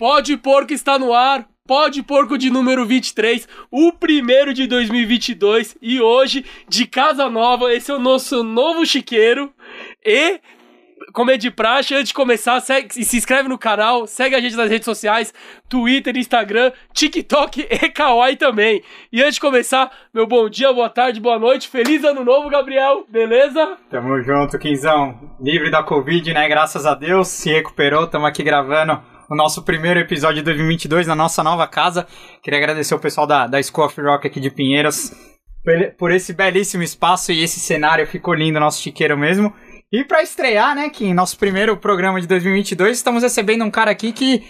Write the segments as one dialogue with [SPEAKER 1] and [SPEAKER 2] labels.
[SPEAKER 1] Pode Porco está no ar. Pode Porco de número 23, o primeiro de 2022 e hoje de casa nova, esse é o nosso novo chiqueiro e como é de praxe, antes de começar, segue, se inscreve no canal, segue a gente nas redes sociais, Twitter, Instagram, TikTok e Kawaii também. E antes de começar, meu bom dia, boa tarde, boa noite, feliz ano novo, Gabriel, beleza?
[SPEAKER 2] Tamo junto, Quinzão. Livre da Covid, né? Graças a Deus, se recuperou, tamo aqui gravando o nosso primeiro episódio de 2022 na nossa nova casa. Queria agradecer o pessoal da, da School of Rock aqui de Pinheiros por esse belíssimo espaço e esse cenário ficou lindo, nosso chiqueiro mesmo. E para estrear, né, que nosso primeiro programa de 2022, estamos recebendo um cara aqui que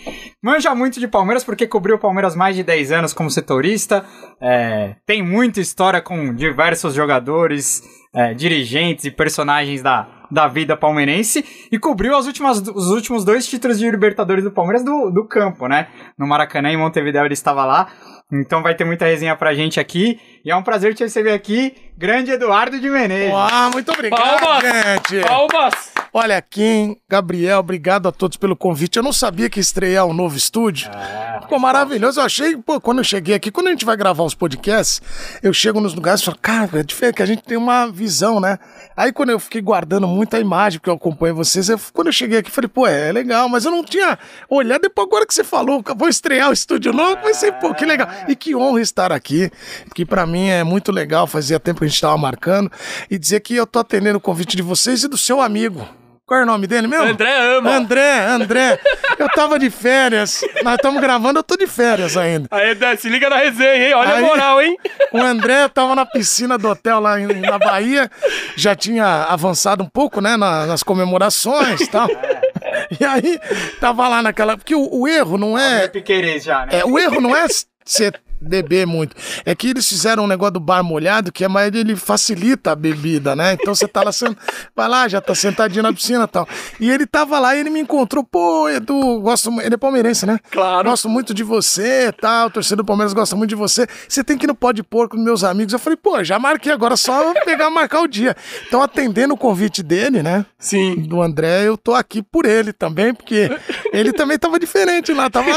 [SPEAKER 2] manja muito de Palmeiras, porque cobriu o Palmeiras mais de 10 anos como setorista, é, tem muita história com diversos jogadores, é, dirigentes e personagens da, da vida palmeirense e cobriu as últimas, os últimos dois títulos de Libertadores do Palmeiras do, do campo, né? No Maracanã, em Montevideo, ele estava lá. Então vai ter muita resenha pra gente aqui. E é um prazer te receber aqui, grande Eduardo de Menezes. Uau, muito
[SPEAKER 1] obrigado, Palmas! gente! Palmas!
[SPEAKER 2] Olha, Kim, Gabriel,
[SPEAKER 3] obrigado a todos pelo convite. Eu não sabia que estrear um novo estúdio. Ah, Ficou maravilhoso. Eu achei, pô, quando eu cheguei aqui, quando a gente vai gravar os podcasts, eu chego nos lugares e falo, cara, é diferente que a gente tem uma visão, né? Aí quando eu fiquei guardando muita imagem, porque eu acompanho vocês, eu, quando eu cheguei aqui, falei, pô, é, é legal, mas eu não tinha olhado depois agora que você falou, vou estrear o estúdio novo, Mas sei, pô, que legal. E que honra estar aqui, que para mim é muito legal, fazia tempo que a gente estava marcando, e dizer que eu tô atendendo o convite de vocês e do seu amigo. Qual é o nome dele mesmo? André Ama. André, André. Eu tava de férias. Nós estamos gravando, eu tô de férias ainda.
[SPEAKER 1] Aí, se liga na resenha, hein? Olha Aí, a moral,
[SPEAKER 3] hein? O André tava na piscina do hotel lá na Bahia. Já tinha avançado um pouco, né? nas comemorações e tal. E aí, tava lá naquela. Porque o, o erro não é. É
[SPEAKER 2] piqueirês já, né? É, o erro não
[SPEAKER 3] é ser beber muito. É que eles fizeram um negócio do bar molhado que é mais ele facilita a bebida, né? Então você tá lá, sendo vai lá, já tá sentadinho na piscina e tal. E ele tava lá e ele me encontrou, pô, Edu, gosto. Ele é palmeirense, né? Claro. Gosto muito de você e tal. O torcedor do Palmeiras gosta muito de você. Você tem que ir no pó de porco com meus amigos. Eu falei, pô, já marquei agora, só pegar marcar o dia. Então, atendendo o convite dele, né? Sim. Do André, eu tô aqui por ele também, porque ele também tava diferente lá, tava.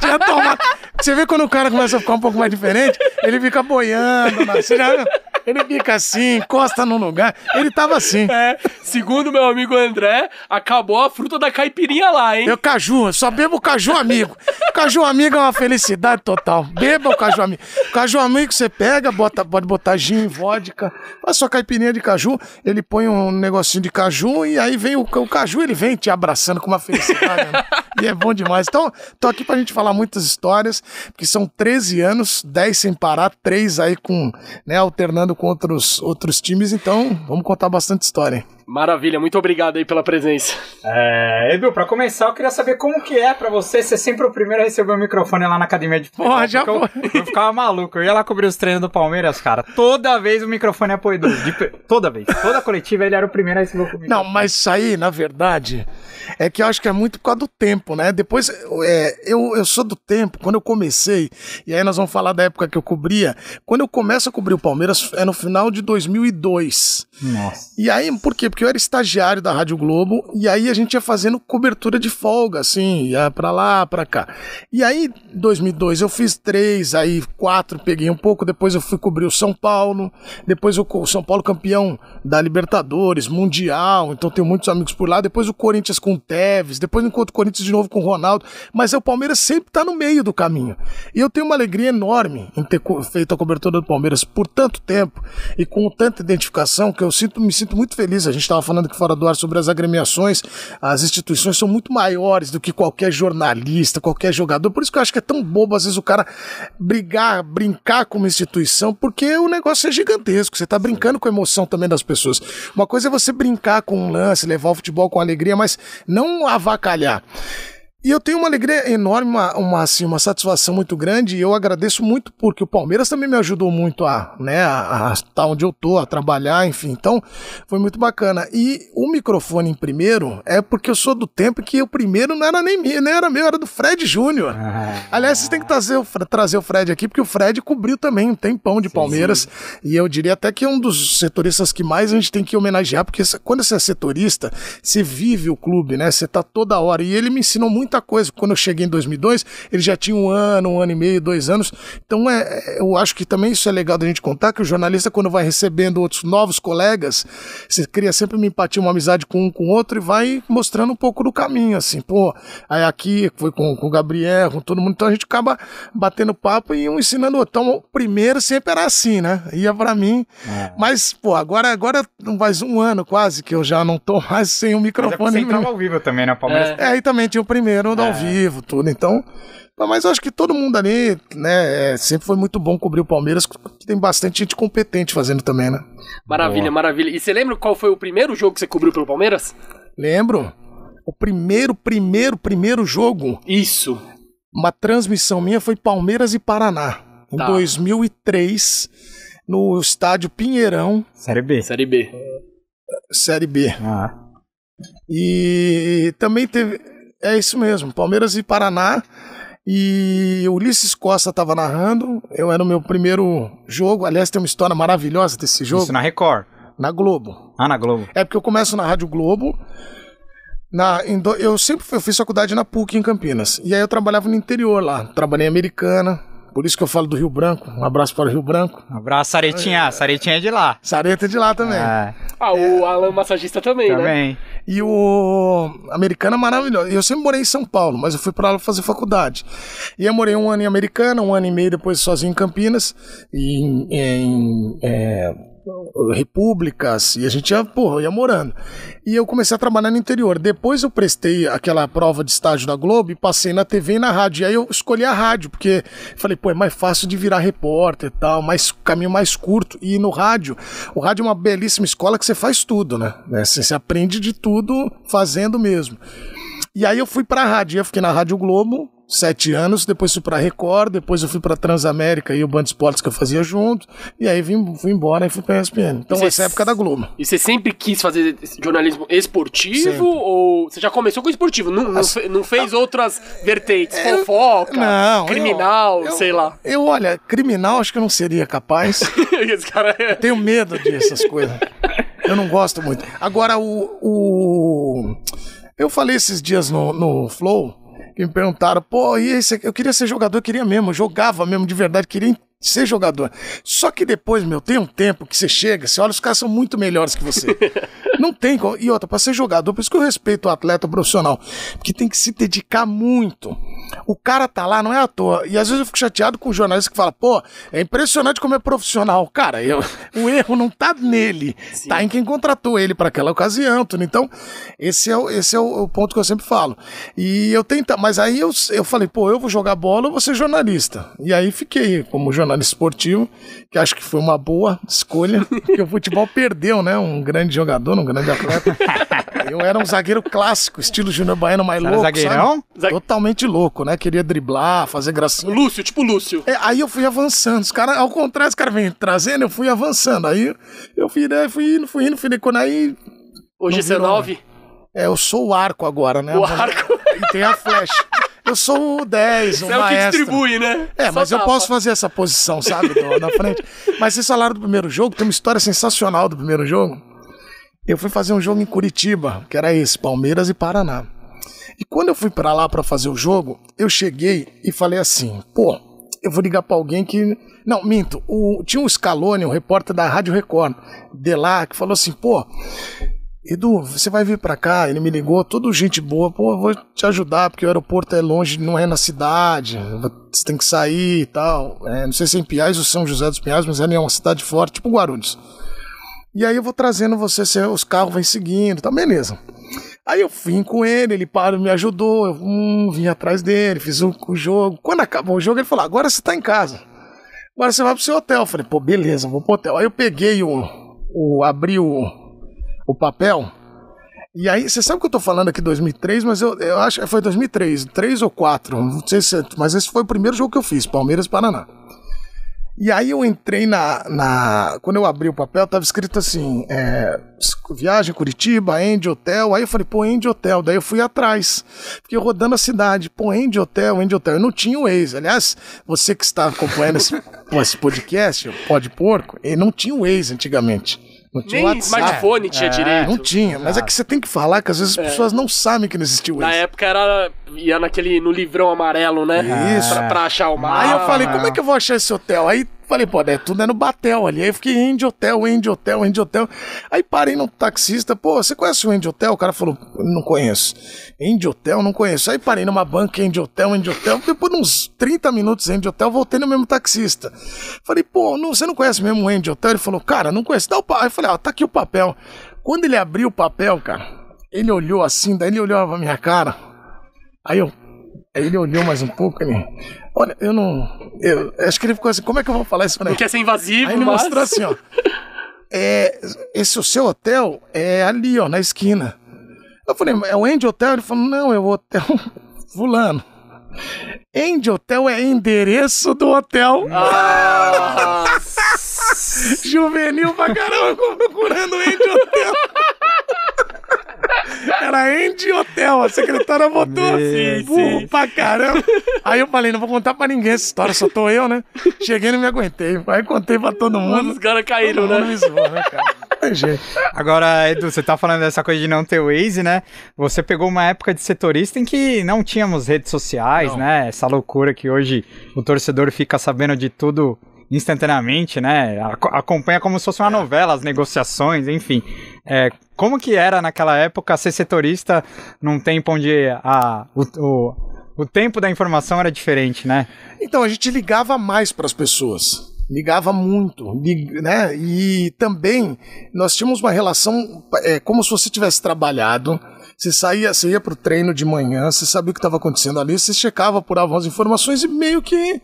[SPEAKER 3] Tinha tomado. Você vê quando o cara começa a ficar um pouco mais diferente, ele fica boiando. Você já, ele fica assim, encosta no lugar. Ele tava assim. É, segundo meu amigo André, acabou a fruta da
[SPEAKER 1] caipirinha lá, hein? Eu
[SPEAKER 3] caju, eu só bebo caju amigo. Caju amigo é uma felicidade total. Beba o caju amigo. Caju amigo você pega, bota, pode botar gin, vodka, faz sua caipirinha de caju, ele põe um negocinho de caju e aí vem o, o caju, ele vem te abraçando com uma felicidade. Né? E é bom demais. Então, tô aqui pra gente falar muitas histórias, porque são 13 anos, 10 sem parar, 3 aí com, né, alternando contra os outros times, então vamos contar bastante história.
[SPEAKER 2] Maravilha, muito obrigado aí pela presença. É, Edu, pra começar, eu queria saber como que é pra você ser sempre o primeiro a receber o microfone lá na academia de futebol. Porra, já eu, foi. Eu ficava maluco. Eu ia lá cobrir os treinos do Palmeiras, cara. Toda vez o microfone é pro Edu. De, toda vez. Toda coletiva ele era o primeiro a receber o microfone. Não, mas isso aí, na verdade, é que
[SPEAKER 3] eu acho que é muito por causa do tempo, né? Depois, é, eu, eu sou do tempo, quando eu comecei, e aí nós vamos falar da época que eu cobria, quando eu começo a cobrir o Palmeiras é no final de 2002. Nossa. E aí, por quê? porque eu era estagiário da Rádio Globo, e aí a gente ia fazendo cobertura de folga, assim, ia pra lá, pra cá. E aí, 2002, eu fiz três, aí quatro, peguei um pouco, depois eu fui cobrir o São Paulo, depois o São Paulo campeão da Libertadores, Mundial, então tenho muitos amigos por lá, depois o Corinthians com o Tevez, depois encontro o Corinthians de novo com o Ronaldo, mas é o Palmeiras sempre tá no meio do caminho. E eu tenho uma alegria enorme em ter feito a cobertura do Palmeiras por tanto tempo e com tanta identificação que eu sinto, me sinto muito feliz a gente estava falando aqui fora do ar sobre as agremiações, as instituições são muito maiores do que qualquer jornalista, qualquer jogador. Por isso que eu acho que é tão bobo, às vezes, o cara brigar, brincar com uma instituição, porque o negócio é gigantesco. Você está brincando com a emoção também das pessoas. Uma coisa é você brincar com um lance, levar o futebol com alegria, mas não avacalhar. E eu tenho uma alegria enorme, uma, uma, assim, uma satisfação muito grande, e eu agradeço muito porque o Palmeiras também me ajudou muito a, né, a, a onde eu tô, a trabalhar, enfim. Então, foi muito bacana. E o microfone em primeiro é porque eu sou do tempo que o primeiro não era nem meu, nem era meu, era do Fred Júnior. Ah, Aliás, vocês têm que trazer o, trazer o Fred aqui, porque o Fred cobriu também um tempão de sim, Palmeiras. Sim. E eu diria até que é um dos setoristas que mais a gente tem que homenagear, porque quando você é setorista, você vive o clube, né? Você tá toda hora. E ele me ensinou muito muita coisa. Quando eu cheguei em 2002, ele já tinha um ano, um ano e meio, dois anos. Então, é, é, eu acho que também isso é legal da gente contar, que o jornalista, quando vai recebendo outros novos colegas, você cria sempre uma empatia, uma amizade com um com o outro e vai mostrando um pouco do caminho, assim. Pô, aí aqui foi com, com o Gabriel, com todo mundo. Então, a gente acaba batendo papo e um ensinando o outro. Então, o primeiro sempre era assim, né? Ia para mim. É. Mas, pô, agora, agora faz um ano quase que eu já não tô mais sem o microfone. Mas é você entrava ao
[SPEAKER 2] vivo também, né, Palmeiras? É,
[SPEAKER 3] aí é, também tinha o primeiro fizeram ao é. vivo, tudo. Então, mas eu acho que todo mundo ali, né, é, sempre foi muito bom cobrir o Palmeiras, que tem bastante gente competente fazendo também, né?
[SPEAKER 2] Maravilha,
[SPEAKER 1] Boa. maravilha. E você lembra qual foi o primeiro jogo que você cobriu pelo Palmeiras?
[SPEAKER 3] Lembro. O primeiro, primeiro, primeiro jogo. Isso. Uma transmissão minha foi Palmeiras e Paraná, em tá. 2003, no estádio Pinheirão. Série B. Série B. Série B. Ah. E também teve é isso mesmo, Palmeiras e Paraná. E Ulisses Costa estava narrando. Eu era o meu primeiro jogo. Aliás, tem uma história maravilhosa desse jogo. Isso na Record. Na Globo. Ah, na Globo. É porque eu começo na Rádio Globo. Na, do, eu sempre eu fiz faculdade na PUC em Campinas. E aí eu trabalhava no interior lá. Trabalhei em Americana, por isso que eu falo do Rio Branco. Um abraço para o Rio Branco. Um
[SPEAKER 2] abraço, Saretinha. É. Saretinha é de lá. Sareta é de lá também. É. Ah, o Alan Massagista também, né? também. né?
[SPEAKER 3] E o Americana é maravilhoso. Eu sempre morei em São Paulo, mas eu fui para lá fazer faculdade. E eu morei um ano em Americana, um ano e meio depois sozinho em Campinas. E em. É, em é repúblicas, e a gente ia, porra, ia morando. E eu comecei a trabalhar no interior. Depois eu prestei aquela prova de estágio da Globo e passei na TV e na rádio. E aí eu escolhi a rádio, porque falei, pô, é mais fácil de virar repórter e tal, mais, caminho mais curto. E no rádio, o rádio é uma belíssima escola que você faz tudo, né? É, você, você aprende de tudo fazendo mesmo. E aí eu fui pra rádio, eu fiquei na Rádio Globo, sete anos, depois fui para Record, depois eu fui para Transamérica e o Band Esportes que eu fazia junto, e aí vim, fui embora e fui para ESPN. Então essa é época
[SPEAKER 1] da Globo. E você sempre quis fazer jornalismo esportivo sempre. ou você já começou com esportivo? Não, não, As... não fez outras vertentes, eu... É, fofoca, não, criminal, eu... sei lá.
[SPEAKER 3] Eu olha, criminal acho que eu não seria capaz.
[SPEAKER 1] cara... É eu tenho medo dessas coisas.
[SPEAKER 3] Eu não gosto muito. Agora o, o... eu falei esses dias no, no Flow que me perguntaram, pô, e esse, eu queria ser jogador, eu queria mesmo, eu jogava mesmo de verdade, queria ser jogador. Só que depois, meu, tem um tempo que você chega, você olha, os caras são muito melhores que você. Não tem como. E outra, para ser jogador, por isso que eu respeito o atleta profissional, que tem que se dedicar muito. O cara tá lá, não é à toa. E às vezes eu fico chateado com o jornalista que fala, pô, é impressionante como é profissional. Cara, eu, o erro não tá nele, Sim. tá em quem contratou ele para aquela ocasião. Tudo. Então, esse é, o, esse é o, o, ponto que eu sempre falo. E eu tento, mas aí eu, eu falei, pô, eu vou jogar bola, eu vou ser jornalista. E aí fiquei como jornalista esportivo, que acho que foi uma boa escolha, porque o futebol perdeu, né? Um grande jogador, não um grande né, atleta. eu era um zagueiro clássico, estilo Júnior Baiano, mais louco, zagueirão? Totalmente louco, né? Queria driblar, fazer gracinha. Lúcio, tipo Lúcio. É, aí eu fui avançando. Os caras, ao contrário, os caras vêm trazendo, eu fui avançando. Aí eu fui, né, fui indo, fui indo, fui indo. Quando aí... Hoje é nove? Né? É, eu sou o arco agora, né? O arco. E tem a flecha. Eu sou o 10, o Você maestro. é o que distribui,
[SPEAKER 1] né? É, Só mas tapa. eu posso
[SPEAKER 3] fazer essa posição, sabe? na frente. Mas vocês falaram do primeiro jogo, tem uma história sensacional do primeiro jogo eu fui fazer um jogo em Curitiba, que era esse, Palmeiras e Paraná. E quando eu fui para lá para fazer o jogo, eu cheguei e falei assim: pô, eu vou ligar para alguém que. Não, minto. O... Tinha um Scaloni, um repórter da Rádio Record, de lá, que falou assim: pô, Edu, você vai vir para cá? Ele me ligou, toda gente boa, pô, eu vou te ajudar, porque o aeroporto é longe, não é na cidade, você tem que sair e tal. É, não sei se é em Piais ou São José dos Piais, mas é uma cidade forte, tipo Guarulhos. E aí eu vou trazendo você, os carros vêm seguindo, tá beleza. Aí eu vim com ele, ele parou, me ajudou, eu hum, vim atrás dele, fiz o, o, jogo. Quando acabou o jogo, ele falou: agora você tá em casa. Agora você vai pro seu hotel. Eu falei, pô, beleza, vou pro hotel. Aí eu peguei o. o abri o, o papel. E aí, você sabe que eu tô falando aqui 2003, mas eu, eu acho que foi 2003, 3 ou 4, não sei se, mas esse foi o primeiro jogo que eu fiz, Palmeiras Paraná. E aí eu entrei na, na. Quando eu abri o papel, tava escrito assim: é, viagem Curitiba, End Hotel. Aí eu falei, pô, End Hotel. Daí eu fui atrás. Fiquei rodando a cidade. Pô, End Hotel, End Hotel. Eu não tinha o ex. Aliás, você que está acompanhando esse, esse podcast, Pode Porco, ele não tinha o ex antigamente. Não tinha Nem WhatsApp. smartphone tinha é. direito. Não tinha, mas é que você tem que falar que às vezes as é. pessoas não sabem que não existiu isso. Na
[SPEAKER 1] época era. ia naquele. no livrão amarelo, né? Isso. Pra, pra achar o mapa. Aí eu falei, como é que
[SPEAKER 3] eu vou achar esse hotel? Aí Falei, pô, é tudo é no Batel ali. Aí eu fiquei de Hotel, de Hotel, de Hotel. Aí parei no taxista, pô, você conhece o de Hotel? O cara falou, não conheço. de Hotel, não conheço. Aí parei numa banca de Hotel, de Hotel. Depois de uns 30 minutos de Hotel, voltei no mesmo taxista. Falei, pô, não, você não conhece mesmo o de Hotel? Ele falou, cara, não conheço. Dá o Aí Eu falei, ó, ah, tá aqui o papel. Quando ele abriu o papel, cara, ele olhou assim, daí ele olhava a minha cara. Aí eu, Aí ele olhou mais um pouco ele. Olha, eu não. Eu, acho que ele ficou assim, como é que eu vou falar isso pra ele? Quer ser invasivo, Aí ele mas... mostrou assim, ó. É, esse o seu hotel é ali, ó, na esquina. Eu falei, é o End Hotel? Ele falou, não, é o hotel fulano. End Hotel é endereço do hotel. Juvenil pra caramba procurando
[SPEAKER 4] End Hotel
[SPEAKER 3] era Andy Hotel. A secretária botou sim, burro sim. pra caramba. Aí eu falei, não vou contar pra ninguém essa história, só tô eu, né?
[SPEAKER 2] Cheguei e não me aguentei. Aí contei pra todo mundo.
[SPEAKER 1] Os caras caíram, né? Me né,
[SPEAKER 2] cara? Agora, Edu, você tá falando dessa coisa de não ter o Waze, né? Você pegou uma época de setorista em que não tínhamos redes sociais, não. né? Essa loucura que hoje o torcedor fica sabendo de tudo instantaneamente, né? Acompanha como se fosse uma é. novela, as negociações, enfim. É, como que era naquela época ser setorista num tempo onde a, o, o, o tempo da informação era diferente, né? Então, a gente ligava mais
[SPEAKER 3] para as pessoas ligava muito, né? E também nós tínhamos uma relação é, como se você tivesse trabalhado. Você saía, você ia para o treino de manhã, você sabia o que estava acontecendo ali, você checava por algumas informações e meio que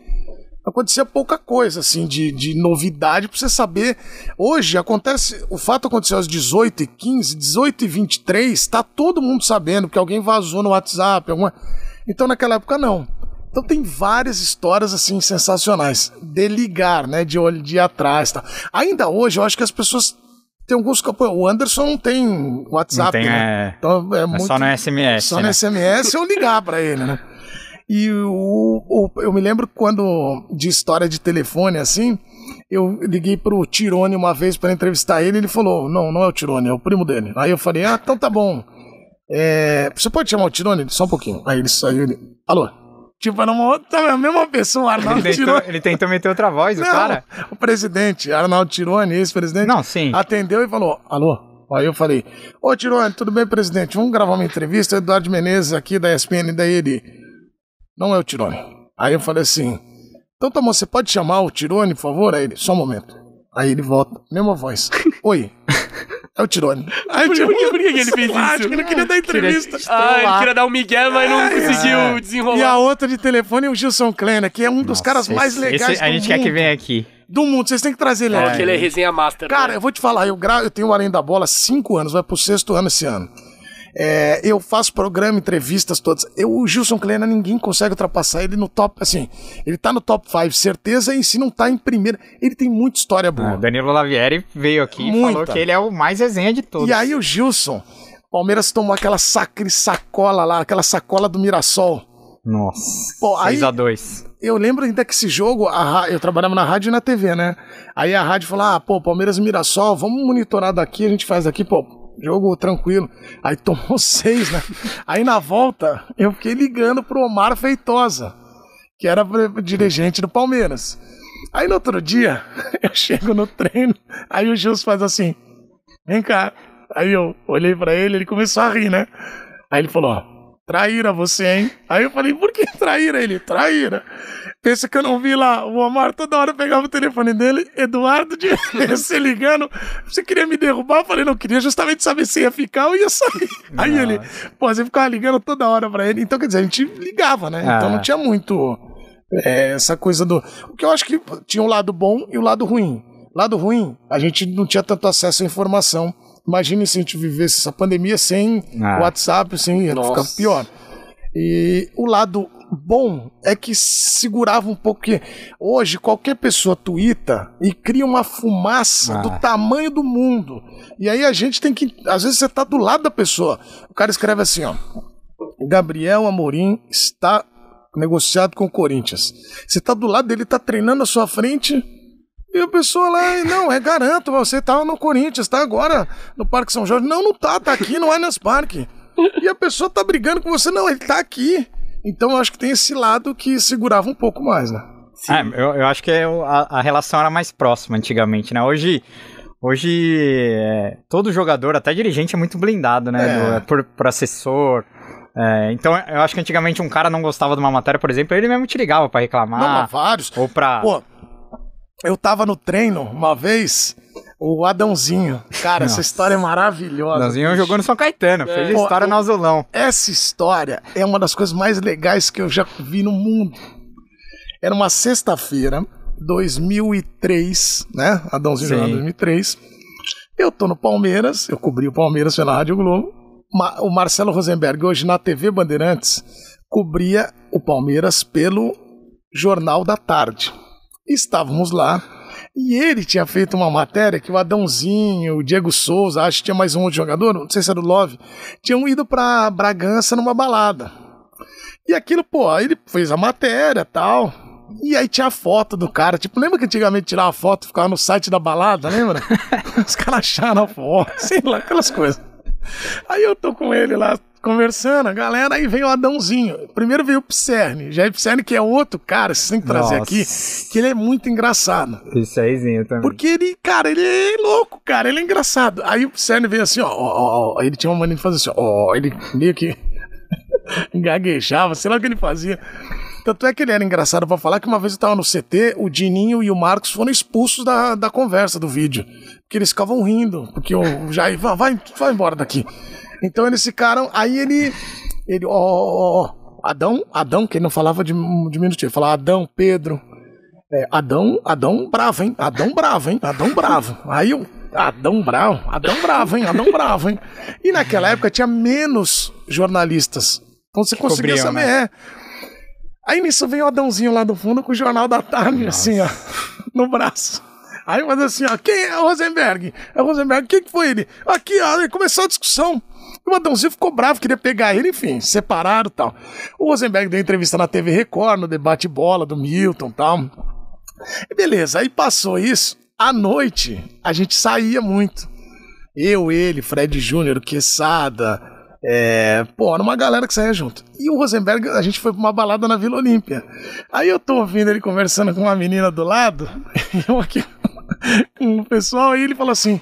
[SPEAKER 3] acontecia pouca coisa, assim, de, de novidade para você saber. Hoje acontece, o fato aconteceu às 18 e 15 18 e 23 tá todo mundo sabendo, porque alguém vazou no WhatsApp, alguma... Então naquela época não. Então tem várias histórias assim sensacionais. De ligar, né? De olho de atrás. Tá. Ainda hoje eu acho que as pessoas tem alguns que o Anderson não tem WhatsApp, não tem, né? É, então é, é muito, só no
[SPEAKER 2] SMS. Só né? no
[SPEAKER 3] SMS ou ligar para ele, né? E o, o, eu me lembro quando, de história de telefone assim, eu liguei pro Tirone uma vez para entrevistar ele, ele falou: Não, não é o Tirone, é o primo dele. Aí eu falei: Ah, então tá bom. É, você pode chamar o Tirone? Só um pouquinho. Aí ele saiu ele. Alô? Tipo, era uma outra, a mesma pessoa, Arnaldo ele tentou, Tirone. Ele tentou meter outra voz, não, o cara. O presidente, Arnaldo Tirone, ex-presidente, não, sim. atendeu e falou: Alô? Aí eu falei, ô Tirone, tudo bem, presidente? Vamos gravar uma entrevista, Eduardo Menezes aqui da ESPN, daí ele não é o Tirone. Aí eu falei assim, então tá bom, você pode chamar o Tirone, por favor? Aí ele, só um momento. Aí ele volta, mesma voz. Oi. É o Tirone.
[SPEAKER 1] por, tipo, por, que, ele fez isso? Acho que ele não queria dar entrevista. Ah, ele queria dar um Miguel, mas não é, conseguiu
[SPEAKER 2] é.
[SPEAKER 3] desenrolar. E a outra de telefone é o Gilson Kleiner, que é um Nossa, dos caras esse, mais legais esse, do A gente mundo. quer que venha aqui do mundo. Vocês têm que trazer ele é, ele é resenha master. Cara, né? eu vou te falar, eu, gra... eu tenho o Além da Bola há cinco anos, vai pro sexto ano esse ano. É, eu faço programa, entrevistas todas. Eu, o Gilson Kleina, ninguém consegue ultrapassar ele no top. Assim, ele tá no top 5, certeza, e se não tá em primeira, ele tem muita história ah, boa. Ah,
[SPEAKER 2] Danilo Lavieri veio aqui muita. e falou que ele é
[SPEAKER 3] o mais resenha de todos. E aí o Gilson, Palmeiras tomou aquela sacri sacola lá, aquela sacola do Mirassol. Nossa. Pô, 6 a 2 Eu lembro ainda que esse jogo, a, eu trabalhava na rádio e na TV, né? Aí a rádio falou: ah, pô, Palmeiras e Mirassol, vamos monitorar daqui, a gente faz daqui, pô jogo tranquilo. Aí tomou seis, né? Aí na volta, eu fiquei ligando pro Omar Feitosa, que era dirigente do Palmeiras. Aí no outro dia, eu chego no treino, aí o Gilson faz assim: vem cá. Aí eu olhei para ele, ele começou a rir, né? Aí ele falou: ó traíra você, hein? Aí eu falei, por que traíra ele? Traíra. Pensa que eu não vi lá. O Omar toda hora pegava o telefone dele, Eduardo de se ligando. Você queria me derrubar? Eu falei, não, queria justamente saber se ia ficar ou ia sair. Nossa. Aí ele, pô, você ficava ligando toda hora pra ele. Então, quer dizer, a gente ligava, né? Ah. Então não é. tinha muito é, essa coisa do. O que eu acho que tinha um lado bom e o um lado ruim. Lado ruim, a gente não tinha tanto acesso à informação imagine se a gente vivesse essa pandemia sem ah. WhatsApp, sem ia ficar pior. E o lado bom é que segurava um pouco que hoje qualquer pessoa tuita e cria uma fumaça ah. do tamanho do mundo. E aí a gente tem que, às vezes você tá do lado da pessoa. O cara escreve assim, ó: Gabriel Amorim está negociado com o Corinthians. Você tá do lado dele, tá treinando à sua frente e a pessoa lá, não, é garanto, você tá no Corinthians, tá agora no Parque São Jorge. Não, não tá, tá aqui no Allianz Parque. E a pessoa tá brigando com você, não, ele tá aqui. Então eu acho que tem esse lado que segurava um pouco mais, né?
[SPEAKER 2] Ah, eu, eu, acho que é a, a, relação era mais próxima antigamente, né? Hoje, hoje é, todo jogador, até dirigente, é muito blindado, né? É. Do, é por, por assessor, é, então, eu acho que antigamente um cara não gostava de uma matéria, por exemplo, ele mesmo te ligava para reclamar. Não, vários. Ou pra. Pô,
[SPEAKER 3] eu tava no treino uma vez, o Adãozinho. Cara, Nossa. essa história é maravilhosa. Adãozinho bicho. jogou no São Caetano, é. fez história no Azulão. Essa história é uma das coisas mais legais que eu já vi no mundo. Era uma sexta-feira, 2003, né? Adãozinho jogou em 2003. Eu tô no Palmeiras, eu cobri o Palmeiras pela Rádio Globo. O Marcelo Rosenberg, hoje na TV Bandeirantes, cobria o Palmeiras pelo Jornal da Tarde. Estávamos lá e ele tinha feito uma matéria que o Adãozinho, o Diego Souza, acho que tinha mais um outro jogador, não sei se era o Love, tinham ido para Bragança numa balada. E aquilo, pô, aí ele fez a matéria tal. E aí tinha a foto do cara. Tipo, lembra que antigamente tirava foto e ficava no site da balada, lembra? Os caras acharam a foto, sei lá, aquelas coisas. Aí eu tô com ele lá, conversando, a galera, aí vem o Adãozinho. Primeiro veio o Pserne. Já é Pserne, que é outro cara, vocês têm que trazer Nossa. aqui, que ele é muito engraçado.
[SPEAKER 2] Isso também.
[SPEAKER 3] Porque ele, cara, ele é louco, cara, ele é engraçado. Aí o Pserne veio assim, ó, ó, ó, ele tinha uma maneira de fazer assim, ó, ele meio que gaguejava, sei lá o que ele fazia. Tanto é que ele era engraçado Vou falar que uma vez eu tava no CT, o Dininho e o Marcos foram expulsos da, da conversa do vídeo. Porque eles ficavam rindo, porque o Jair, vai, vai embora daqui. Então eles ficaram. Aí ele. Ele, ó, Adão, Adão, que ele não falava de diminutivo, falava Adão, Pedro. É, Adão, Adão bravo, hein? Adão bravo, hein? Adão bravo. Aí o Adão bravo, Adão bravo, hein? Adão bravo, hein? E naquela época tinha menos jornalistas. Então você que conseguia cobriam, saber. Né? É. Aí nisso vem o Adãozinho lá do fundo com o Jornal da Tarde, Nossa. assim, ó, no braço. Aí faz assim, ó, quem é o Rosenberg? É o Rosenberg, quem que foi ele? Aqui, ó, começou a discussão. E o Adãozinho ficou bravo, queria pegar ele, enfim, separaram e tal. O Rosenberg deu entrevista na TV Record, no debate bola do Milton e tal. E beleza, aí passou isso. À noite, a gente saía muito. Eu, ele, Fred Júnior, Quesada. É, pô, era uma galera que saía junto. E o Rosenberg, a gente foi pra uma balada na Vila Olímpia. Aí eu tô ouvindo ele conversando com uma menina do lado, eu aqui com o pessoal, e ele falou assim: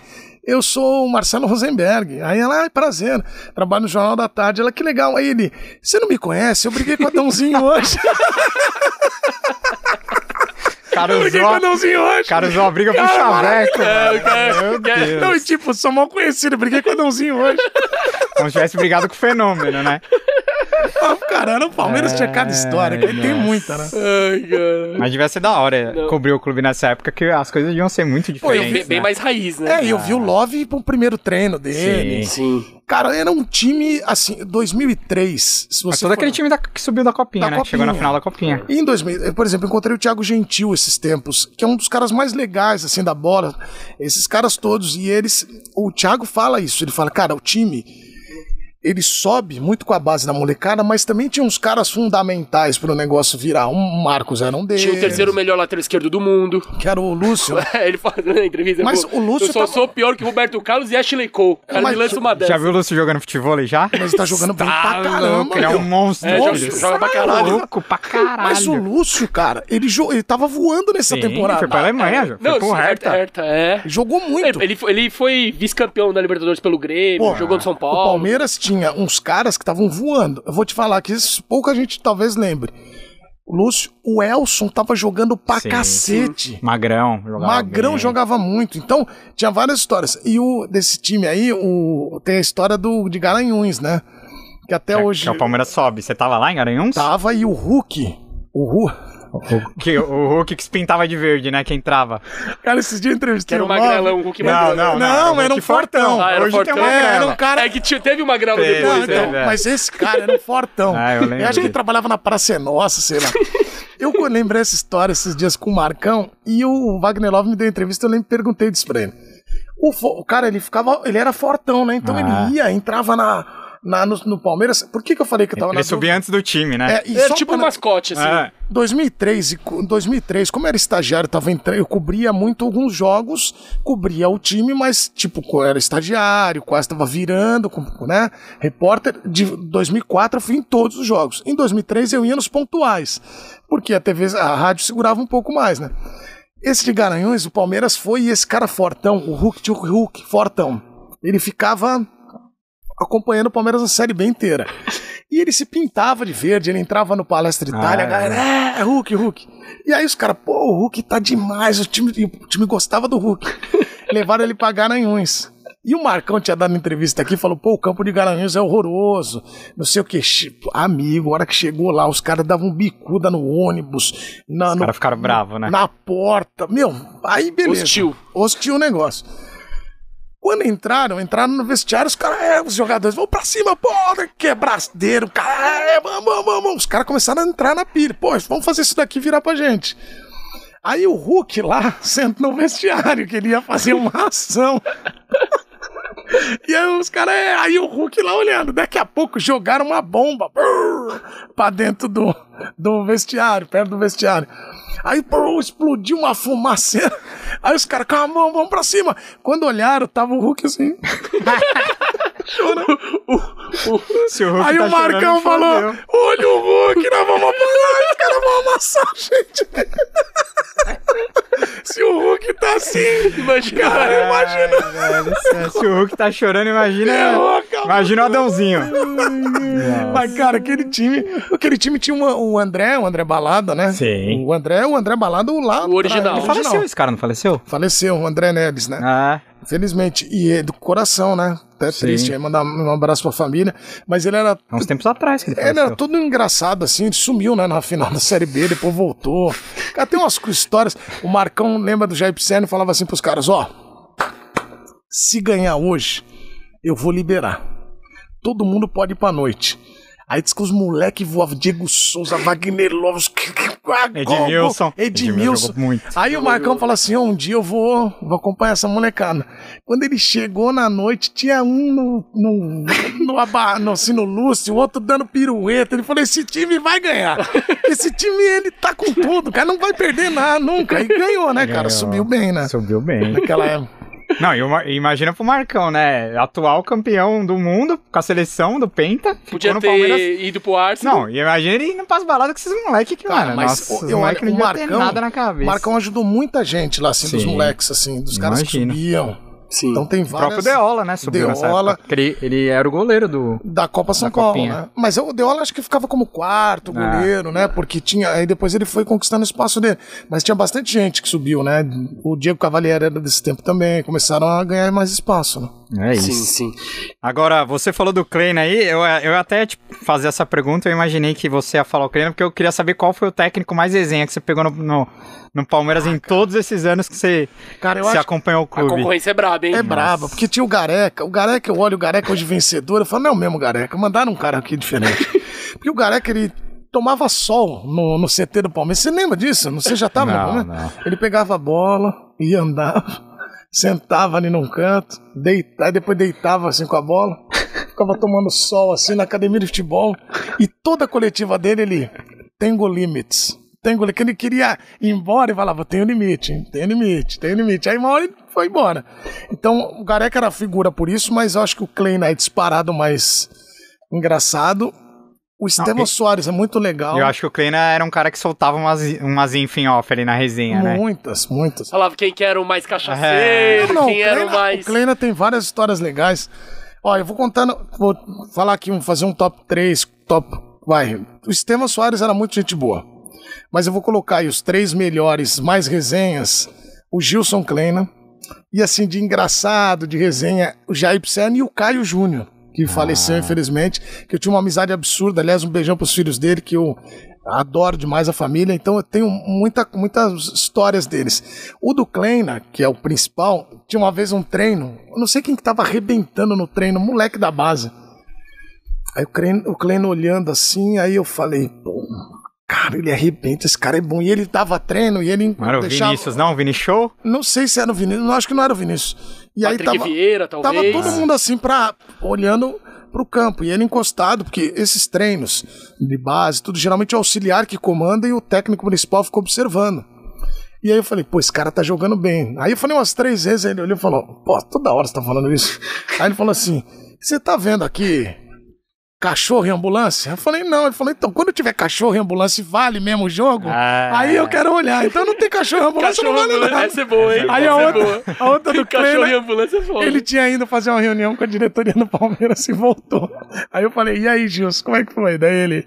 [SPEAKER 3] eu sou o Marcelo Rosenberg. Aí ela, ah, prazer, trabalho no Jornal da Tarde. Ela, que legal. Aí ele, você não me conhece? Eu briguei com o Adãozinho hoje. Cara briguei com Adãozinho hoje. Cara usou uma briga cara, pro chaveco. É, é, é, é. não, e tipo, sou mal
[SPEAKER 2] conhecido, briguei com o Adãozinho hoje. Como se tivesse brigado com o fenômeno, né? Caralho, o Palmeiras é, tinha cada história, que tem muita, né? Ai, cara. Mas devia ser da hora Não. cobrir o clube nessa época, que as coisas iam ser muito diferentes. Foi né? bem mais
[SPEAKER 3] raiz, né? É, e eu vi o Love pro primeiro treino dele. Sim. sim. Cara, era um time, assim, 2003. Se você é todo for... aquele time da, que subiu da Copinha, da né? Copinha. Chegou na final da Copinha. E em 2000, eh, por exemplo, encontrei o Thiago Gentil esses tempos, que é um dos caras mais legais, assim, da bola. Esses caras todos. E eles, o Thiago fala isso. Ele fala, cara, o time ele sobe muito com a base da molecada, mas também tinha uns caras fundamentais pro negócio virar. Um Marcos era um deles. Tinha o terceiro
[SPEAKER 1] melhor lateral esquerdo do mundo. Que era o Lúcio.
[SPEAKER 2] é, ele fazendo na entrevista.
[SPEAKER 3] Mas pô, o Lúcio. Eu só tava...
[SPEAKER 2] sou
[SPEAKER 1] pior que Roberto Carlos e Ashley Cole. Cara,
[SPEAKER 2] mas, me lança uma dessa. Já viu o Lúcio jogando futebol aí já? Mas ele tá jogando bem pra tá caramba. ele é um monstro. É, monstro joga, joga pra tá
[SPEAKER 3] caralho. Louco pra caralho. Mas o Lúcio, cara, ele, jo... ele tava voando nessa Sim, temporada. Foi pra Alemanha, ah, é. Não, foi pro Hertha. Hertha
[SPEAKER 1] é. é. Jogou muito. Ele, ele foi, vice-campeão da Libertadores pelo Grêmio, Porra, jogou no São Paulo. O
[SPEAKER 3] Palmeiras tinha tinha uns caras que estavam voando. Eu vou te falar que isso pouca gente talvez lembre. Lúcio, o Elson tava jogando pra Sim. cacete.
[SPEAKER 2] Magrão jogava. Magrão bem.
[SPEAKER 3] jogava muito. Então, tinha várias histórias. E o desse time aí, o, tem a história do de Garanhuns, né? Que até que, é, hoje. Que é o
[SPEAKER 2] Palmeiras sobe. Você tava lá em Garanhuns? Tava e o Hulk. O Hulk. Que, o Hulk que se pintava de verde, né? Que entrava. Cara, esses dias entrevistei era o magrelão, o Hulk não, magrelão. Não, não, não, não, era um fortão. Ah, era Hoje fortão. tem uma era um cara... É que é teve uma grela depois, não, né? então, é. Mas
[SPEAKER 3] esse cara era um fortão. Ah, eu, eu acho que ele trabalhava na Praça Nossa, sei lá. eu lembrei essa história esses dias com o Marcão e o Wagner Love me deu entrevista, eu lembro perguntei disso pra ele. O, o, cara, ele ficava, ele era fortão, né? Então ah. ele ia, entrava na na, no, no, Palmeiras. Por que, que eu falei que eu tava ele na. Ele subia
[SPEAKER 2] antes do time, né? É, era tipo um mascote, assim. Ah.
[SPEAKER 3] 2003, 2003, como era estagiário, tava entrando, eu cobria muito alguns jogos, cobria o time, mas, tipo, era estagiário, quase tava virando, né? Repórter. De 2004, eu fui em todos os jogos. Em 2003, eu ia nos pontuais, porque a TV, a rádio segurava um pouco mais, né? Esse de Garanhões, o Palmeiras foi esse cara fortão, o Hulk, Hulk, Hulk, fortão. Ele ficava acompanhando o Palmeiras a Série bem inteira. E ele se pintava de verde, ele entrava no Palestra Itália, ah, a galera, é. É, é, Hulk, Hulk. E aí os caras, pô, o Hulk tá demais, o time, o time gostava do Hulk. Levaram ele pra Garanhuns. E o Marcão tinha dado uma entrevista aqui, falou, pô, o campo de Garanhuns é horroroso, não sei o que. Amigo, a hora que chegou lá, os caras davam um bicuda no ônibus. Na, os caras ficaram bravos, né? Na porta. Meu, aí beleza. Hostil. Hostil o negócio. Quando entraram, entraram no vestiário, os caras, é, os jogadores, vão pra cima, pô, quebrasteiro, cara, é, vamos, vamos, Os caras começaram a entrar na pilha, pô, vamos fazer isso daqui virar pra gente. Aí o Hulk lá sento no vestiário, queria fazer uma ação. E aí os caras, é, aí o Hulk lá olhando. Daqui a pouco jogaram uma bomba pra dentro do, do vestiário, perto do vestiário. Aí brrr, explodiu uma fumaça Aí os caras, calma, vamos pra cima. Quando olharam, tava o Hulk assim.
[SPEAKER 4] chorando. O, o, o aí tá o Marcão falou: olha o Hulk, nós vamos apanhar, os caras vão amassar a gente. se o Hulk tá assim, imagina. Cara, imagina. É, se
[SPEAKER 3] o Hulk
[SPEAKER 2] tá chorando, imagina. É, imagina o Adãozinho. Nossa. Mas, cara, aquele time.
[SPEAKER 3] Aquele time tinha uma, o André, o André Balada, né? Sim. O André, o André Balada, o lado O original. Ele faleceu, esse cara, não faleceu? Faleceu, o André Neves, né? Ah. Felizmente E é do coração, né? Até Sim. triste, mandar um abraço pra família. Mas ele era. Há uns tempos atrás que ele faleceu. Ele era todo engraçado, assim, ele sumiu, né, na final da Série B, depois voltou. Cara, tem umas histórias. O Marcão lembra do Jair Pisserno e falava assim pros caras: ó, se ganhar hoje, eu vou liberar. Todo mundo pode ir pra noite. Aí diz que os moleques voavam Diego Souza, Wagner Lopes, ah, Edmilson. Edmilson. Edmilson muito. Aí o Marcão fala assim: oh, um dia eu vou, vou acompanhar essa molecada. Quando ele chegou na noite, tinha um no, no, no, aba, no, assim, no Lúcio, o outro dando pirueta. Ele falou:
[SPEAKER 2] esse time vai ganhar. Esse time, ele tá com tudo, cara. Não vai perder nada nunca. E ganhou, né, cara? Ganhou.
[SPEAKER 3] Subiu bem, né? Subiu bem. Naquela época.
[SPEAKER 2] Não, e imagina pro Marcão, né? Atual campeão do mundo com a seleção do Penta. Podia ter Palmeiras. ido pro Arsenal. Não, imagina ele indo pras baladas com esses moleques que, cara, tá, mano. Mas nossa, moleque não o nada na cabeça. Marcão ajudou
[SPEAKER 3] muita gente lá, assim, Sim. dos moleques, assim, dos caras que subiam.
[SPEAKER 2] Sim. Então tem várias. O próprio Deola, né? Subiu Deola. Ele, ele, era o goleiro do. Da Copa São da Paulo, Copinha. né?
[SPEAKER 3] Mas o Deola acho que ficava como quarto ah. goleiro, ah, né? Porque tinha. Aí depois ele foi conquistando o espaço dele. Mas tinha bastante gente que subiu, né? O Diego Cavalieri era desse tempo também. Começaram a ganhar mais espaço,
[SPEAKER 2] né? É isso. Sim, sim. Agora, você falou do Kleina aí, eu, eu até tipo, fazer essa pergunta, eu imaginei que você ia falar o Kleina, porque eu queria saber qual foi o técnico mais desenha que você pegou no, no no Palmeiras ah, em todos esses anos que você cara, se acompanhou o clube. A concorrência é
[SPEAKER 1] braba, hein? É Nossa. braba,
[SPEAKER 2] porque tinha o Gareca.
[SPEAKER 3] O Gareca, eu olho o Gareca hoje vencedor, eu falo, não é o mesmo Gareca, mandaram um cara aqui diferente. porque o Gareca, ele tomava sol no, no CT do Palmeiras. Você lembra disso? Você já estava não, no Palmeiras? Não. Ele pegava a bola e andava, sentava ali num canto, deitava, depois deitava assim com a bola, ficava tomando sol assim na academia de futebol. E toda a coletiva dele, ele tem limites tem goleiro que ele queria ir embora e falava, tem limite, tem limite, tem limite. Aí uma hora ele foi embora. Então o Gareca era figura por isso, mas eu acho que o Klein é disparado mais engraçado. O Estevam
[SPEAKER 2] Soares é muito legal. Eu acho que o Kleina era um cara que soltava umas, umas infin off ali na resenha, né? Muitas, muitas.
[SPEAKER 1] Falava quem que era o mais cachaceiro,
[SPEAKER 3] é.
[SPEAKER 1] não, não, quem Kleina, era o mais. O
[SPEAKER 3] Kleina tem várias histórias legais. Ó, eu vou contando, vou falar aqui, fazer um top 3, top. Vai. O Estevam Soares era muito gente boa mas eu vou colocar aí os três melhores, mais resenhas, o Gilson Kleina, e assim, de engraçado, de resenha, o Jair Psen e o Caio Júnior, que ah. faleceu, infelizmente, que eu tinha uma amizade absurda, aliás, um beijão pros filhos dele, que eu adoro demais a família, então eu tenho muita, muitas histórias deles. O do Kleina, que é o principal, tinha uma vez um treino, eu não sei quem que tava arrebentando no treino, moleque da base. Aí o Kleina, o Kleina olhando assim, aí eu falei, pô, Cara, ele arrebenta, esse cara é bom. E ele dava treino e ele. Não era o deixava... Vinícius, não? O Vinícius Show? Não sei se era o Vinícius, não, acho que não era o Vinícius. E Patrick aí tava, Vieira, talvez. Tava todo mundo assim, pra, olhando pro campo. E ele encostado, porque esses treinos de base, tudo, geralmente o auxiliar que comanda e o técnico municipal ficou observando. E aí eu falei, pô, esse cara tá jogando bem. Aí eu falei umas três vezes, ele olhou e falou, pô, toda hora você tá falando isso. Aí ele falou assim, você tá vendo aqui cachorro e ambulância? Eu falei, não. Ele falou, então, quando tiver cachorro e ambulância vale mesmo o jogo,
[SPEAKER 4] ah. aí eu quero olhar. Então
[SPEAKER 3] não tem cachorro e ambulância, cachorro não vale ambulância. nada. Essa é boa, hein? Aí a é outra, a outra do Kleina, cachorro e ambulância é foda. Ele tinha ido fazer uma reunião com a diretoria do Palmeiras e voltou. Aí eu falei, e aí, Gilson, como é que foi? Daí ele...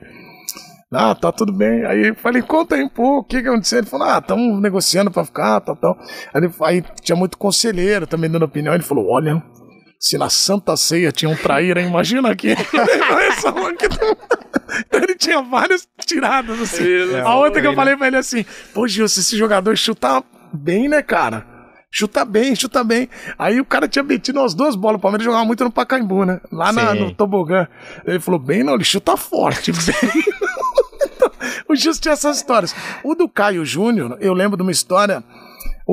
[SPEAKER 3] Ah, tá tudo bem. Aí eu falei, conta aí um pouco, o que, que aconteceu? Ele falou, ah, estamos negociando pra ficar, tal, tal. Aí, aí tinha muito conselheiro também dando opinião. Ele falou, olha, se na Santa Ceia tinha um traíra, imagina aqui. Então ele tinha várias tiradas, assim. a outra que eu né? falei pra ele assim, pô, Gil, se esse jogador chuta bem, né, cara? Chuta bem, chuta bem. Aí o cara tinha metido umas duas bolas. O Palmeiras jogava muito no Pacaembu, né? Lá na, no Tobogã. Ele falou, bem não, ele chuta forte, bem então, o Gil tinha essas histórias. O do Caio Júnior, eu lembro de uma história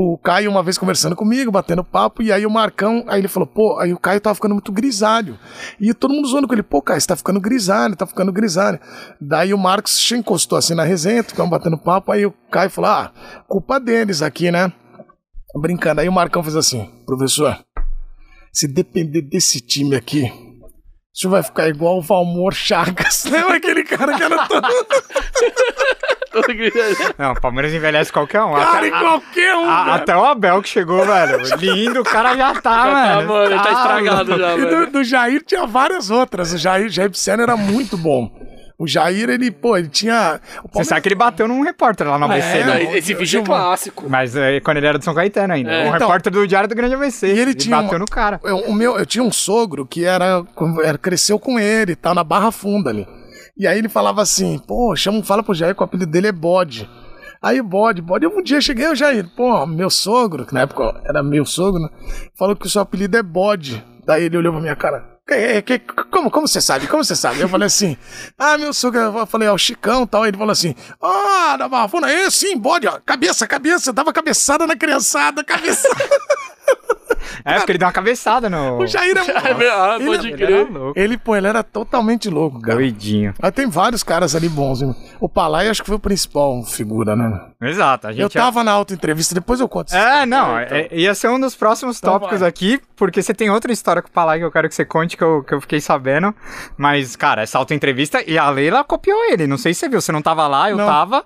[SPEAKER 3] o Caio uma vez conversando comigo, batendo papo, e aí o Marcão, aí ele falou, pô, aí o Caio tava ficando muito grisalho. E todo mundo zoando com ele, pô, Caio, você tá ficando grisalho, tá ficando grisalho. Daí o Marcos se encostou assim na resenha, ficamos batendo papo, aí o Caio falou, ah, culpa deles aqui, né? Brincando. Aí o Marcão fez assim, professor, se depender desse time aqui, isso vai ficar igual o Valmor Chagas, lembra aquele cara que era todo...
[SPEAKER 2] Não, o Palmeiras envelhece qualquer um. Cara, até, em qualquer um. A, até o Abel que chegou, velho. Lindo, o cara já tá, já tá, mano. Tá, mano, ele tá, tá estragado já, e Do,
[SPEAKER 3] do, Jair tinha várias outras. O Jair, Jair era muito bom. O Jair, ele,
[SPEAKER 2] pô, ele tinha. Você sabe que ele bateu num repórter lá no é, ABC, é, né? Esse vídeo é clássico. Mas é, quando ele era do São Caetano ainda. É. Um então, repórter do Diário do Grande ABC. E ele, ele tinha bateu um, no cara. Eu, o meu, eu tinha um
[SPEAKER 3] sogro que era, era cresceu com ele, tá na Barra Funda ali. E aí ele falava assim, pô, chama, fala pro Jair que o apelido dele é Bode. Aí Bode, Bode, eu um dia cheguei, eu Jair, pô, meu sogro, que na época era meu sogro, né? Falou que o seu apelido é Bode. Daí ele olhou pra minha cara, que, é, que, como, como você sabe? Como você sabe? Eu falei assim, ah, meu sogro, eu falei, ó, é Chicão e tal. Ele falou assim, ah, da Barfuna, é sim, bode, ó, cabeça, cabeça, dava cabeçada na criançada, cabeça É, porque ele deu uma cabeçada no. O Jair é louco. Ah, ele, Ele, é ele, pô, ele era totalmente louco, cara. Doidinho. tem vários caras ali bons. Hein? O Palai acho que foi o principal figura, né?
[SPEAKER 2] Exato. A gente eu é- tava
[SPEAKER 3] é... na alta entrevista
[SPEAKER 2] depois eu conto. É, não. Aí, então. ia ser um dos próximos então tópicos vai. aqui, porque você tem outra história com o Palai que eu quero que você conte, que eu, que eu fiquei sabendo. Mas, cara, essa alta entrevista e a Leila copiou ele. Não sei se você viu, você não tava lá, eu não. tava.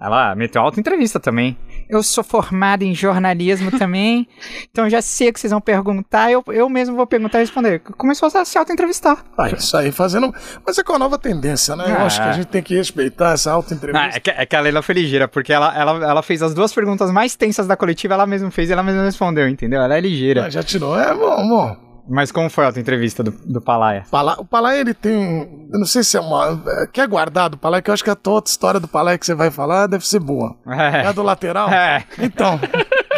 [SPEAKER 2] Ela meteu alta entrevista também. Eu sou formado em jornalismo também, então já sei o que vocês vão perguntar, eu, eu mesmo vou perguntar e responder. Começou a se auto-entrevistar.
[SPEAKER 3] Ah, é isso aí, fazendo. Mas é com a nova tendência, né? Ah. Eu acho que a ah. gente tem que respeitar essa ah, auto-entrevista.
[SPEAKER 2] é, que, é que a Leila foi ligeira, porque ela, ela, ela fez as duas perguntas mais tensas da coletiva, ela mesma fez e ela mesma respondeu, entendeu? Ela é ligeira. Ah, já tirou, é bom, bom. Mas como foi a tua entrevista do, do Palaia? Pala, o Palaia, ele tem. Eu não sei se é uma. É, que é guardado
[SPEAKER 3] Palaia, que eu acho que a toda história do Palaia que você vai falar deve ser boa. É, é a do lateral? É. Então,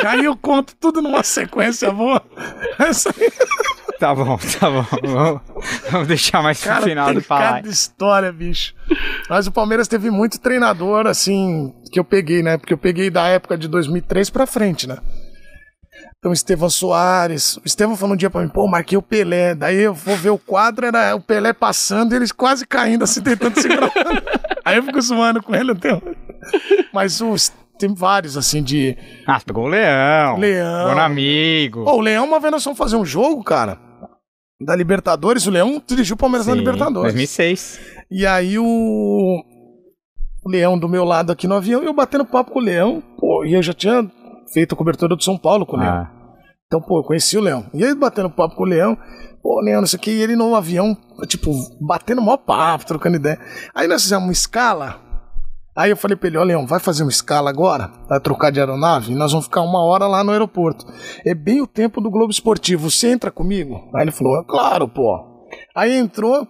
[SPEAKER 3] aí eu conto tudo numa sequência boa. Essa é aí. Tá bom, tá bom. Vamos, deixar mais pro final do Palaia. Cada história, bicho. Mas o Palmeiras teve muito treinador, assim, que eu peguei, né? Porque eu peguei da época de 2003 pra frente, né? Então, é Estevam Soares. O Estevam falou um dia pra mim, pô, marquei o Pelé. Daí eu vou ver o quadro, era o Pelé passando e eles quase caindo, assim, tentando segurar. Aí eu fico zoando com ele até hoje. Mas tem vários, assim,
[SPEAKER 4] de.
[SPEAKER 2] Ah, você pegou o Leão. Leão. Bom amigo. Pô, o Leão,
[SPEAKER 3] uma vez nós fomos fazer um jogo, cara, da Libertadores. O Leão dirigiu o Palmeiras Sim, na Libertadores. 2006. E aí o. O Leão do meu lado aqui no avião, eu batendo papo com o Leão, pô, e eu já tinha feito a cobertura do São Paulo com o Leão. Ah. Então, pô, eu conheci o Leão. E ele batendo papo com o Leão, pô, Leão, não sei o que, e ele no avião, tipo, batendo mó papo, trocando ideia. Aí nós fizemos uma escala. Aí eu falei pra ele, ó, Leão, vai fazer uma escala agora, vai trocar de aeronave, e nós vamos ficar uma hora lá no aeroporto. É bem o tempo do Globo Esportivo, você entra comigo? Aí ele falou, é claro, pô. Aí entrou,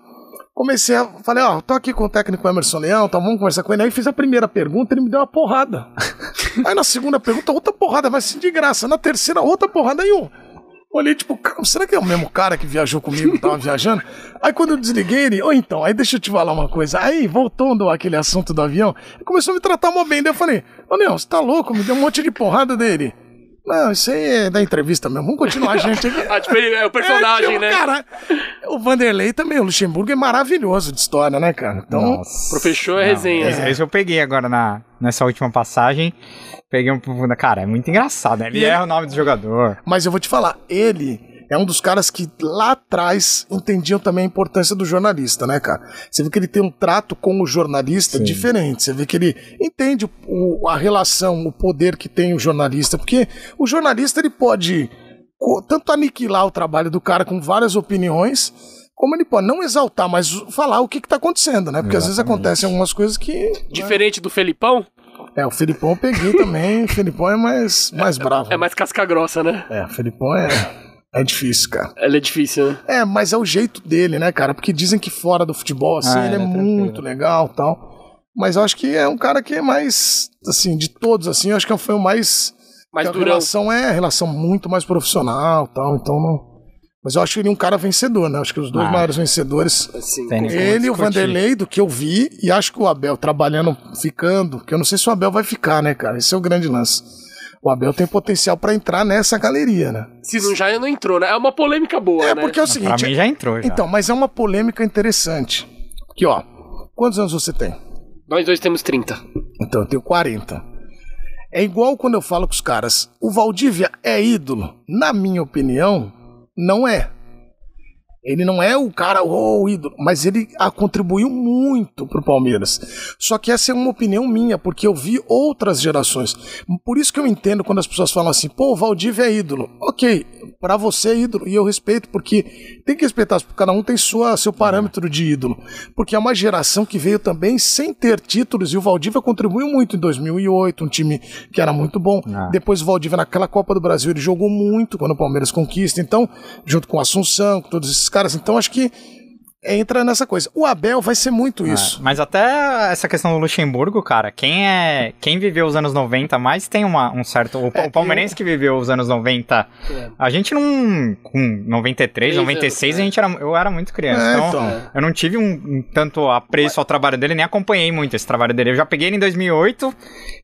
[SPEAKER 3] comecei a. Falei, ó, tô aqui com o técnico Emerson Leão, tá, vamos conversar com ele. Aí fiz a primeira pergunta, ele me deu uma porrada. Aí na segunda pergunta, outra porrada, mas assim, de graça. Na terceira, outra porrada e um. Olhei, tipo, será que é o mesmo cara que viajou comigo, tava viajando? Aí quando eu desliguei ele, ou então, aí deixa eu te falar uma coisa. Aí, voltando aquele assunto do avião, começou a me tratar mó bem. Daí eu falei, ô Leão, você tá louco? Me deu um monte de porrada dele. Não, isso aí é da entrevista mesmo. Vamos continuar, gente. é o personagem, é, tipo, né? Cara, o Vanderlei também, o Luxemburgo é maravilhoso de história, né, cara? Então, Nossa. professor
[SPEAKER 2] é resenha. Isso esse, né? esse, eu peguei agora na, nessa última passagem. Peguei um. Cara, é muito engraçado, né? Ele, ele erra o nome do jogador. Mas eu vou te falar, ele é um dos caras que lá
[SPEAKER 3] atrás entendiam também a importância do jornalista, né, cara? Você vê que ele tem um trato com o jornalista Sim. diferente. Você vê que ele entende o, a relação, o poder que tem o jornalista, porque o jornalista ele pode tanto aniquilar o trabalho do cara com várias opiniões, como ele pode não exaltar, mas falar o que, está acontecendo, né? Porque Exatamente. às vezes acontecem algumas
[SPEAKER 1] coisas que. Né? Diferente né? do Felipão?
[SPEAKER 3] É, o Felipão eu peguei também. o Felipão é mais, mais é,
[SPEAKER 1] bravo. É mais casca grossa, né? É, o
[SPEAKER 3] Felipão é. É difícil, cara.
[SPEAKER 1] Ele é difícil,
[SPEAKER 3] né? É, mas é o jeito dele, né, cara? Porque dizem que fora do futebol, assim, ah, ele é, é muito legal tal. Mas eu acho que é um cara que é mais, assim, de todos, assim, eu acho que foi o mais. Mais durão. A relação é relação muito mais profissional tal, então não. Mas eu acho ele é um cara vencedor, né? Acho que os dois ah, maiores vencedores.
[SPEAKER 2] Assim, ele e o Vanderlei,
[SPEAKER 3] do que eu vi, e acho que o Abel trabalhando, ficando, que eu não sei se o Abel vai ficar, né, cara? Esse é o grande lance o Abel tem potencial para entrar nessa galeria, né?
[SPEAKER 1] Se não já não entrou, né? É uma polêmica boa, é, né? É porque é o seguinte. Pra mim já entrou. Já. Então,
[SPEAKER 3] mas é uma polêmica interessante. Que ó, quantos anos você tem?
[SPEAKER 1] Nós dois temos 30.
[SPEAKER 3] Então, eu tenho 40. É igual quando eu falo com os caras, o Valdívia é ídolo. Na minha opinião, não é. Ele não é o cara, oh, ídolo, mas ele ah, contribuiu muito para o Palmeiras. Só que essa é uma opinião minha, porque eu vi outras gerações. Por isso que eu entendo quando as pessoas falam assim, pô, o Valdívia é ídolo. Ok, para você é ídolo, e eu respeito, porque tem que respeitar, porque cada um tem sua, seu parâmetro de ídolo. Porque é uma geração que veio também sem ter títulos, e o Valdívia contribuiu muito em 2008, um time que era muito bom. Ah. Depois o Valdívia, naquela Copa do Brasil, ele jogou muito quando o Palmeiras conquista. Então, junto com o Assunção, com todos esses caras. Então acho que entra nessa coisa. O Abel vai ser muito é, isso.
[SPEAKER 2] Mas até essa questão do Luxemburgo, cara, quem é quem viveu os anos 90 mais tem uma, um certo. O, é, o palmeirense eu... que viveu os anos 90. É. A gente não. Com 93, 96, anos, a gente era, eu era muito criança. É, então, então eu não tive um, um tanto apreço ao trabalho dele, nem acompanhei muito esse trabalho dele. Eu já peguei ele em 2008,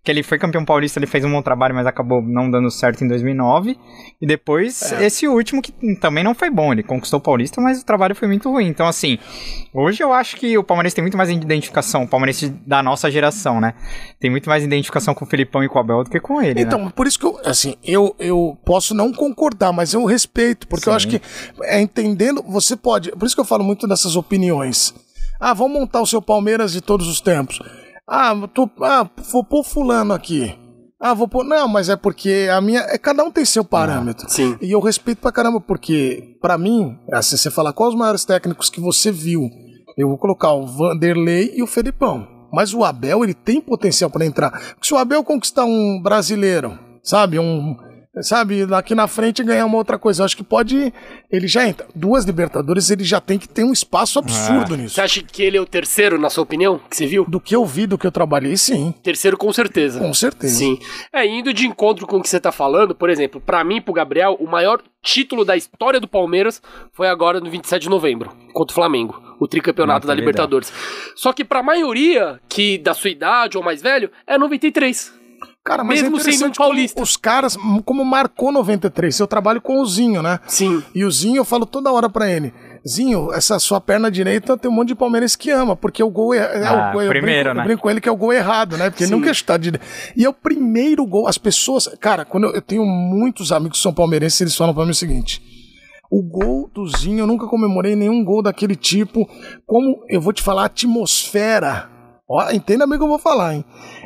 [SPEAKER 2] que ele foi campeão paulista, ele fez um bom trabalho, mas acabou não dando certo em 2009. E depois, é. esse último que também não foi bom. Ele conquistou o paulista, mas o trabalho foi muito ruim. Então, assim. Assim, hoje eu acho que o Palmeirense tem muito mais identificação, o Palmeirense da nossa geração, né? Tem muito mais identificação com o Felipão e com o Abel do que com ele. Então, né?
[SPEAKER 3] por isso que eu, assim, eu, eu posso não concordar, mas eu respeito, porque Sim. eu acho que é entendendo, você pode. Por isso que eu falo muito dessas opiniões. Ah, vamos montar o seu Palmeiras de todos os tempos. Ah, tô, ah, vou pôr fulano aqui. Ah, vou pôr. Não, mas é porque a minha. É, cada um tem seu parâmetro. Ah, sim. E eu respeito pra caramba, porque, para mim, é assim, você falar quais os maiores técnicos que você viu. Eu vou colocar o Vanderlei e o Felipão. Mas o Abel, ele tem potencial para entrar. Porque se o Abel conquistar um brasileiro, sabe? Um, sabe, daqui na frente ganhar uma outra coisa. Eu acho que pode. Ele já entra. Duas Libertadores, ele já tem que ter um espaço absurdo é. nisso.
[SPEAKER 1] Você acha que ele é o terceiro, na sua opinião, que você viu? Do que eu vi, do que eu trabalhei, sim. Terceiro, com certeza. Com certeza. Sim. É, indo de encontro com o que você tá falando, por exemplo, para mim, pro Gabriel, o maior título da história do Palmeiras foi agora no 27 de novembro, contra o Flamengo, o tricampeonato Não, tá da Libertadores. Só que pra maioria que da sua idade ou mais velho, é 93. Cara, mas é Mesmo é sendo um paulista. Os
[SPEAKER 3] caras, como marcou 93, eu trabalho com o Zinho, né? Sim. E o Zinho, eu falo toda hora pra ele. Zinho, essa sua perna direita tem um monte de Palmeiras que ama, porque o gol é. é ah, o gol, primeiro, brinco, né? Eu brinco com ele que é o gol errado, né? Porque Sim. ele nunca está de. E é o primeiro gol. As pessoas. Cara, quando eu, eu tenho muitos amigos que são palmeirenses, eles falam para mim o seguinte. O gol do Zinho, eu nunca comemorei nenhum gol daquele tipo. Como eu vou te falar, a atmosfera. Ó, entenda bem o que eu vou falar, hein?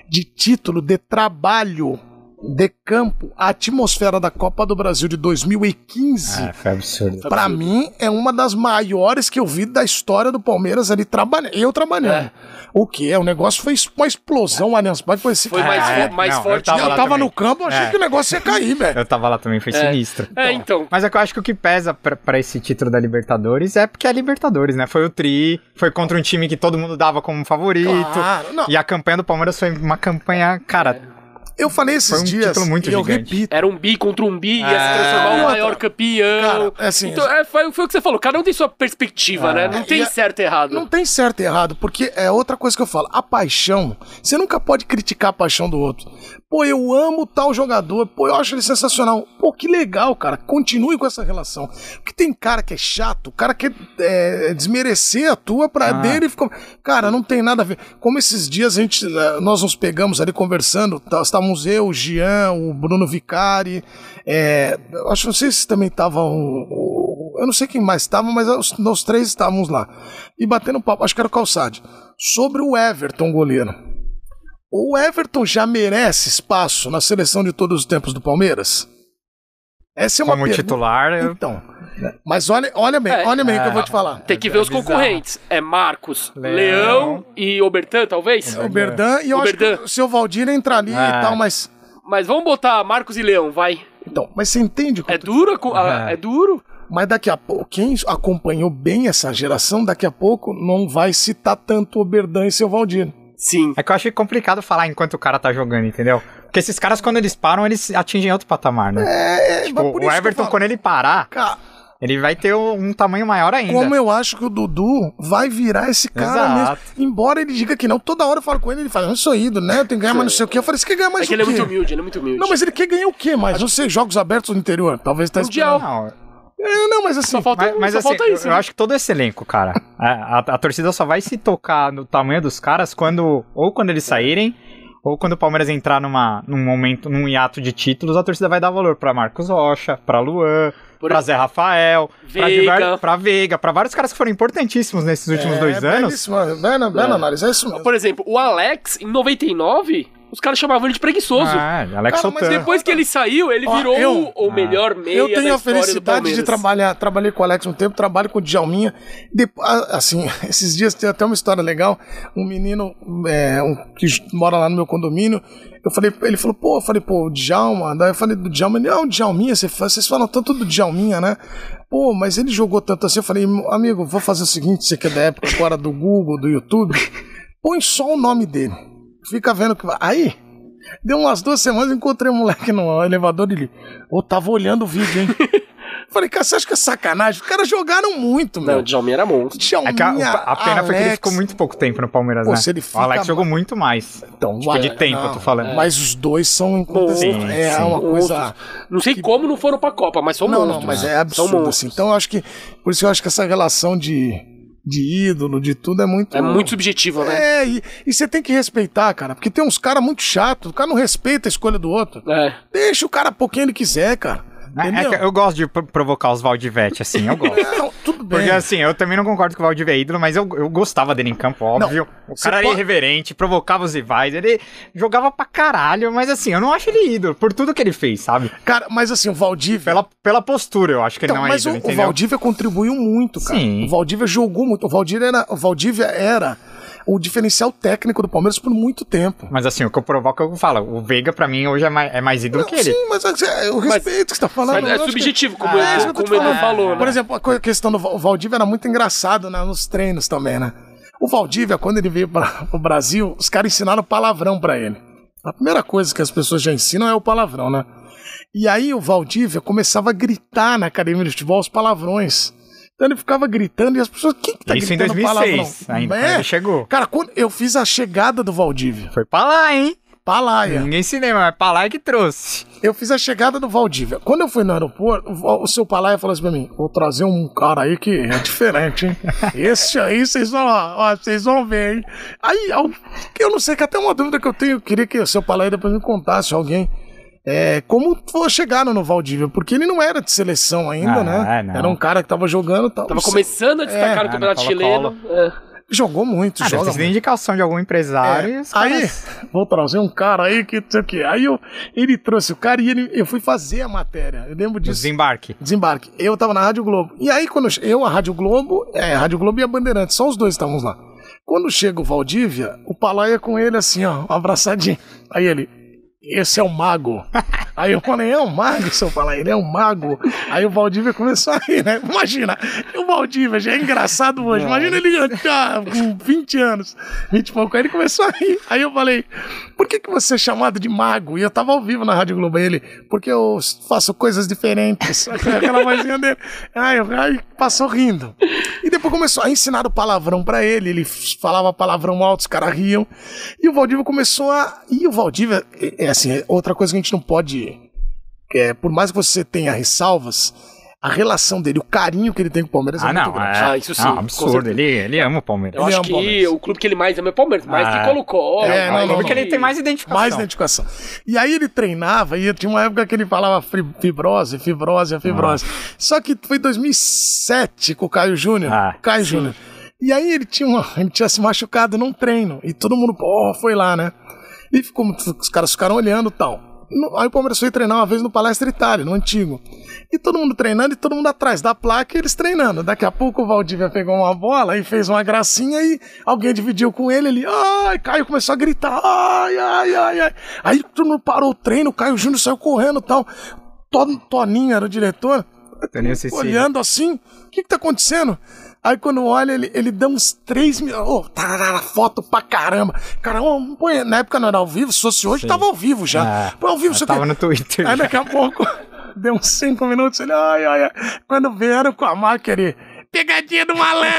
[SPEAKER 3] de título, de trabalho de campo a atmosfera da Copa do Brasil de 2015. Ah,
[SPEAKER 2] foi absurdo. Pra
[SPEAKER 3] mim, é uma das maiores que eu vi da história do Palmeiras ali trabalhando. Eu trabalhando. É. O que é? O
[SPEAKER 2] negócio foi uma explosão, é. o Allianz foi assim. Foi mais, ah, é, mais não, forte. Eu tava, eu tava no campo, achei é. que o negócio ia cair, velho. Eu tava lá também, foi é. sinistro. É, então. Mas é que eu acho que o que pesa pra, esse título da Libertadores é porque é Libertadores, né? Foi o Tri, foi contra um time que todo mundo dava como favorito. Claro, e a campanha do Palmeiras foi uma campanha, cara, eu falei esses um dias muito e eu
[SPEAKER 1] repito. Era um bi contra um bi, ia é... se ah. transformar no maior campeão. Cara, é assim, então, é-, é, foi, foi, o que você falou, cada um tem sua perspectiva, ah. né? Não tem é- certo e errado. Não tem certo e errado, porque é outra coisa que eu falo. A
[SPEAKER 3] paixão, você nunca pode criticar a paixão do outro. Pô, eu amo tal jogador, pô, eu acho ele sensacional. Pô, que legal, cara. Continue com essa relação. Porque tem cara que é chato, cara que é, é, desmerecer a tua pra ah. dele e ficou. Cara, não tem nada a ver. Como esses dias a gente, eh, nós nos pegamos ali conversando, tá, estávamos eu, o Jean, o Bruno Vicari, é, acho não sei se também tava o, o, Eu não sei quem mais estava, mas os, nós três estávamos lá. E batendo papo, acho que era o Calçade, sobre o Everton goleiro. O Everton já merece espaço na seleção de todos os tempos do Palmeiras? Essa é uma Como pergunta. titular. Eu... Então. Né, mas olha, olha bem, é,
[SPEAKER 1] olha bem o que eu vou te é. falar. Tem que é ver os concorrentes. É Marcos, Leão, Leão e Obertan, talvez? É, Obertan e eu Oberdan. acho
[SPEAKER 3] que o seu Valdir entrar ali e é. tal, mas.
[SPEAKER 1] Mas vamos botar Marcos e
[SPEAKER 3] Leão, vai. Então, mas você entende? É duro, é. é duro. Mas daqui a pouco, quem acompanhou bem essa geração, daqui a pouco não vai citar tanto Oberdan e seu Valdir.
[SPEAKER 2] Sim. É que eu acho complicado falar enquanto o cara tá jogando, entendeu? Porque esses caras, quando eles param, eles atingem outro patamar, né? É, é tipo, o Everton, quando ele parar. Cara, ele vai ter um tamanho maior ainda. Como eu acho que o Dudu vai virar esse cara Exato. mesmo. Embora ele diga que não, toda
[SPEAKER 3] hora eu falo com ele, ele fala, eu não sou ido, né? Eu tenho que ganhar mais não sei o quê. Eu falei, você quer ganhar mais é, é o quê? ele é muito
[SPEAKER 1] humilde, ele é muito humilde. Não, mas
[SPEAKER 3] ele quer ganhar o quê mais? Não sei, jogos abertos no interior. Talvez tá esperando. Não.
[SPEAKER 1] É, não, mas assim, só falta,
[SPEAKER 3] mas, mas só assim, falta isso. Eu, né? acho que
[SPEAKER 2] todo esse elenco, cara, a, é, a, a, torcida só vai se tocar no tamanho dos caras quando ou quando eles é. saírem ou quando o Palmeiras entrar numa, num momento, num hiato de títulos, a torcida vai dar valor para Marcos Rocha, para Luan, Por... pra Zé Rafael, Veiga. Pra, Diver, pra Veiga, pra vários caras que foram importantíssimos nesses últimos é, dois é anos. Belíssimo, bela, bela é. análise, é isso mesmo. Por exemplo,
[SPEAKER 1] o Alex, em 99, os caras chamavam ele de preguiçoso. Ah, Alex cara, mas depois que ele saiu, ele Ó, virou eu, o, melhor ah, melhor meia Eu tenho a felicidade de
[SPEAKER 3] trabalhar, trabalhei com o Alex um tempo, trabalho com o Djalminha. De, ah, assim, esses dias tem até uma história legal. Um menino é, um, que mora lá no meu condomínio, eu falei, ele falou, pô, eu falei, pô, o Djalma. Daí eu falei do Djalma, ele, ah, é o Djalminha, vocês falam tanto do Djalminha, né? Pô, mas ele jogou tanto assim. Eu falei, amigo, vou fazer o seguinte, você que é da época agora do Google, do YouTube, põe só o nome dele fica vendo que. Aí, deu umas duas semanas, encontrei um moleque no elevador e ele. Ô, tava olhando o vídeo, hein? Falei, cara, você acha que é sacanagem? Os caras jogaram
[SPEAKER 2] muito, mano. Não, o Djalminha era monstro. Djalminha, é que a, a pena Alex... foi que ele ficou muito pouco tempo no Palmeiras, Pô, né? Ele fica... O Alex jogou muito mais. Então, tipo, vai, de tempo, não, eu tô falando. Mas os dois são... Sim, é, é sim. uma
[SPEAKER 1] coisa... Não sei que... como não foram pra Copa, mas são não, monstros. Não, mas é absurdo,
[SPEAKER 3] assim. Então, eu acho que... Por isso eu acho que essa relação de de ídolo, de tudo, é muito. É muito
[SPEAKER 1] subjetivo, né? É, e, e você
[SPEAKER 3] tem que respeitar, cara, porque tem uns caras muito chato, o cara não respeita a escolha do outro. É. Deixa o cara
[SPEAKER 2] pouquinho ele quiser, cara. É, é eu gosto de provocar os Valdivete, assim, eu gosto. não, tudo bem. Porque assim, eu também não concordo com o Valdivete é ídolo, mas eu, eu gostava dele em campo, óbvio. Não, o cara era pode... irreverente, provocava os rivais, ele jogava pra caralho, mas assim, eu não acho ele ídolo, por tudo que ele fez, sabe? Cara, mas assim, o Valdívia... Pela, pela postura, eu acho que então, ele não é mas ídolo, o, o Valdívia
[SPEAKER 3] contribuiu muito, cara. Sim. O Valdívia jogou muito, o Valdívia era... O Valdívia era o diferencial técnico do
[SPEAKER 2] Palmeiras por muito tempo. Mas assim, o que eu provoco, é eu falo, o Veiga pra mim hoje é mais, é mais ídolo não, que ele. Sim, mas é, eu respeito o que você tá falando. é subjetivo, que... como, ah, é, eu, é, como ele falou. Né? Por exemplo, a questão do
[SPEAKER 3] Valdívia era muito engraçado né, nos treinos também, né? O Valdívia, quando ele veio para o Brasil, os caras ensinaram palavrão para ele. A primeira coisa que as pessoas já ensinam é o palavrão, né? E aí o Valdívia começava a gritar na academia de futebol os palavrões. Então ele ficava gritando e as pessoas, quem que tá Isso gritando em 2006, palavrão? ainda é. Né? ele chegou. Cara, quando eu fiz a chegada do Valdívia. Foi pra lá, hein? Palaia. Ninguém cinema, mas Palaia é que trouxe. Eu fiz a chegada do Valdívia. Quando eu fui no aeroporto, o seu Palaia falou assim pra mim: vou trazer um cara aí que é diferente, hein? Esse aí vocês vão lá, vocês vão ver, hein? Aí eu, eu, não sei, que até uma dúvida que eu tenho, eu queria que o seu Palaia depois me contasse alguém. É, como chegaram no Valdívia? Porque ele não era de seleção ainda, ah, né? Não. Era um cara que tava jogando. estava tava é- começando a destacar é, no ah, campeonato chileno. É. Jogou muito, ah, joga muito. indicação de algum empresário. É. Aí, vou trazer um cara aí que não sei o quê. Aí eu, ele trouxe o cara e ele, eu fui fazer a matéria. Eu lembro disso. Desembarque. Desembarque. Eu tava na Rádio Globo. E aí, quando eu, eu a Rádio Globo, é, a Rádio Globo e a Bandeirantes, só os dois estávamos lá. Quando chega o Valdívia, o Palaia com ele assim, ó, abraçadinho. Aí ele, esse é o mago. Aí eu falei, é um mago, se eu falar, ele é um mago. Aí o Valdívia começou a rir, né? Imagina, o Valdívia já é engraçado hoje. Não. Imagina ele ah, com 20 anos, 20 e pouco. Aí ele começou a rir. Aí eu falei, por que, que você é chamado de mago? E eu tava ao vivo na Rádio Globo. ele, porque eu faço coisas diferentes. Aquela vozinha dele. Aí, aí passou rindo. E depois começou a ensinar o palavrão para ele. Ele falava palavrão alto, os caras riam. E o Valdívia começou a. E o Valdívia, é, é assim, é outra coisa que a gente não pode é, por mais que você tenha ressalvas, a relação dele, o carinho que ele tem com o Palmeiras é ah, é não, muito grande. É, ah, isso sim. um absurdo. Ele,
[SPEAKER 1] ele ama o Palmeiras. Eu ele acho que Palmeiras. o clube que ele mais ama é o Palmeiras, mais ah, que
[SPEAKER 3] colocou. É, é não, não, porque ele tem mais identificação. Mais identificação. E aí ele treinava e tinha uma época que ele falava fibrose, fibrose, fibrose. Ah. Só que foi 2007 com o Caio Júnior. Ah, Caio Júnior. E aí ele tinha, uma, ele tinha se machucado num treino. E todo mundo, porra, foi lá, né? E ficou, os caras ficaram olhando e tal. No, aí o Palmeiras foi treinar uma vez no Palestra Itália, no antigo. E todo mundo treinando e todo mundo atrás da placa e eles treinando. Daqui a pouco o Valdívia pegou uma bola e fez uma gracinha e alguém dividiu com ele. Ele, ai, Caio começou a gritar, ai, ai, ai, ai. Aí todo mundo parou o treino, o Caio Júnior saiu correndo e tal. Toninho era o diretor, olhando assim, o que, que tá acontecendo? Aí quando olha, ele, ele dá uns 3 mil. Oh, tarara, foto pra caramba. Cara, oh, na época não era ao vivo, se fosse hoje, Sim. tava ao vivo já. É, ao vivo, você tava que... no Twitter. Aí daqui a pouco, deu uns 5 minutos, ele, ai, ai, ai. Quando vieram com a máquina, ele
[SPEAKER 4] pegadinha do malandro!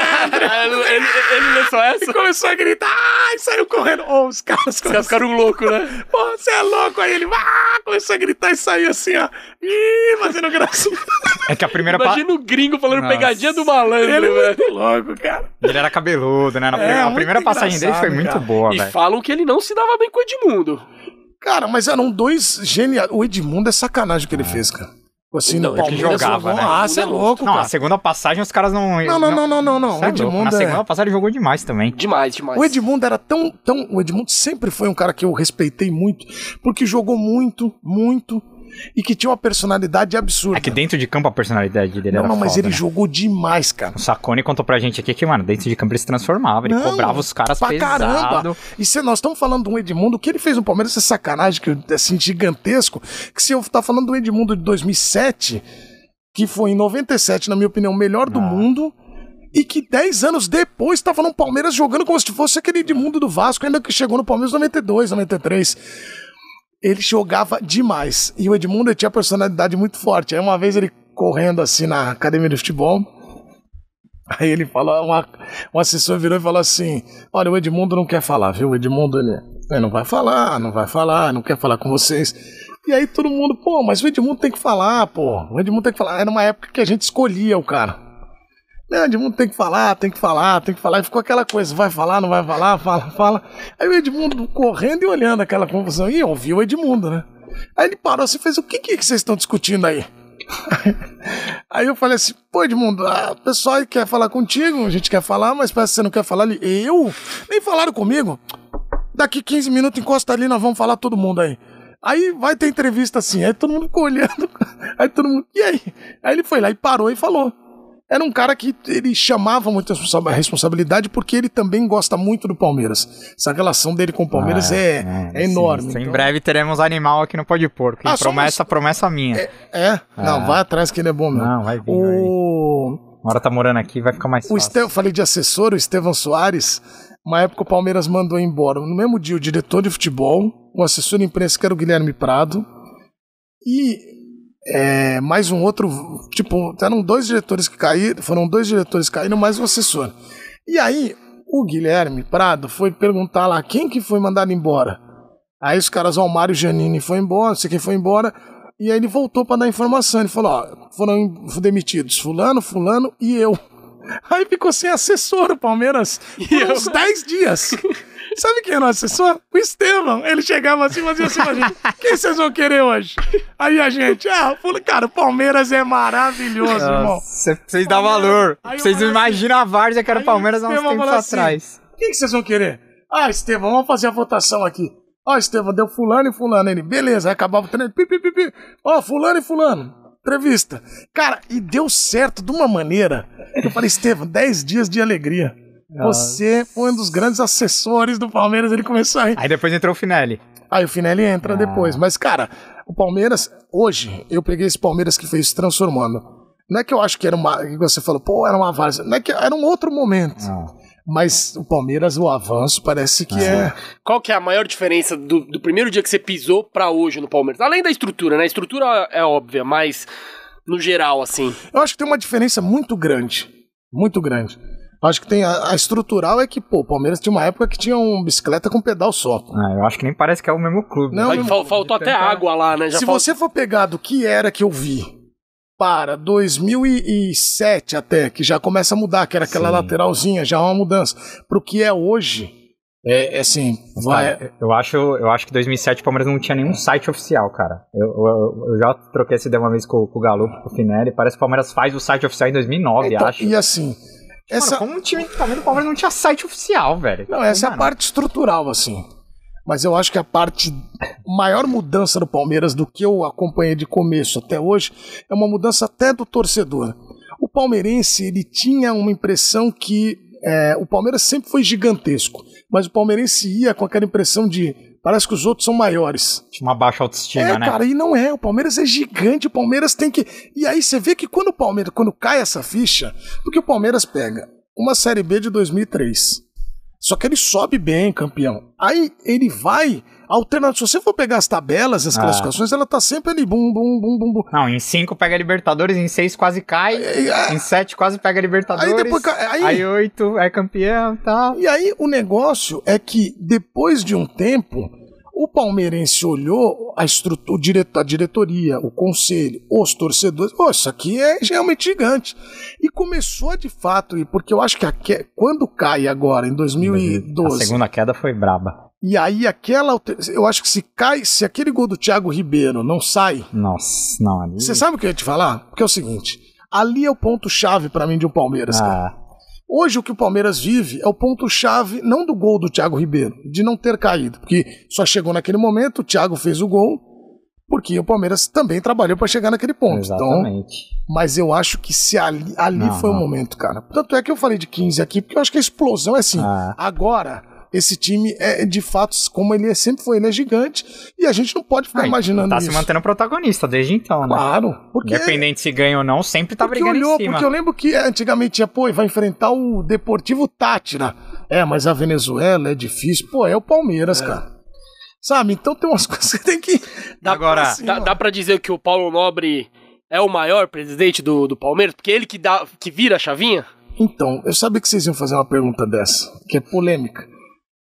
[SPEAKER 4] Ah, ele, ele, ele lançou essa? E começou a gritar, ai, saiu correndo.
[SPEAKER 3] Oh, os caras os começaram... ficaram loucos, né? Pô, você é louco! Aí ele ah, começou a gritar e saiu assim, ó. Ih, fazendo gracinha. É que a primeira Imagina pa... o
[SPEAKER 1] gringo falando
[SPEAKER 2] Nossa. pegadinha do malandro, ele é velho. louco, cara. Ele era cabeludo, né? Na é, a primeira passagem dele foi muito cara. boa, e velho. E
[SPEAKER 3] falam que ele não se dava bem com o Edmundo. Cara, mas eram dois geniais. O Edmundo é sacanagem
[SPEAKER 2] o que ele é. fez, cara. Assim, não, ele é jogava, né? Ah, você é louco, não, cara. Na segunda passagem os caras não... Não, não, não, não, não. não. É o Edmundo Na segunda é. passagem jogou demais também. Demais, demais. O
[SPEAKER 3] Edmundo era tão, tão... O Edmundo sempre foi um cara que eu respeitei muito, porque jogou muito, muito, e que
[SPEAKER 2] tinha uma personalidade absurda. É que dentro de campo a personalidade dele não, era Não, mas foda, ele né? jogou demais, cara. O Sacone contou pra gente aqui que, mano, dentro de campo ele se transformava, ele não, cobrava os caras pra pesado. caramba. E se
[SPEAKER 3] nós estamos falando do Edmundo, o que ele fez no Palmeiras é sacanagem, que, assim, gigantesco, que se eu tá falando do Edmundo de 2007, que foi em 97, na minha opinião, o melhor do ah. mundo e que 10 anos depois estava no Palmeiras jogando como se fosse aquele Edmundo do Vasco, ainda que chegou no Palmeiras 92, 93 ele jogava demais. E o Edmundo tinha personalidade muito forte. Aí uma vez ele correndo assim na academia de futebol. Aí ele falou, uma, um assessor virou e falou assim: Olha, o Edmundo não quer falar, viu? O Edmundo ele, ele não vai falar, não vai falar, não quer falar com vocês. E aí todo mundo, pô, mas o Edmundo tem que falar, pô. O Edmundo tem que falar. Era uma época que a gente escolhia o cara. Não, Edmundo tem que falar, tem que falar, tem que falar. E ficou aquela coisa, vai falar, não vai falar, fala, fala. Aí o Edmundo correndo e olhando aquela confusão. E ouviu o Edmundo, né? Aí ele parou assim e fez, o que, que vocês estão discutindo aí? Aí eu falei assim, pô Edmundo, ah, o pessoal quer falar contigo, a gente quer falar, mas parece que você não quer falar. ali. eu? Nem falaram comigo. Daqui 15 minutos encosta ali, nós vamos falar todo mundo aí. Aí vai ter entrevista assim, aí todo mundo ficou olhando, aí todo mundo, e aí? Aí ele foi lá e parou e falou era um cara que ele chamava muita responsabilidade porque ele também gosta muito do Palmeiras. Essa relação dele
[SPEAKER 2] com o Palmeiras ah, é, é, é, enorme. Sim, então... Em breve teremos animal aqui no Pode Porco. Ah, promessa, somos... promessa minha. É, é? Ah. não, vai atrás que ele é bom mesmo. Não, vai vir. O... Uma hora tá morando aqui,
[SPEAKER 3] vai ficar mais fácil. O falei de assessor, o Estevão Soares. Uma época o Palmeiras mandou embora. No mesmo dia, o diretor de futebol, o assessor de imprensa, que era o Guilherme Prado, e é, mais um outro, tipo, eram dois diretores que caíram, foram dois diretores que caíram, mais um assessor. E aí, o Guilherme Prado foi perguntar lá quem que foi mandado embora. Aí os caras, ó, o Mário Janine foi embora, não sei quem foi embora, e aí ele voltou para dar informação. Ele falou, ó, foram demitidos fulano, fulano e eu. Aí ficou sem assessor o Palmeiras por uns 10 dias. Sabe quem é nosso assessor? O Estevão. Ele chegava assim, fazia assim pra gente. Quem vocês vão querer hoje? Aí a gente, ah, falei, cara, o Palmeiras é maravilhoso, Nossa, irmão.
[SPEAKER 2] Vocês dão valor. Vocês assim, imaginam
[SPEAKER 3] a várzea que era o Palmeiras há uns tempos assim, atrás. o que vocês vão querer? Ah, Estevão, vamos fazer a votação aqui. Ó, oh, Estevão, deu fulano e fulano. Ele, beleza, aí acabava o treino. Pi, pi, pi, pi. Ó, oh, fulano e fulano. Entrevista. Cara, e deu certo de uma maneira. Eu falei, Estevão, 10 dias de alegria. É. Você foi um dos grandes assessores do Palmeiras, ele começou aí. Aí depois entrou o Finelli. Aí o Finelli entra ah. depois. Mas, cara, o Palmeiras, hoje, eu peguei esse Palmeiras que fez se transformando. Não é que eu acho que era uma. Que você falou, pô, era uma várzea. Não é que era um outro momento. Ah. Mas o Palmeiras, o avanço, parece que ah. é.
[SPEAKER 1] Qual que é a maior diferença do, do primeiro dia que você pisou para hoje no Palmeiras? Além da estrutura, né? A estrutura é óbvia, mas no geral, assim.
[SPEAKER 3] Eu acho que tem uma diferença muito grande. Muito grande. Acho que tem. A, a, estrutural é que, pô, o Palmeiras tinha uma época que tinha um bicicleta com pedal só. Ah, eu acho que nem parece que é o mesmo clube. Não, né? fal, faltou até tentar... água
[SPEAKER 1] lá, né? Já Se falta... você
[SPEAKER 3] for pegar do que era que eu vi para 2007 até, que já começa a mudar, que era aquela Sim. lateralzinha, já é uma mudança. Para o que é hoje,
[SPEAKER 2] é, é assim, vai... Cara, eu, acho, eu acho que 2007 o Palmeiras não tinha nenhum site oficial, cara. Eu, eu, eu já troquei essa ideia uma vez com, com o Galo, com o Finelli, parece que o Palmeiras faz o site oficial em 2009, então, acho. E assim, essa... Mano, como um time que tá vendo o Palmeiras não tinha site oficial, velho? Não, essa é a parte estrutural, assim.
[SPEAKER 3] Mas eu acho que a parte maior mudança do Palmeiras do que eu acompanhei de começo até hoje é uma mudança até do torcedor. O palmeirense ele tinha uma impressão que é, o Palmeiras sempre foi gigantesco, mas o palmeirense ia com aquela impressão de Parece que os outros são maiores.
[SPEAKER 2] Tinha uma baixa autoestima, é, né? cara,
[SPEAKER 3] e não é. O Palmeiras é gigante, o Palmeiras tem que. E aí você vê que quando o Palmeiras, quando cai essa ficha, porque o Palmeiras pega uma Série B de 2003, só que ele sobe bem, campeão. Aí ele vai alternando. Se você for pegar as tabelas, as ah. classificações, ela tá sempre ali, bum, bum, bum, bum, bum.
[SPEAKER 2] Não, em 5 pega a Libertadores, em 6 quase cai, é, é, é. em 7 quase pega a Libertadores, aí, depois, aí... aí
[SPEAKER 3] 8 é campeão e tá. tal. E aí o negócio é que depois de um tempo, o palmeirense olhou a, estrutura, a diretoria, o conselho, os torcedores, oh, isso aqui é realmente gigante. E começou de fato, e porque eu acho que que... quando cai agora, em 2012. A segunda queda foi braba. E aí aquela. Eu acho que se cai, se aquele gol do Thiago Ribeiro não sai. Nossa, não, ali. Você sabe o que eu ia te falar? Porque é o seguinte. Ali é o ponto-chave para mim de um Palmeiras, ah. cara. Hoje o que o Palmeiras vive é o ponto-chave, não do gol do Thiago Ribeiro, de não ter caído, porque só chegou naquele momento, o Thiago fez o gol, porque o Palmeiras também trabalhou para chegar naquele ponto. Então, Exatamente. Então, mas eu acho que se ali, ali não, foi não. o momento, cara. Tanto é que eu falei de 15 aqui, porque eu acho que a explosão é assim. Ah. Agora, esse time é, é de fato, como ele é, sempre foi, ele é gigante e a gente não pode ficar ah, então imaginando tá isso. Tá se mantendo
[SPEAKER 2] protagonista desde então, né? Claro.
[SPEAKER 3] Porque, Independente
[SPEAKER 2] se ganha ou não, sempre tá brigando olhou, em cima. Porque eu
[SPEAKER 3] lembro que é, antigamente tinha, pô, vai enfrentar o Deportivo Tátira. É, mas a Venezuela é difícil. Pô, é o Palmeiras, é. cara. Sabe? Então tem umas coisas que tem que.
[SPEAKER 1] Dá Agora, pra dá, dá pra dizer que o Paulo Nobre é o maior presidente do, do Palmeiras? Porque ele que, dá, que vira a chavinha?
[SPEAKER 3] Então, eu sabia que vocês iam fazer uma pergunta dessa, que é polêmica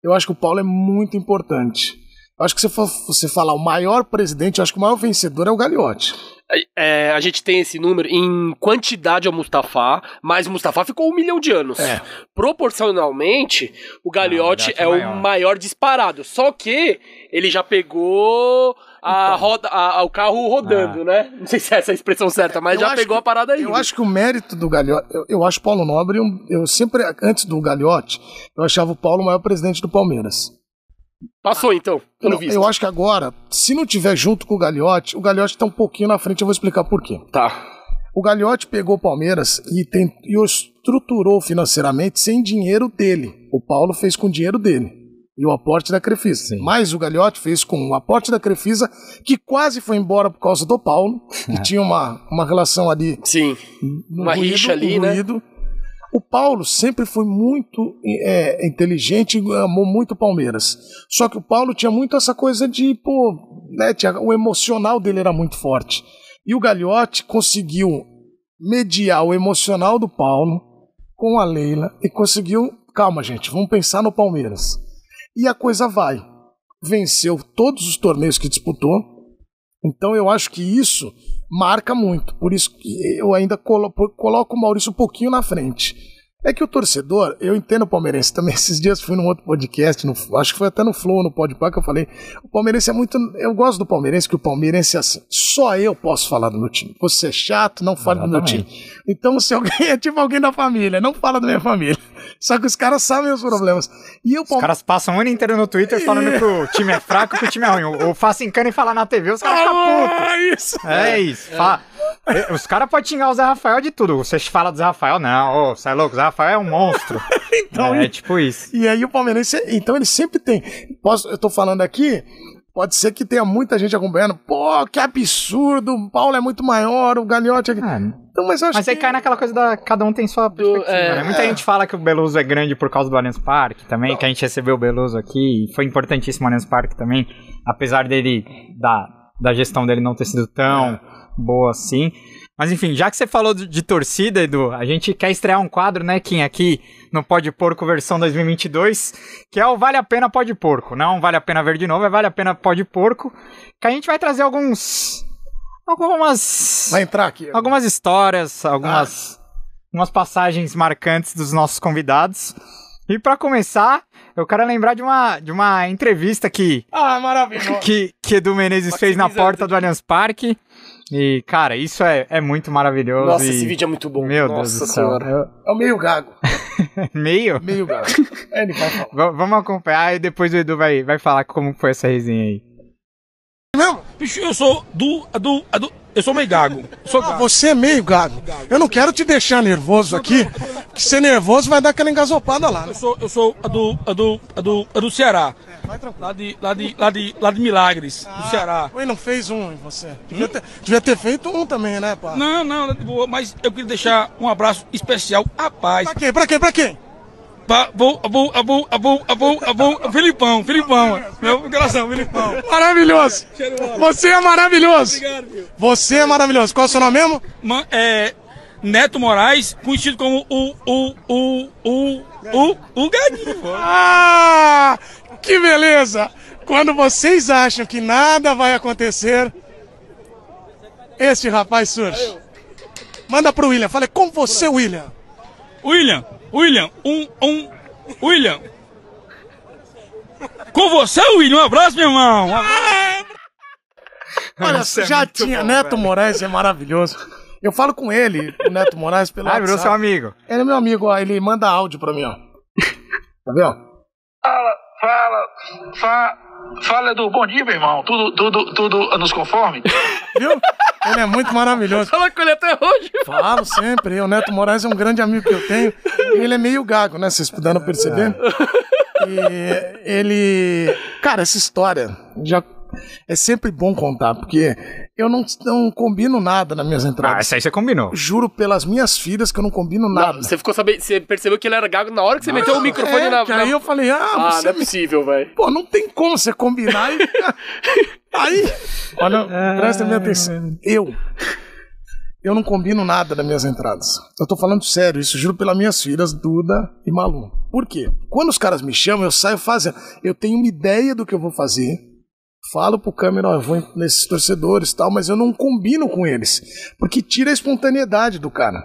[SPEAKER 3] eu acho que o Paulo é muito importante. Eu acho que se for, você falar o maior presidente, eu acho que o maior vencedor é o Gagliotti.
[SPEAKER 1] É, é, a gente tem esse número em quantidade ao Mustafa, mas o Mustafa ficou um milhão de anos. É. Proporcionalmente, o Gagliotti é, é o maior disparado. Só que ele já pegou a então. roda, a, a, o carro rodando, ah. né? Não sei se é essa a expressão certa, mas eu já pegou que, a parada aí. Eu acho
[SPEAKER 3] que o mérito do Gagliotti, eu, eu acho Paulo Nobre, um, eu sempre, antes do Gagliotti, eu achava o Paulo o maior presidente do Palmeiras.
[SPEAKER 1] Passou então, pelo não, visto. Eu acho
[SPEAKER 3] que agora, se não tiver junto com o Gagliotti, o Gagliotti está um pouquinho na frente, eu vou explicar por quê. Tá. O Gagliotti pegou o Palmeiras e, tem, e o estruturou financeiramente sem dinheiro dele. O Paulo fez com dinheiro dele e o aporte da Crefisa. Sim. Mas o Gagliotti fez com o aporte da Crefisa, que quase foi embora por causa do Paulo, que tinha uma, uma relação ali. Sim. uma ruído, rixa ali, né? O Paulo sempre foi muito é, inteligente, amou muito o Palmeiras. Só que o Paulo tinha muito essa coisa de, pô, né, tinha, o emocional dele era muito forte. E o Gagliotti conseguiu mediar o emocional do Paulo com a Leila e conseguiu. Calma, gente, vamos pensar no Palmeiras e a coisa vai. Venceu todos os torneios que disputou, então eu acho que isso marca muito, por isso que eu ainda colo coloco o Maurício um pouquinho na frente. É que o torcedor, eu entendo o palmeirense também. Esses dias fui num outro podcast, no, acho que foi até no Flow, no Podpah, que eu falei. O palmeirense é muito. Eu gosto do palmeirense, que o palmeirense é assim. Só eu posso falar do meu time. Você é chato, não fala Exatamente. do meu time. Então, se alguém é tipo alguém da família, não fala
[SPEAKER 2] da minha família. Só que os caras sabem os problemas. E o Palmeiras... Os caras passam o ano inteiro no Twitter falando que o time é fraco, que o time é ruim. O, faça encana e falar na TV, os caras ficam ah, putos. É isso. É, é. isso. É. Fala... Os caras podem xingar o Zé Rafael de tudo. Você fala do Zé Rafael, não. Ô, sai é louco, o Zé Rafael é um monstro. então, é, é, tipo isso. E aí o Palmeiras, então ele sempre tem. Posso,
[SPEAKER 3] eu tô falando aqui, Pode ser que tenha muita gente acompanhando. Pô, que absurdo! O Paulo
[SPEAKER 2] é muito maior, o Gagliotti. É... então, mas eu acho mas que... aí cai naquela coisa da. Cada um tem sua perspectiva. Né? É, né? Muita é... gente fala que o Beluso é grande por causa do Allianz Parque também, Não. que a gente recebeu o Beluso aqui. Foi importantíssimo o Allianz Parque também. Apesar dele. da, da gestão dele não ter sido tão é. boa assim. Mas enfim, já que você falou de torcida, Edu, a gente quer estrear um quadro, né, Kim, aqui no Pode Porco versão 2022, que é o Vale a Pena Pode Porco. Não Vale a Pena Ver de Novo, é Vale a Pena Pode Porco, que a gente vai trazer alguns... Algumas... Vai entrar aqui. Algumas histórias, ah. algumas... Ah. passagens marcantes dos nossos convidados. E para começar, eu quero lembrar de uma, de uma entrevista que... Ah, maravilhoso! Que, que Edu Menezes Maximizado. fez na porta do Allianz Parque e, cara, isso é, é muito maravilhoso. Nossa, e... esse vídeo é muito bom. Meu Nossa Deus do céu. Senhora. É o meio gago. meio? Meio gago. É, ele vai falar. V vamos acompanhar e depois o Edu vai, vai falar como foi essa resenha aí. Não. Bicho, eu sou do. do, do eu
[SPEAKER 3] sou meio gago. Sou ah, gago. Ah, você é meio gago. Eu não quero te deixar nervoso aqui, que ser nervoso vai dar aquela engasopada lá. Né? Eu sou, eu sou a do, a do, a do, a do Ceará. É, vai tranquilo. Lá de, lá de, lá de, lá de Milagres, ah, do Ceará. Ele não fez um em você. Devia, hum? ter, devia ter feito um também, né, pá? Não, não, de boa. Mas eu queria deixar um abraço especial a paz. Pra quem? Pra quem? Pra quem? Abu, Abu, Abu, Abu, Abu, Abu, Filipão, Filipão. Meu
[SPEAKER 1] coração, Filipão. Maravilhoso. Você é maravilhoso. Obrigado, meu.
[SPEAKER 3] Você é maravilhoso. Qual é o seu nome mesmo? Man,
[SPEAKER 1] é, Neto Moraes, conhecido como o, o, o, o, o, o Gadinho. Ah, que beleza.
[SPEAKER 3] Quando vocês acham que nada vai acontecer, este rapaz surge. Manda pro William. Fala, é com você, William. William, William, um, um. William! Com você, William! Um abraço, meu irmão! Um abraço.
[SPEAKER 2] Olha, é já é tinha. Bom, Neto velho.
[SPEAKER 3] Moraes é maravilhoso. Eu falo com ele, o Neto Moraes, pelo. Ah, virou seu amigo. Ele é meu amigo, ó. Ele manda áudio pra mim, ó. Tá vendo? Fala, fala, fala. Fala, Edu. Bom dia, meu irmão. Tudo, tudo, tudo nos conforme? Viu? Ele é muito maravilhoso. Fala com ele até hoje. Falo sempre. O Neto Moraes é um grande amigo que eu tenho. Ele é meio gago, né? Vocês puderam perceber. É. E ele. Cara, essa história já é sempre bom contar, porque eu não, não combino nada nas minhas ah, entradas. Ah, isso aí você combinou. Juro pelas minhas filhas que eu não combino nada. Não,
[SPEAKER 1] você ficou sabendo, você percebeu que ele era gago na hora que você não, meteu o é, microfone é, na, na. Aí eu falei, ah, ah você não é possível, velho. Pô, não tem
[SPEAKER 3] como você combinar e. aí. Olha, presta minha atenção. Eu. Eu não combino nada nas minhas entradas. Eu tô falando sério, isso juro pelas minhas filhas, Duda e Malu. Por quê? Quando os caras me chamam, eu saio fazendo. Eu tenho uma ideia do que eu vou fazer falo pro câmera, eu vou nesses torcedores tal, mas eu não combino com eles, porque tira a espontaneidade do cara.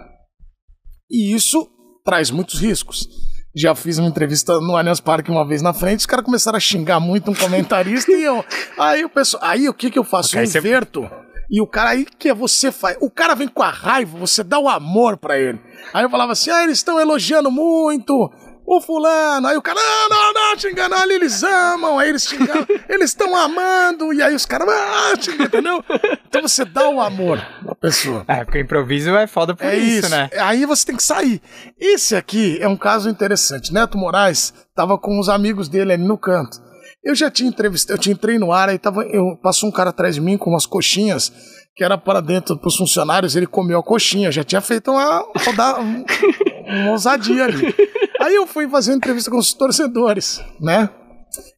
[SPEAKER 3] E isso traz muitos riscos. Já fiz uma entrevista no Allianz Parque uma vez na frente, os caras começaram a xingar muito um comentarista e eu. Aí o pessoal. Aí o que que eu faço? Okay, eu inverto. Você... E o cara aí que você faz. O cara vem com a raiva, você dá o amor para ele. Aí eu falava assim: ah, eles estão elogiando muito, o fulano, aí o cara, não, ah, não, não, te enganaram, eles amam, aí eles te enganam, eles estão amando, e aí os caras, ah, te enganam, entendeu? Então você dá o amor
[SPEAKER 2] na pessoa. É, porque o improviso é foda por é isso, isso, né?
[SPEAKER 3] Aí você tem que sair. Esse aqui é um caso interessante. Neto Moraes tava com os amigos dele ali no canto. Eu já tinha entrevistado, eu tinha entrei no ar, aí tava, eu, passou um cara atrás de mim com umas coxinhas, que era para dentro para os funcionários, ele comeu a coxinha, já tinha feito uma, uma, uma ousadia ali. Aí eu fui fazendo entrevista com os torcedores, né?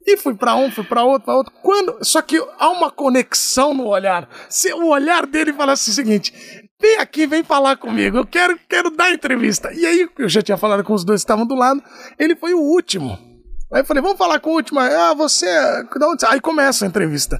[SPEAKER 3] E fui para um, fui para outro, para outro. Quando, só que há uma conexão no olhar. Se o olhar dele falasse assim, o seguinte: vem aqui, vem falar comigo, eu quero, quero dar entrevista. E aí, eu já tinha falado com os dois que estavam do lado, ele foi o último. Aí eu falei: vamos falar com o último. Ah, você. Aí começa a entrevista.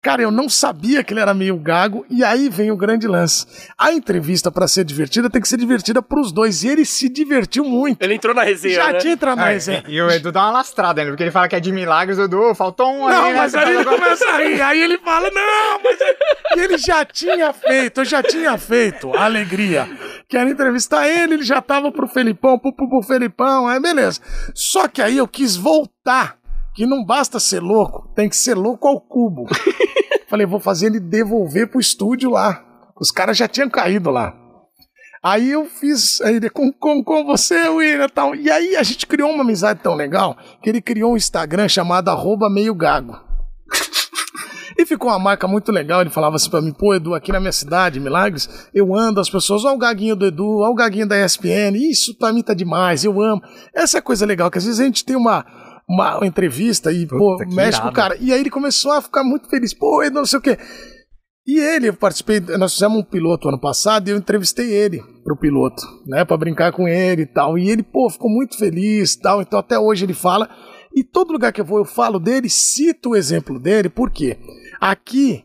[SPEAKER 3] Cara, eu não sabia que ele era meio gago, e aí vem o grande lance. A entrevista, para ser divertida, tem que ser divertida para os dois, e ele se divertiu muito.
[SPEAKER 2] Ele entrou na resenha. Já né? tinha entrado na é, resenha. E, o Edu dá uma lastrada, né? Porque ele fala que é de milagres, Edu, faltou um. Não, aí, mas né? aí ele agora... começa a rir.
[SPEAKER 1] Aí ele fala, não,
[SPEAKER 2] mas. É e ele já tinha feito,
[SPEAKER 3] eu já tinha feito. Alegria. Quero entrevistar ele, ele já tava pro Felipão, pro, pro, pro Felipão, é beleza. Só que aí eu quis voltar que não basta ser louco, tem que ser louco ao cubo. Falei, vou fazer ele devolver pro estúdio lá. Os caras já tinham caído lá. Aí eu fiz ele, com, com, com você, William, tal. E aí a gente criou uma amizade tão legal que ele criou um Instagram chamado arroba meio gago. E ficou uma marca muito legal. Ele falava assim pra mim: pô, Edu, aqui na minha cidade, Milagres, eu ando, as pessoas, ó, o gaguinho do Edu, ó, o gaguinho da ESPN, isso pra mim tá demais, eu amo. Essa é a coisa legal, que às vezes a gente tem uma uma entrevista e, Puta, pô, mexe com o cara. E aí ele começou a ficar muito feliz, pô, não sei o quê. E ele, eu participei, nós fizemos um piloto ano passado e eu entrevistei ele pro piloto, né, para brincar com ele e tal. E ele, pô, ficou muito feliz e tal. Então até hoje ele fala. E todo lugar que eu vou, eu falo dele, cito o exemplo dele, porque aqui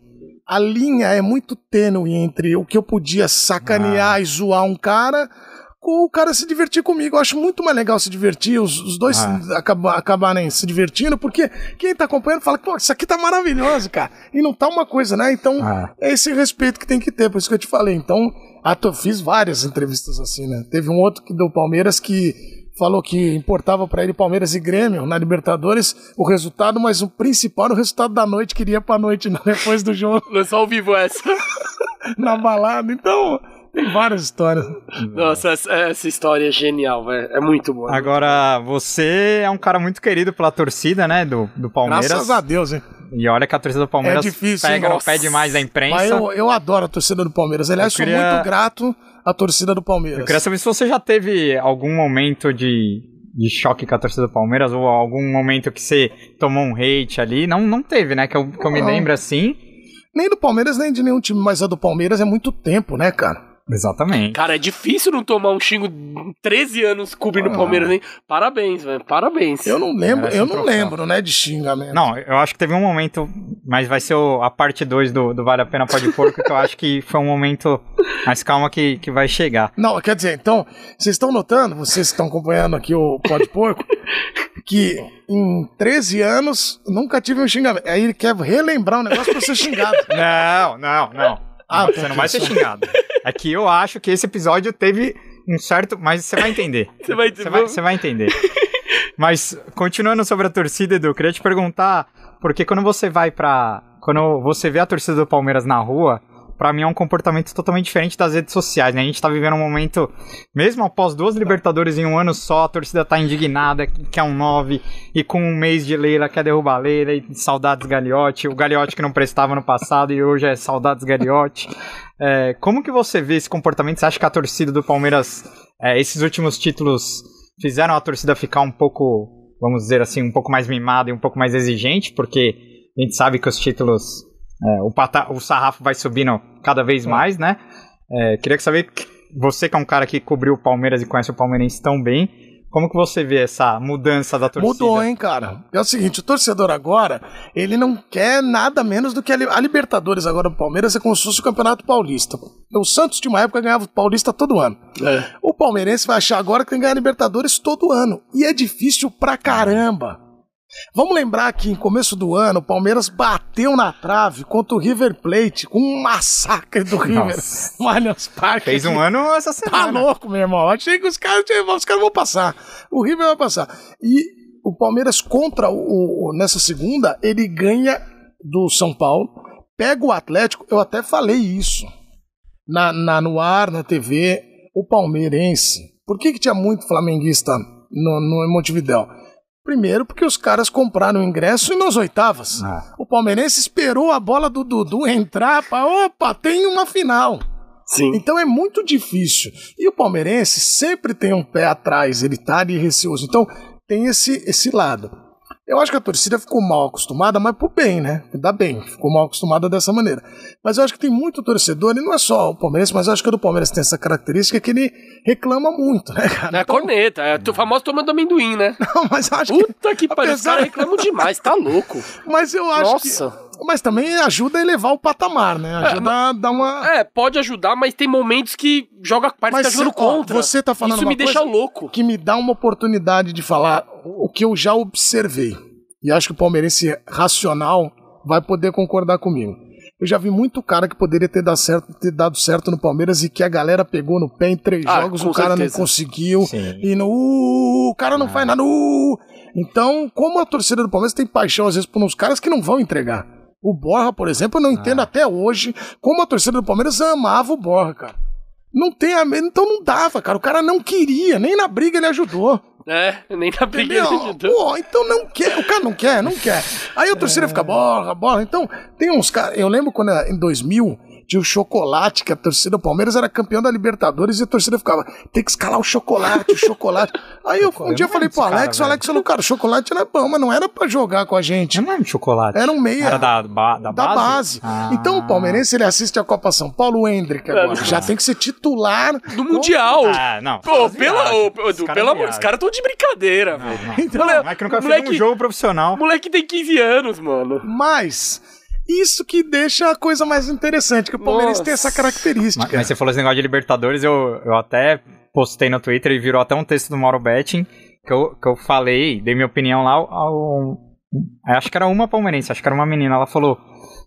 [SPEAKER 3] a linha é muito tênue entre o que eu podia sacanear ah. e zoar um cara com o cara se divertir comigo. Eu acho muito mais legal se divertir, os, os dois ah. acab acabarem se divertindo, porque quem tá acompanhando fala, pô, isso aqui tá maravilhoso, cara. E não tá uma coisa, né? Então, ah. é esse respeito que tem que ter, por isso que eu te falei. Então, ato, fiz várias entrevistas assim, né? Teve um outro que do Palmeiras que falou que importava para ele Palmeiras e Grêmio na Libertadores o resultado, mas o principal era o resultado da noite, queria pra noite, né? depois do jogo.
[SPEAKER 1] Lançou ao vivo essa.
[SPEAKER 3] na
[SPEAKER 2] balada, então... Tem várias histórias.
[SPEAKER 1] Nossa, essa, essa história é genial, velho. É
[SPEAKER 2] muito boa. Agora, você é um cara muito querido pela torcida, né? Do, do Palmeiras. Graças a Deus, hein? E olha que a torcida do Palmeiras é difícil, pega no pé demais da imprensa. Mas eu, eu adoro a torcida do
[SPEAKER 3] Palmeiras. Aliás, queria... sou muito grato à torcida do Palmeiras. Eu queria saber se
[SPEAKER 2] você já teve algum momento de, de choque com a torcida do Palmeiras ou algum momento que você tomou um hate ali. Não, não teve, né? Que eu, que eu me lembro assim.
[SPEAKER 3] Nem do Palmeiras, nem de nenhum time, mas a do Palmeiras é muito tempo, né, cara? Exatamente.
[SPEAKER 1] Cara, é difícil não tomar um xingo 13 anos cobrindo o ah. Palmeiras, hein? Parabéns, velho. Parabéns. Eu não lembro, é, eu não trocar. lembro,
[SPEAKER 2] né, de xingamento. Não, eu acho que teve um momento, mas vai ser o, a parte 2 do, do Vale a Pena Pode Porco, que eu acho que foi um momento mais calma que, que vai chegar.
[SPEAKER 3] Não, quer dizer, então, vocês estão notando, vocês que estão acompanhando aqui o Pode Porco, que em 13 anos nunca tive um xingamento. Aí ele quer relembrar um negócio pra ser xingado.
[SPEAKER 2] Não, não, não. Ah, você não vai ser xingado. É que eu acho que esse episódio teve um certo. Mas você vai entender. Você vai, você vai, vai, entender. mas, continuando sobre a torcida, Edu, eu queria te perguntar. Porque quando você vai pra. Quando você vê a torcida do Palmeiras na rua, para mim é um comportamento totalmente diferente das redes sociais, né? A gente tá vivendo um momento, mesmo após duas Libertadores em um ano só, a torcida tá indignada, que é um 9, e com um mês de Leila quer derrubar a Leila, e saudades Gagliotti, o Gagliotti que não prestava no passado e hoje é saudades Gagliotti. É, como que você vê esse comportamento? Você acha que a torcida do Palmeiras, é, esses últimos títulos fizeram a torcida ficar um pouco, vamos dizer assim, um pouco mais mimada e um pouco mais exigente, porque a gente sabe que os títulos é, o, pata, o sarrafo vai subindo cada vez mais, né? É, queria saber, você que é um cara que cobriu o Palmeiras e conhece o palmeirense tão bem, como que você vê essa mudança da torcida? Mudou, hein, cara? É o seguinte, o torcedor agora,
[SPEAKER 3] ele não quer nada menos do que a, Libertadores agora do Palmeiras é como se fosse o Campeonato Paulista. O Santos de uma época ganhava o Paulista todo ano. É. O palmeirense vai achar agora que tem que ganhar a Libertadores todo ano. E é difícil pra caramba. Vamos lembrar que em começo do ano o Palmeiras bateu na trave contra o River Plate com um massacre do River no Allianz Parque. Fez um ano essa tá semana. Tá louco, meu irmão. Achei que os caras, os caras vão passar. O River vai passar. E o Palmeiras contra o, o, nessa segunda, ele ganha do São Paulo, pega o Atlético, eu até falei isso na, na no ar, na TV, o palmeirense. Por que, que tinha muito flamenguista no, no Montevidéu? Primeiro, porque os caras compraram o ingresso nas oitavas. Ah. O palmeirense esperou a bola do Dudu entrar para. Opa, tem uma final. Sim. Então é muito difícil. E o palmeirense sempre tem um pé atrás, ele tá ali receoso. Então tem esse, esse lado. Eu acho que a torcida ficou mal acostumada, mas por bem, né? Dá bem, ficou mal acostumada dessa maneira. Mas eu acho que tem muito torcedor, e não é só o Palmeiras, mas eu acho que o do Palmeiras tem essa característica que ele reclama muito, né, cara?
[SPEAKER 1] É então... corneta, é o famoso tomando amendoim, né? Não, mas eu acho Puta que, que pariu, apesar... os caras reclamam demais, tá louco.
[SPEAKER 3] Mas eu acho Nossa. que mas também ajuda a elevar o patamar, né? É, ajuda é, a dar uma.
[SPEAKER 1] É, pode ajudar, mas tem momentos que joga parte mas que tá ajuda contra. Você tá falando Isso me deixa louco. Que me dá
[SPEAKER 3] uma oportunidade de falar o que eu já observei. E acho que o palmeirense racional vai poder concordar comigo. Eu já vi muito cara que poderia ter dado certo, ter dado certo no Palmeiras e que a galera pegou no pé em três ah, jogos, o cara certeza. não conseguiu. Sim. E no. Uh, uh, uh, o cara não ah. faz nada. Uh, uh. Então, como a torcida do Palmeiras tem paixão, às vezes, por uns caras que não vão entregar. O Borra, por exemplo, eu não ah. entendo até hoje como a torcida do Palmeiras amava o Borra, cara. Não tem a... Então não dava, cara. O cara não queria, nem na briga ele ajudou.
[SPEAKER 1] É, nem na briga Entendeu? ele ajudou.
[SPEAKER 3] Pô, então não quer. O cara não quer, não quer. Aí a torcida é. fica borra, borra. Então, tem uns caras. Eu lembro quando em 2000 tinha o chocolate, que a torcida, do Palmeiras era campeão da Libertadores e a torcida ficava, tem que escalar o chocolate, o chocolate. Aí eu,
[SPEAKER 2] um dia eu falei pro Alex, cara, o Alex
[SPEAKER 3] falou, cara, o chocolate era bom, mas não era pra jogar com a gente. Não era um chocolate. Era um meia. Era da,
[SPEAKER 2] ba, da, da, base? Ah.
[SPEAKER 3] Então o palmeirense, ele assiste a Copa São Paulo, o Hendrick agora. Já tem que ser titular. Do Mundial. Ah, não. Pô, pela, ô, do, pelo amor, os caras
[SPEAKER 1] estão de brincadeira, velho. Então, moleque, que nunca moleque, fez um
[SPEAKER 3] jogo profissional. Moleque tem 15 anos, mano. Mas... Isso que deixa a coisa mais interessante, que o Palmeiras Nossa. tem essa característica. Mas, mas,
[SPEAKER 2] você falou esse negócio de Libertadores, eu, eu até postei no Twitter e virou até um texto do Mauro Betting, que eu, que eu falei, dei minha opinião lá ao, Acho que era uma palmeirense, acho que era uma menina. Ela falou: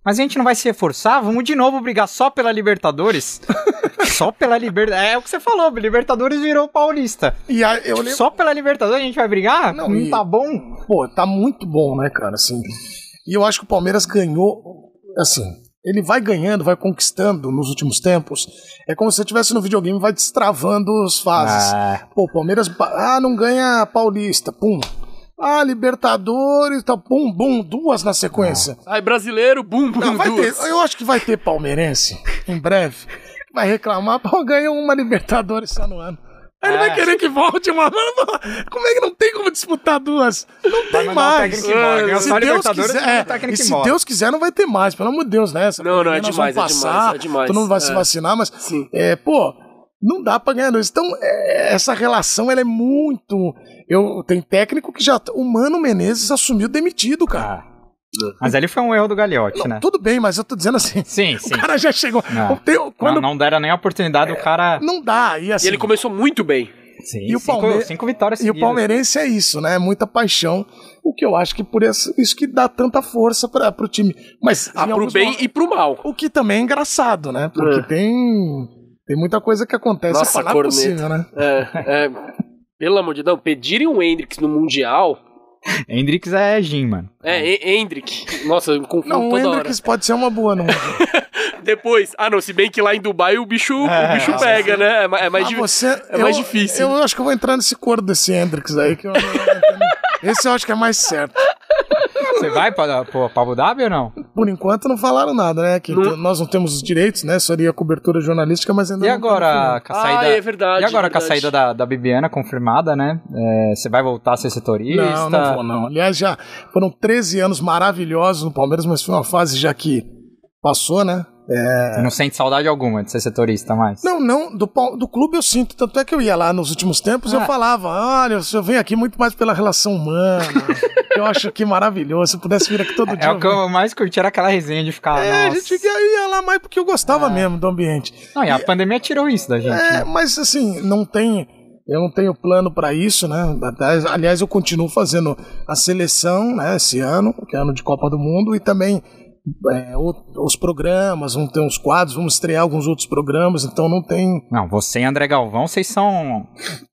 [SPEAKER 2] Mas a gente não vai se reforçar? Vamos de novo brigar só pela Libertadores? só pela Libertadores. É o que você falou: Libertadores virou paulista. E a, eu tipo, lembro... Só pela Libertadores a gente vai brigar? Não, não e... tá bom? Pô, tá muito bom, né, cara? Assim. E
[SPEAKER 3] eu acho que o Palmeiras ganhou, assim, ele vai ganhando, vai conquistando nos últimos tempos. É como se você estivesse no videogame vai destravando as fases. Ah. Pô, Palmeiras, ah, não ganha Paulista, pum. Ah, Libertadores, tá, bum, bum, duas na sequência.
[SPEAKER 1] Ah. Aí, brasileiro, bum, bum, duas. Ter, eu
[SPEAKER 3] acho que vai ter palmeirense em breve. Vai reclamar, pô, ganha uma Libertadores só
[SPEAKER 1] no ano ele vai é. querer que volte uma.
[SPEAKER 3] Como é que não tem como disputar duas?
[SPEAKER 4] Não tem mais. se,
[SPEAKER 3] Deus quiser, é, se Deus quiser, não vai ter mais, pelo amor de Deus, né? Essa não, não, é, é demais, passar, é demais, é demais. Tu não vai se é. vacinar, mas. Sim. É, pô, não dá pra ganhar dois. Então, essa relação, ela é muito. Eu, tem técnico que já. O Mano Menezes assumiu demitido, cara. Ah. É.
[SPEAKER 2] Mas ele foi um erro do Gagliotti, não, né? Tudo bem, mas eu tô dizendo assim. Sim, sim. O cara já chegou. Não, quando... não, não deram nem a oportunidade, o é, cara. Não dá. E, assim, e ele começou muito bem. Sim, e o cinco, Palme... cinco vitórias seguidas. E o palmeirense
[SPEAKER 3] é isso, né? Muita paixão. O que eu acho que por isso, isso que dá tanta força para o time. Mas ah, pro bem momentos, e pro mal. O que também é engraçado, né? Porque é. tem
[SPEAKER 2] tem muita coisa que acontece Nossa, é a possível, né?
[SPEAKER 1] É, é, pelo amor de Deus, pedirem o Hendrix no mundial
[SPEAKER 2] Hendrix é Jim, mano.
[SPEAKER 1] É, Hendrix. Nossa, eu confundo não, toda Hendrix hora. Hendrix
[SPEAKER 2] pode ser uma boa, não.
[SPEAKER 1] Depois, ah não, se bem que lá em Dubai o bicho, é, o bicho é, pega, né? É, é mais, ah, você, é eu, mais difícil. Eu
[SPEAKER 3] acho que eu vou entrar nesse coro desse Hendrix aí, que eu, esse eu acho que é mais certo.
[SPEAKER 1] Você vai para pra
[SPEAKER 2] Abu Dhabi ou não?
[SPEAKER 3] Por enquanto não falaram nada, né? Que não. nós não temos os direitos, né? Seria cobertura
[SPEAKER 2] jornalística, mas ainda e não. Agora, a saída... Ah, é verdade. E agora é verdade. com a saída da, da Bibiana confirmada, né? É, você vai voltar a ser setorista? Não, não vou, não. Aliás, já foram 13 anos maravilhosos no Palmeiras, mas foi uma fase já que passou, né? É... Você não sente saudade alguma de ser setorista mais?
[SPEAKER 3] Não, não. Do, do clube eu sinto. Tanto é que eu ia lá nos últimos tempos ah. eu falava: olha, eu venho aqui muito mais pela relação humana. eu acho que maravilhoso. Se eu pudesse vir aqui todo é, é dia. É o que eu
[SPEAKER 2] mais curti era aquela resenha de ficar. É, nossa.
[SPEAKER 3] a gente ia, ia, lá mais porque eu gostava ah. mesmo do ambiente. Não, e, e a pandemia tirou isso da gente. É, né? mas assim, não tem. Eu não tenho plano para isso, né? Aliás, eu continuo fazendo a seleção, né, esse ano, que é ano de Copa do Mundo, e também é, os programas, vão ter uns quadros, vamos estrear alguns outros programas,
[SPEAKER 2] então não tem. Não, você e André Galvão, vocês são.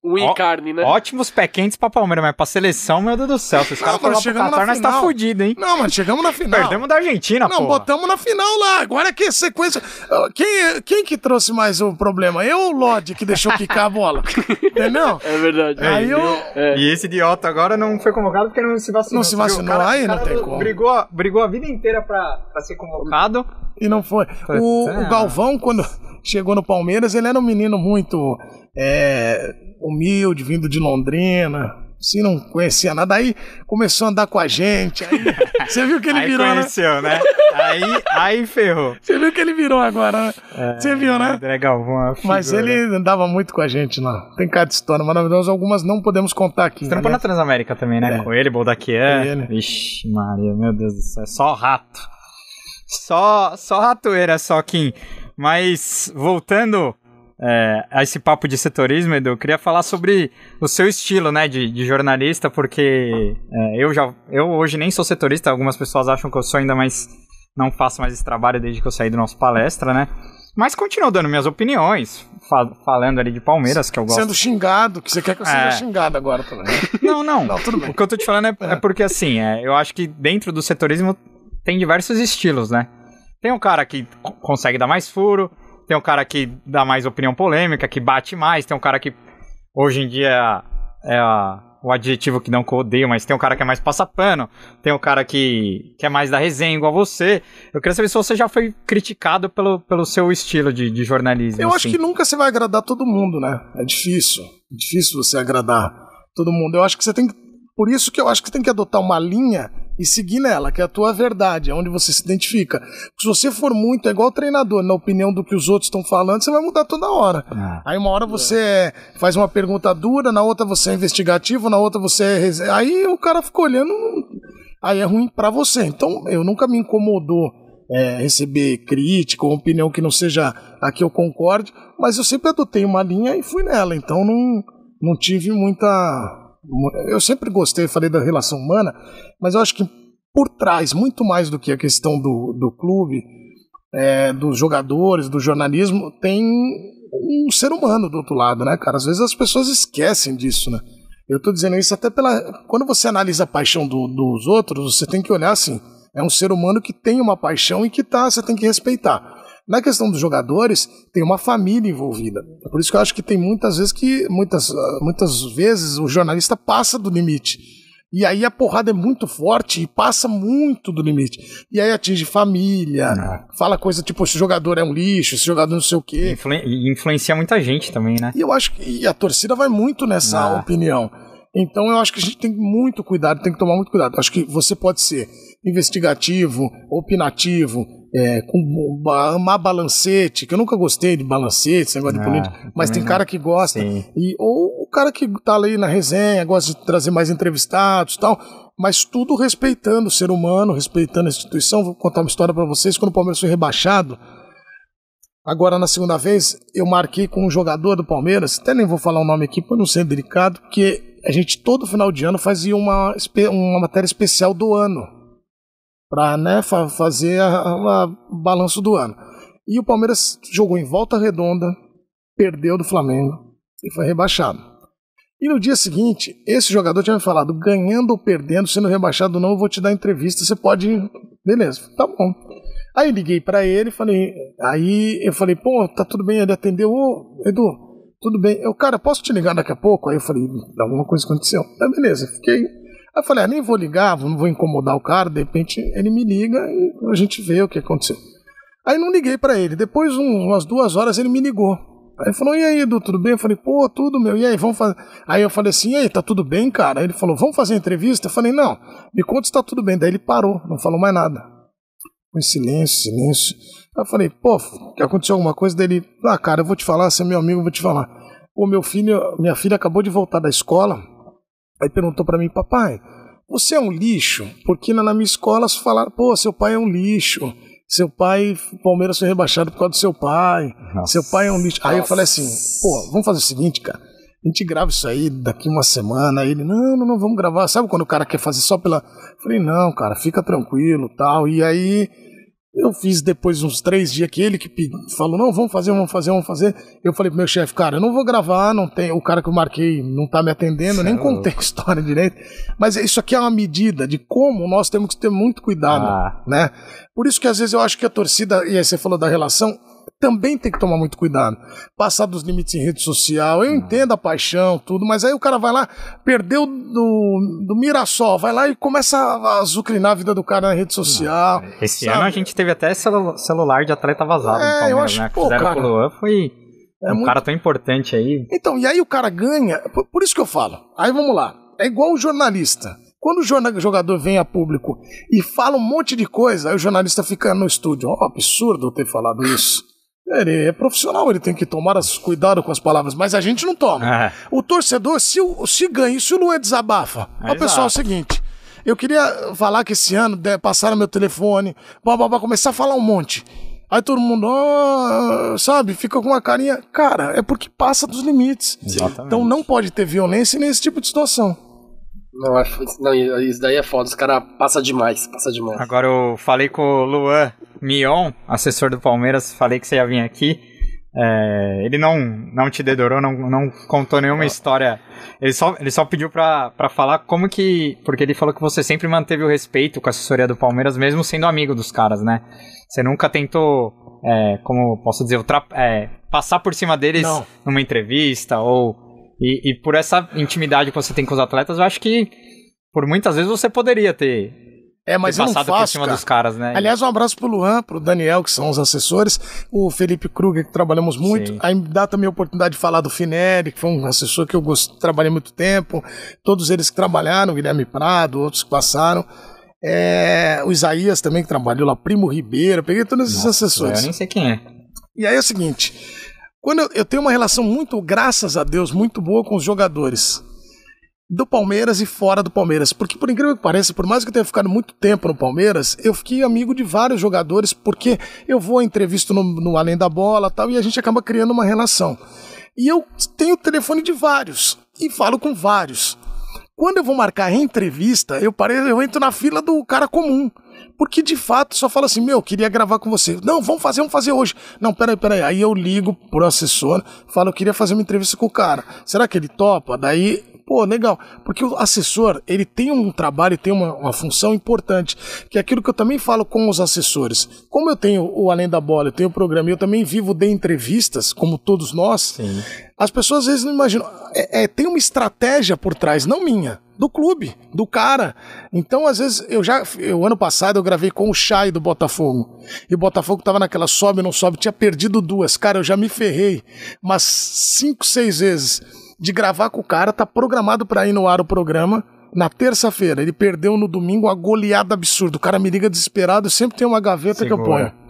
[SPEAKER 2] Um encarne, né? Ótimos pé quentes pra Palmeiras, mas pra seleção, meu Deus do céu, vocês caras foram pro Qatar, nós tá fudido, hein? Não, mas chegamos na final. Perdemos da Argentina, pô. Não, porra. botamos na final lá, agora que sequência. Ah, quem, quem que trouxe
[SPEAKER 3] mais o problema? Eu ou o Lodi que deixou quicar a bola?
[SPEAKER 2] Entendeu? É verdade. Aí é, eu... É. E esse idiota agora não foi convocado porque não se vacinou. Não se vacinou, aí não tem como. Brigou, brigou a vida inteira pra para ser convocado.
[SPEAKER 3] E não foi. O, o, ah. Galvão, quando chegou no Palmeiras, ele era um menino muito é, humilde, vindo de Londrina. Assim, não conhecia nada. Aí começou a andar com a gente. Aí,
[SPEAKER 4] você viu que ele aí virou.
[SPEAKER 3] Né?
[SPEAKER 2] Conheceu, né? Aí, aí ferrou. Você viu que ele virou agora, né? É, você viu, né? André Galvão, é Mas
[SPEAKER 3] ele andava muito com a gente lá. Tem de história maravilhosa, algumas não podemos contar aqui. Trampou né? na
[SPEAKER 2] Transamérica também, né? É. Com ele, Boldaquian. Vixe, Maria, meu Deus do céu. Só rato. Só, só ratoeira, só Kim. Mas voltando é, a esse papo de setorismo, Edu, eu queria falar sobre o seu estilo, né, de, de jornalista, porque é, eu já, eu hoje nem sou setorista, algumas pessoas acham que eu sou ainda mais, não faço mais esse trabalho desde que eu saí do nosso palestra, né, mas continuo dando minhas opiniões, falando ali de Palmeiras, que eu gosto. Sendo xingado, que
[SPEAKER 3] você quer que eu seja é... xingado agora
[SPEAKER 4] também. Né?
[SPEAKER 2] Não, não. não o que eu tô te falando é, é porque, assim, é, eu acho que dentro do setorismo tem diversos estilos, né? Tem um cara que consegue dar mais furo, tem um cara que dá mais opinião polêmica, que bate mais, tem um cara que hoje em dia é, o adjetivo que não que eu odeio, mas tem um cara que é mais passapano, tem um cara que, que é mais da resenha igual você. Eu queria saber se você já foi criticado pelo, pelo seu estilo de, de jornalismo. Eu assim. acho que
[SPEAKER 3] nunca você vai agradar todo mundo, né? É difícil. É difícil você agradar todo mundo. Eu acho que você tem que. Por isso que eu acho que você tem que adotar uma linha e seguir nela, que é a tua verdade, é onde você se identifica. Porque se você for muito, é igual treinador, na opinião do que os outros estão falando, você vai mudar toda hora. Ah, aí uma hora você é. faz uma pergunta dura, na outra você é investigativo, na outra você é. Res... Aí o cara fica olhando, aí é ruim para você. Então eu nunca me incomodou. É, receber crítica ou opinião que não seja a que eu concorde, mas eu sempre adotei uma linha e fui nela, então não, não tive muita eu sempre gostei, falei da relação humana, mas eu acho que por trás, muito mais do que a questão do, do clube, é, dos jogadores, do jornalismo, tem um ser humano do outro lado, né, cara? Às vezes as pessoas esquecem disso, né? Eu tô dizendo isso até pela. Quando você analisa a paixão do, dos outros, você tem que olhar assim. É um ser humano que tem uma paixão e que tá, você tem que respeitar. Na questão dos jogadores, tem uma família envolvida. É por isso que eu acho que tem muitas vezes que muitas, ah, muitas vezes o jornalista passa do limite. E aí a porrada é muito forte e passa muito do limite. E aí atinge família, ah. fala coisa tipo, esse jogador é um lixo, esse jogador não sei o quê. Influ influencia muita gente também, né? E eu acho que a torcida vai muito nessa ah. opinião. Então eu acho que a gente tem muito cuidado, tem que tomar muito cuidado. Acho que você pode ser investigativo, opinativo, é, com amar balancete, que eu nunca gostei de balancete, esse negócio ah, de política, mas tem cara que gosta. E, ou o cara que tá ali na resenha, gosta de trazer mais entrevistados tal, mas tudo respeitando o ser humano, respeitando a instituição. Vou contar uma história para vocês. Quando o Palmeiras foi rebaixado, Agora, na segunda vez, eu marquei com um jogador do Palmeiras, até nem vou falar o nome aqui para não ser é delicado, porque a gente todo final de ano fazia uma, uma matéria especial do ano para né, fa fazer o balanço do ano. E o Palmeiras jogou em volta redonda, perdeu do Flamengo e foi rebaixado. E no dia seguinte, esse jogador tinha me falado: ganhando ou perdendo, sendo rebaixado ou não, eu vou te dar entrevista, você pode. Beleza, tá bom. Aí liguei para ele, falei, aí eu falei, pô, tá tudo bem, ele atendeu, ô, Edu, tudo bem. Eu, cara, posso te ligar daqui a pouco? Aí eu falei, alguma coisa aconteceu. Ah, beleza, fiquei. Aí eu falei, ah, nem vou ligar, não vou incomodar o cara, de repente ele me liga e a gente vê o que aconteceu. Aí não liguei para ele. Depois, um, umas duas horas, ele me ligou. Aí ele falou, e aí, Edu, tudo bem? Eu falei, pô, tudo, meu, e aí, vamos fazer. Aí eu falei assim, e aí, tá tudo bem, cara? Aí ele falou, vamos fazer entrevista? Eu falei, não, me conta se tá tudo bem. Daí ele parou, não falou mais nada. Foi silêncio, silêncio. Aí eu falei, pô, aconteceu alguma coisa dele? Ah, cara, eu vou te falar, você é meu amigo, eu vou te falar. O meu filho, minha filha acabou de voltar da escola, aí perguntou para mim, papai, você é um lixo? Porque na minha escola falaram, pô, seu pai é um lixo. Seu pai, Palmeiras foi rebaixado por causa do seu pai. Nossa. Seu pai é um lixo. Aí eu falei assim, pô, vamos fazer o seguinte, cara. A gente grava isso aí daqui uma semana. Aí ele, não, não, não, vamos gravar. Sabe quando o cara quer fazer só pela. Eu falei, não, cara, fica tranquilo tal. E aí eu fiz depois uns três dias que ele que falou, não, vamos fazer, vamos fazer, vamos fazer. Eu falei pro meu chefe, cara, eu não vou gravar, não tem, o cara que eu marquei não tá me atendendo, nem é contei a história direito. Mas isso aqui é uma medida de como nós temos que ter muito cuidado, ah. né? Por isso que às vezes eu acho que a torcida, e aí você falou da relação, também tem que tomar muito cuidado. Passar dos limites em rede social, eu entendo a paixão, tudo, mas aí o cara vai lá, perdeu do, do Mirassol, vai lá e começa a zucrinar a vida do cara na rede social.
[SPEAKER 2] esse sabe? ano a gente teve até celular de atleta vazado é, eu acho, né? Fizeram cara, Luan, foi é um muito... cara tão importante aí. Então, e aí o cara ganha, por, por isso que eu falo.
[SPEAKER 3] Aí vamos lá, é igual o jornalista. Quando o jogador vem a público e fala um monte de coisa, aí o jornalista fica no estúdio. Oh, absurdo eu ter falado isso. Ele é profissional, ele tem que tomar as, cuidado com as palavras, mas a gente não toma. É. O torcedor, se, se ganha, se o Luan desabafa, o pessoal é o seguinte: eu queria falar que esse ano né, passaram meu telefone, vai começar a falar um monte. Aí todo mundo, oh, sabe, fica com uma carinha. Cara, é porque passa dos limites. Exatamente. Então não pode ter violência nesse tipo de situação.
[SPEAKER 1] Não, isso daí é foda. Os caras passa demais, passa demais.
[SPEAKER 2] Agora eu falei com o Luan Mion, assessor do Palmeiras, falei que você ia vir aqui. É, ele não, não te dedorou, não, não contou nenhuma história. Ele só, ele só pediu pra, pra falar como que. Porque ele falou que você sempre manteve o respeito com a assessoria do Palmeiras, mesmo sendo amigo dos caras, né? Você nunca tentou, é, como posso dizer, ultra, é, passar por cima deles não. numa entrevista ou. E, e por essa intimidade que você tem com os atletas, eu acho que por muitas vezes você poderia ter é, mas eu não faço, por cima cara. dos caras, né?
[SPEAKER 3] Aliás, um abraço pro Luan, pro Daniel, que são os assessores, o Felipe Kruger, que trabalhamos muito. Sim. Aí dá também a oportunidade de falar do Finelli, que foi um assessor que eu gost... trabalhei muito tempo. Todos eles que trabalharam, Guilherme Prado, outros que passaram. É... O Isaías também que trabalhou lá, Primo Ribeiro, peguei todos esses Nossa, assessores. Eu nem sei quem é. E aí é o seguinte, quando eu, eu tenho uma relação muito, graças a Deus, muito boa com os jogadores do Palmeiras e fora do Palmeiras. Porque, por incrível que pareça, por mais que eu tenha ficado muito tempo no Palmeiras, eu fiquei amigo de vários jogadores, porque eu vou a entrevista no, no Além da Bola tal, e a gente acaba criando uma relação. E eu tenho o telefone de vários, e falo com vários. Quando eu vou marcar entrevista, eu, pareço, eu entro na fila do cara comum. Porque de fato só fala assim: meu, queria gravar com você. Não, vamos fazer, vamos fazer hoje. Não, peraí, peraí. Aí eu ligo pro assessor, falo: eu queria fazer uma entrevista com o cara. Será que ele topa? Daí pô, legal. Porque o assessor, ele tem um trabalho, tem uma, uma função importante, que é aquilo que eu também falo com os assessores. Como eu tenho o Além da Bola, eu tenho o programa, eu também vivo de entrevistas, como todos nós, Sim. as pessoas às vezes não imaginam. É, é, tem uma estratégia por trás, não minha, do clube, do cara. Então, às vezes, eu já. o ano passado eu gravei com o Chay do Botafogo. E o Botafogo tava naquela sobe, não sobe, tinha perdido duas. Cara, eu já me ferrei umas cinco, seis vezes de gravar com o cara, tá programado para ir no ar o programa na terça-feira. Ele perdeu no domingo a goleada absurda. O cara me liga desesperado, sempre tem uma gaveta Segura. que eu ponho.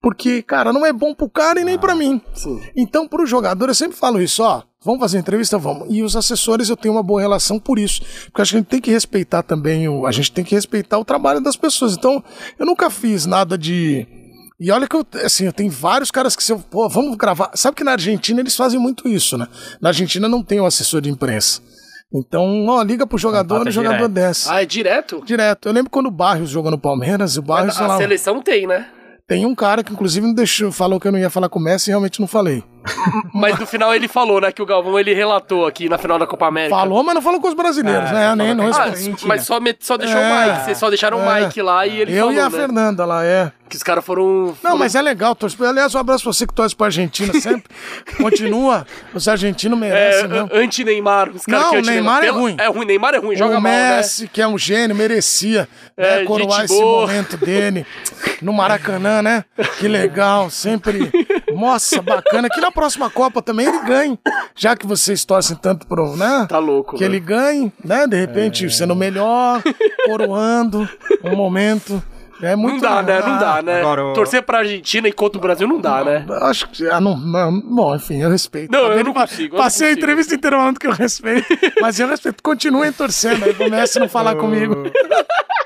[SPEAKER 3] Porque, cara, não é bom pro cara e nem ah, para mim. Sim. Então, pro jogador, eu sempre falo isso, ó. Vamos fazer entrevista? Vamos. E os assessores eu tenho uma boa relação por isso. Porque acho que a gente tem que respeitar também o. A gente tem que respeitar o trabalho das pessoas. Então, eu nunca fiz nada de e olha que eu, assim, eu tenho vários caras que se eu, pô, vamos gravar. Sabe que na Argentina eles fazem muito isso, né? Na Argentina não tem um assessor de imprensa. Então, ó, liga pro jogador e o jogador direto. desce. Ah, é direto? Direto. Eu lembro quando o Barrios jogou no Palmeiras, o Barrios. Mas a, a lá, seleção tem, né? Tem um cara que, inclusive, me deixou, falou que eu não ia falar com o Messi e realmente não falei.
[SPEAKER 1] mas no final ele falou, né, que o Galvão ele relatou aqui na final da Copa América. Falou,
[SPEAKER 3] mas não falou com os brasileiros, é, né? Nem não, ah, mas né? só,
[SPEAKER 1] só deixou é, o Mike, vocês só deixaram é, o Mike lá e ele Eu falou, e a né?
[SPEAKER 3] Fernanda lá, é. Que os caras foram. Não, mas é legal, torce. Aliás, um abraço pra você que torce pra Argentina sempre. Continua. Os argentinos merecem, é, né?
[SPEAKER 1] Anti-Neymar. Não, o Neymar é ruim. É ruim, Neymar é ruim, joga o mal. O né? Messi,
[SPEAKER 3] né? que é um gênio, merecia né, é, né, coroar esse boa. momento dele no Maracanã, né? Que legal, sempre. Nossa, bacana. Que na próxima Copa também ele ganhe. Já que vocês torcem tanto pro, né? Tá louco. Que ele né? ganhe, né? De repente, é. sendo melhor, coroando um momento. É muito não dá, né? Não dá, né? Agora, eu... Torcer
[SPEAKER 1] pra Argentina e contra o Brasil não dá, né? Acho que. Ah, não,
[SPEAKER 3] não, Bom, enfim,
[SPEAKER 2] eu respeito. Não, eu não
[SPEAKER 1] consigo.
[SPEAKER 3] Passei não a entrevista inteira falando que eu respeito.
[SPEAKER 1] mas eu respeito.
[SPEAKER 3] Continuem torcendo. Aí comece a não falar comigo.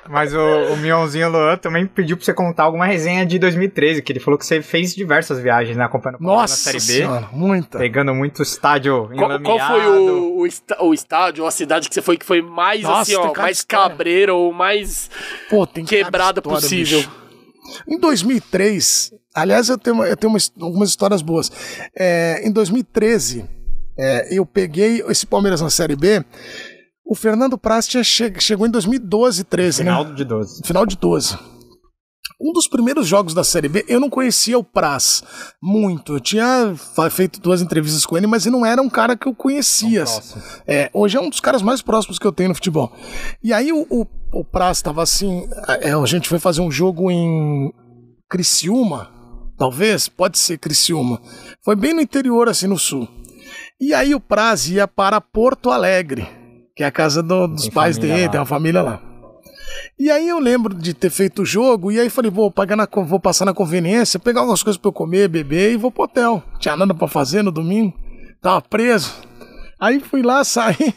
[SPEAKER 2] Mas o, o Mionzinho Luan também pediu pra você contar alguma resenha de 2013, que ele falou que você fez diversas viagens né, Acompanhando Nossa na Série B. Nossa, muita. Pegando muito estádio qual, qual foi
[SPEAKER 1] o, o, o estádio, a cidade que você foi que foi mais Nossa, assim, ó, mais cabreiro cabreira ou mais Pô, quebrada história, possível? Bicho.
[SPEAKER 3] Em 2003, aliás, eu tenho, eu tenho algumas histórias boas. É, em 2013, é, eu peguei esse Palmeiras na Série B o Fernando Praz che chegou em 2012, 13, Final né? de 12. Final de 12. Um dos primeiros jogos da Série B, eu não conhecia o Praz muito. Eu tinha feito duas entrevistas com ele, mas ele não era um cara que eu conhecia. É, é, hoje é um dos caras mais próximos que eu tenho no futebol. E aí o, o, o Praz estava assim. É, a gente foi fazer um jogo em Criciúma, talvez, pode ser Criciúma. Foi bem no interior, assim, no sul. E aí o Praz ia para Porto Alegre que é a casa do, dos tem pais dele, lá. tem uma família lá. E aí eu lembro de ter feito o jogo, e aí falei, vou, pagar na, vou passar na conveniência, pegar algumas coisas para eu comer, beber e vou pro hotel. tinha nada pra fazer no domingo, tava preso. Aí fui lá, saí.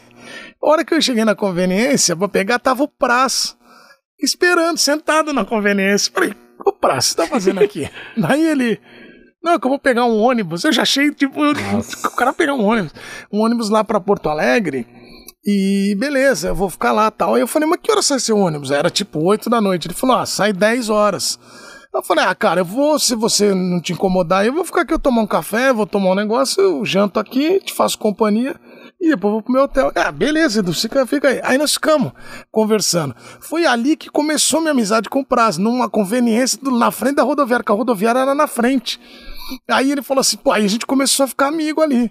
[SPEAKER 3] A hora que eu cheguei na conveniência pra pegar, tava o Praz esperando, sentado na conveniência. Falei, o Praz, o que você tá fazendo aqui? Daí ele, não, que eu vou pegar um ônibus. Eu já achei, tipo, o cara pegar um ônibus. Um ônibus lá para Porto Alegre e beleza, eu vou ficar lá tal. Aí eu falei, mas que hora sai seu ônibus? Era tipo 8 da noite. Ele falou, ah, sai 10 horas. Eu falei, ah, cara, eu vou, se você não te incomodar, eu vou ficar aqui, eu tomar um café, vou tomar um negócio, eu janto aqui, te faço companhia e depois vou pro meu hotel. Ah, beleza, Edu, fica, fica aí. Aí nós ficamos conversando. Foi ali que começou minha amizade com o Praz, numa conveniência do, na frente da rodoviária, que a rodoviária era na frente. Aí ele falou assim, pô, aí a gente começou a ficar amigo ali.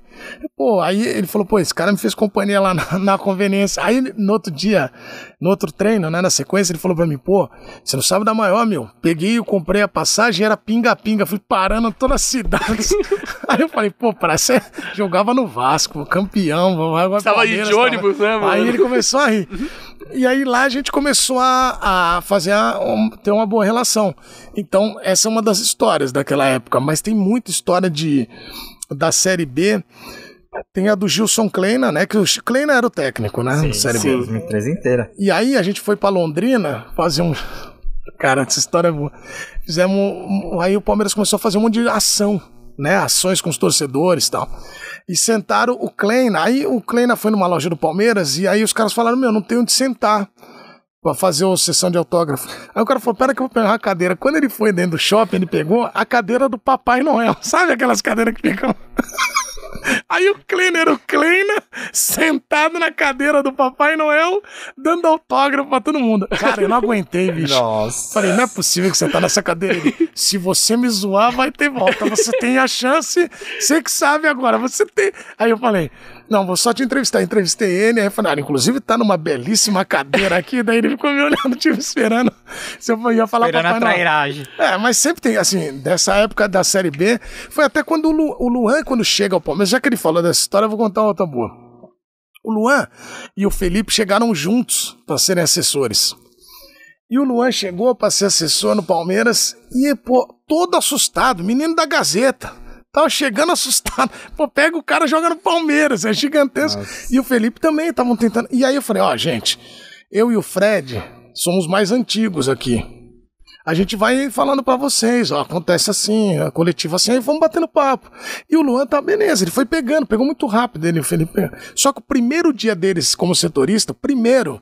[SPEAKER 3] Pô, aí ele falou, pô, esse cara me fez companhia lá na, na conveniência. Aí no outro dia, no outro treino, né, na sequência, ele falou pra mim, pô, você não sabe da maior, meu. Peguei comprei a passagem, era pinga-pinga. Fui parando toda a cidade. aí eu falei, pô, parece jogava no Vasco, campeão. Agora Tava aí de ônibus, tava... né, mano? Aí ele começou a rir. E aí lá a gente começou a, a fazer, a, um, ter uma boa relação. Então, essa é uma das histórias daquela época, mas tem muita história de da Série B. Tem a do Gilson Kleina, né? Que o Kleina era o técnico, né? Sim, Série sim. B.
[SPEAKER 2] 2013 inteira.
[SPEAKER 3] E aí a gente foi para Londrina fazer um. Cara, essa história é boa. Fizemos. Aí o Palmeiras começou a fazer um monte de ação, né? Ações com os torcedores e tal. E sentaram o Kleina. Aí o Kleina foi numa loja do Palmeiras e aí os caras falaram: Meu, não tem onde sentar pra fazer uma sessão de autógrafo. Aí o cara falou, pera que eu vou pegar a cadeira. Quando ele foi dentro do shopping, ele pegou a cadeira do Papai Noel. Sabe aquelas cadeiras que ficam... Aí o Kleiner, o Kleiner, sentado na cadeira do Papai Noel, dando autógrafo pra todo mundo. Cara, eu não aguentei, bicho.
[SPEAKER 2] Nossa.
[SPEAKER 3] Falei, não é possível que você tá nessa cadeira. Se você me zoar, vai ter volta. Você tem a chance, você que sabe agora. Você tem. Aí eu falei, não, vou só te entrevistar. Entrevistei ele, aí falei, ah, inclusive tá numa belíssima cadeira aqui, daí ele ficou me olhando, tipo, esperando se eu ia falar esperando pra a trairagem. É, mas sempre tem, assim, dessa época da Série B, foi até quando o, Lu, o Luan, quando chega ao Palmeiras, já que ele falou dessa história, eu vou contar outra boa. O Luan e o Felipe chegaram juntos para serem assessores. E o Luan chegou para ser assessor no Palmeiras e, pô, todo assustado, menino da Gazeta tava chegando assustado. Pô, pega o cara joga no Palmeiras, é gigantesco. Nossa. E o Felipe também estavam tentando. E aí eu falei, ó, oh, gente, eu e o Fred somos mais antigos aqui. A gente vai falando para vocês, ó, acontece assim, a coletiva assim, aí vamos batendo papo. E o Luan tá beleza, ele foi pegando, pegou muito rápido ele, o Felipe. Só que o primeiro dia deles como setorista, primeiro,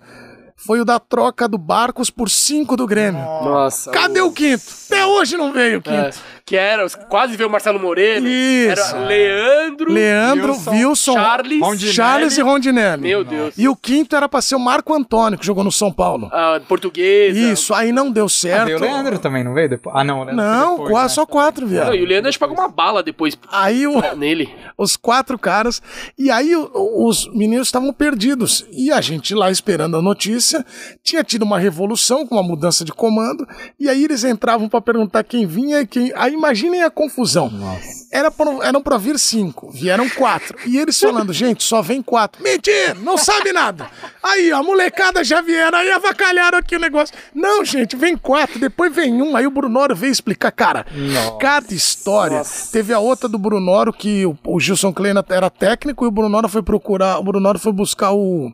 [SPEAKER 3] foi o da troca do Barcos por cinco do Grêmio.
[SPEAKER 1] Nossa. Cadê nossa. o quinto? Até hoje não veio o quinto. É, que era, quase veio o Marcelo Moreno. Isso. Era Leandro, Leandro Wilson,
[SPEAKER 3] Wilson Charles, Rondinelli. Charles e Rondinelli. Meu Deus. E o quinto era pra ser o Marco Antônio, que jogou no São Paulo. Ah, português. Isso, aí não deu certo. Ah, veio o Leandro também,
[SPEAKER 2] não veio depois? Ah, não, o Leandro Não, depois, né? só quatro, viado. e o
[SPEAKER 1] Leandro a gente paga uma bala depois aí o,
[SPEAKER 3] nele. Os quatro caras. E aí os meninos estavam perdidos. E a gente lá esperando a notícia polícia, tinha tido uma revolução com uma mudança de comando, e aí eles entravam para perguntar quem vinha e quem. Aí imaginem a confusão. Nossa. Era pra, eram para vir cinco, vieram quatro. E eles falando, gente, só vem quatro. Mentira, não sabe nada. Aí a molecada já vieram, aí avacalharam aqui o negócio. Não, gente, vem quatro, depois vem um. Aí o Brunoro veio explicar, cara, Nossa. cada história. Nossa. Teve a outra do Brunoro que o, o Gilson Kleina era técnico e o Brunoro foi procurar, o Brunoro foi buscar o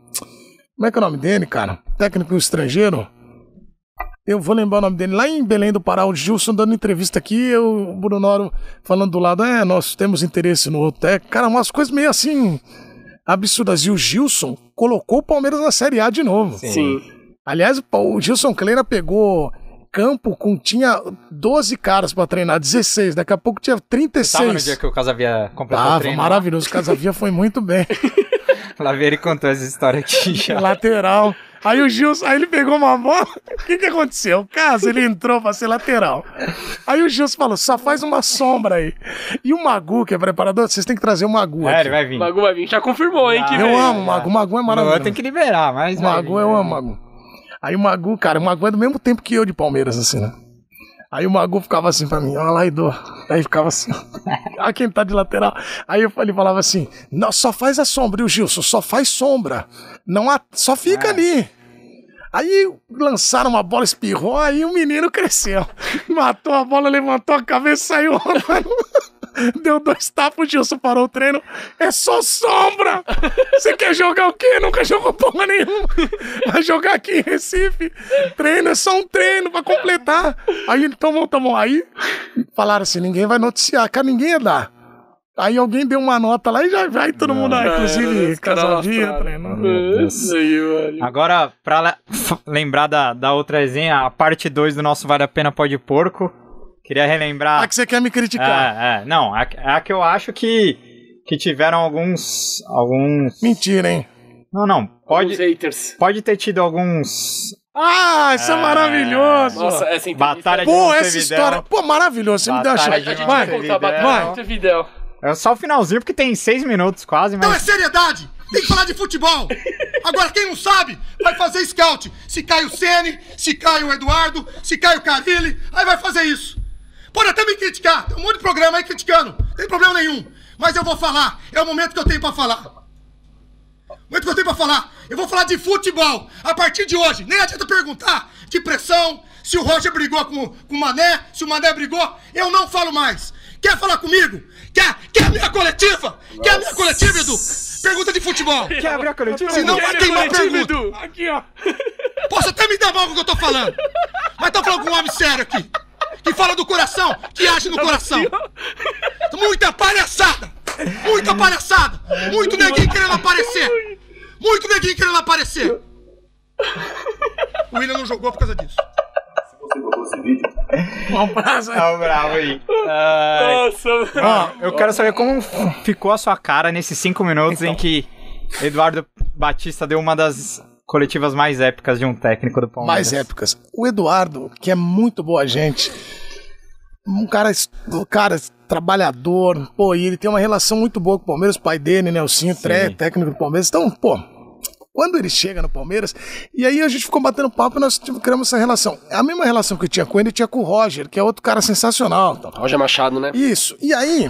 [SPEAKER 3] como é que é o nome dele, cara? Técnico estrangeiro? Eu vou lembrar o nome dele. Lá em Belém do Pará, o Gilson dando entrevista aqui, eu, o Brunoro falando do lado, é, nós temos interesse no outro técnico. Cara, umas coisas meio assim absurdas. E o Gilson colocou o Palmeiras na Série A de novo. Sim. Sim. Aliás, o Gilson Kleina pegou campo com tinha 12 caras para treinar, 16, daqui a pouco tinha 36. Você tava no dia que
[SPEAKER 2] o Casavia completou Tava, o treino, né?
[SPEAKER 3] maravilhoso, né? o Casavia foi muito bem.
[SPEAKER 2] Lá ele contou essa história aqui já.
[SPEAKER 3] Lateral. Aí o Gilson, aí ele pegou uma bola. O que, que aconteceu? Caso ele entrou pra ser lateral. Aí o Gilson falou: só faz uma sombra aí. E o Magu, que é preparador, vocês têm que trazer o Magu. É, aqui. ele vai vir. O Magu
[SPEAKER 1] vai vir. Já confirmou, hein? que que eu vem. amo o
[SPEAKER 3] Magu. O Magu é maravilhoso. Eu tenho que liberar, mas. O Magu, vir, eu né? amo o Magu. Aí o Magu, cara, o Magu é do mesmo tempo que eu de Palmeiras, assim, né? Aí o Magu ficava assim pra mim, olha lá, Edu. Aí ficava assim, olha ah, quem tá de lateral. Aí eu, ele falava assim, não, só faz a sombra, e o Gilson, só faz sombra. Não há, só fica é. ali. Aí lançaram uma bola, espirrou, aí o menino cresceu. Matou a bola, levantou a cabeça, saiu rolando. Deu dois tapas, o Gilson parou o treino. É só sombra! Você quer jogar o quê? Nunca jogou porra nenhuma. Vai jogar aqui em Recife. Treino, é só um treino pra completar. Aí, ele tomou então tomou então Aí falaram assim: ninguém vai noticiar, cara, ninguém ia é dar. Aí alguém deu uma nota lá e já vai todo mundo lá, ah, inclusive é, Casalvia
[SPEAKER 2] treinando. Agora, pra lembrar da, da outra resenha, a parte 2 do nosso Vale a Pena Pode Porco, Queria relembrar. A que você quer me criticar. É, é. Não, a, a que eu acho que, que tiveram alguns. alguns. Mentira, hein? Não, não. Pode, Haters. pode ter tido alguns.
[SPEAKER 1] Ah, isso é, é maravilhoso! Nossa, essa então, Batalha é de Pô, essa história. Pô,
[SPEAKER 2] maravilhoso. Você batalha me deu a chance. De a gente vai a batalha de É só o finalzinho, porque tem seis minutos quase, mas... Não, é
[SPEAKER 3] seriedade! Tem que falar de futebol! Agora, quem não sabe, vai fazer scout. Se cai o Sene, se cai o Eduardo, se cai o Carilli, aí vai fazer isso. Pode até me criticar, tem um monte de programa aí criticando, não tem problema nenhum. Mas eu vou falar, é o momento que eu tenho para falar. O momento que eu tenho para falar. Eu vou falar de futebol a partir de hoje. Nem adianta perguntar de pressão, se o Roger brigou com, com o Mané, se o Mané brigou. Eu não falo mais. Quer falar comigo? Quer, quer a minha coletiva? Nossa. Quer a minha coletiva, Edu? Pergunta de futebol. Quer abrir a coletiva? Se não, vai ter pergunta. Edu. Aqui, ó. Posso até me dar mal com o que eu tô falando. Mas tô falando com um homem sério aqui que fala do coração, que age no coração. Muita palhaçada! Muita palhaçada! Muito neguinho querendo aparecer! Muito neguinho querendo aparecer! O William não jogou por causa disso. Se você
[SPEAKER 2] gostou vídeo. Um abraço aí. É um bravo aí. Nossa, Bom, eu quero saber como ficou a sua cara nesses cinco minutos então. em que Eduardo Batista deu uma das coletivas mais épicas de um técnico do Palmeiras. Mais
[SPEAKER 3] épicas. O Eduardo, que é muito boa gente, um cara, um cara trabalhador, pô, e ele tem uma relação muito boa com o Palmeiras, o pai dele, né, o Cinho, técnico do Palmeiras. Então, pô, quando ele chega no Palmeiras, e aí a gente ficou batendo papo e nós tipo, criamos essa relação. É a mesma relação que eu tinha com ele, eu tinha com o Roger, que é outro cara sensacional. Roger Machado, né? Isso. E aí,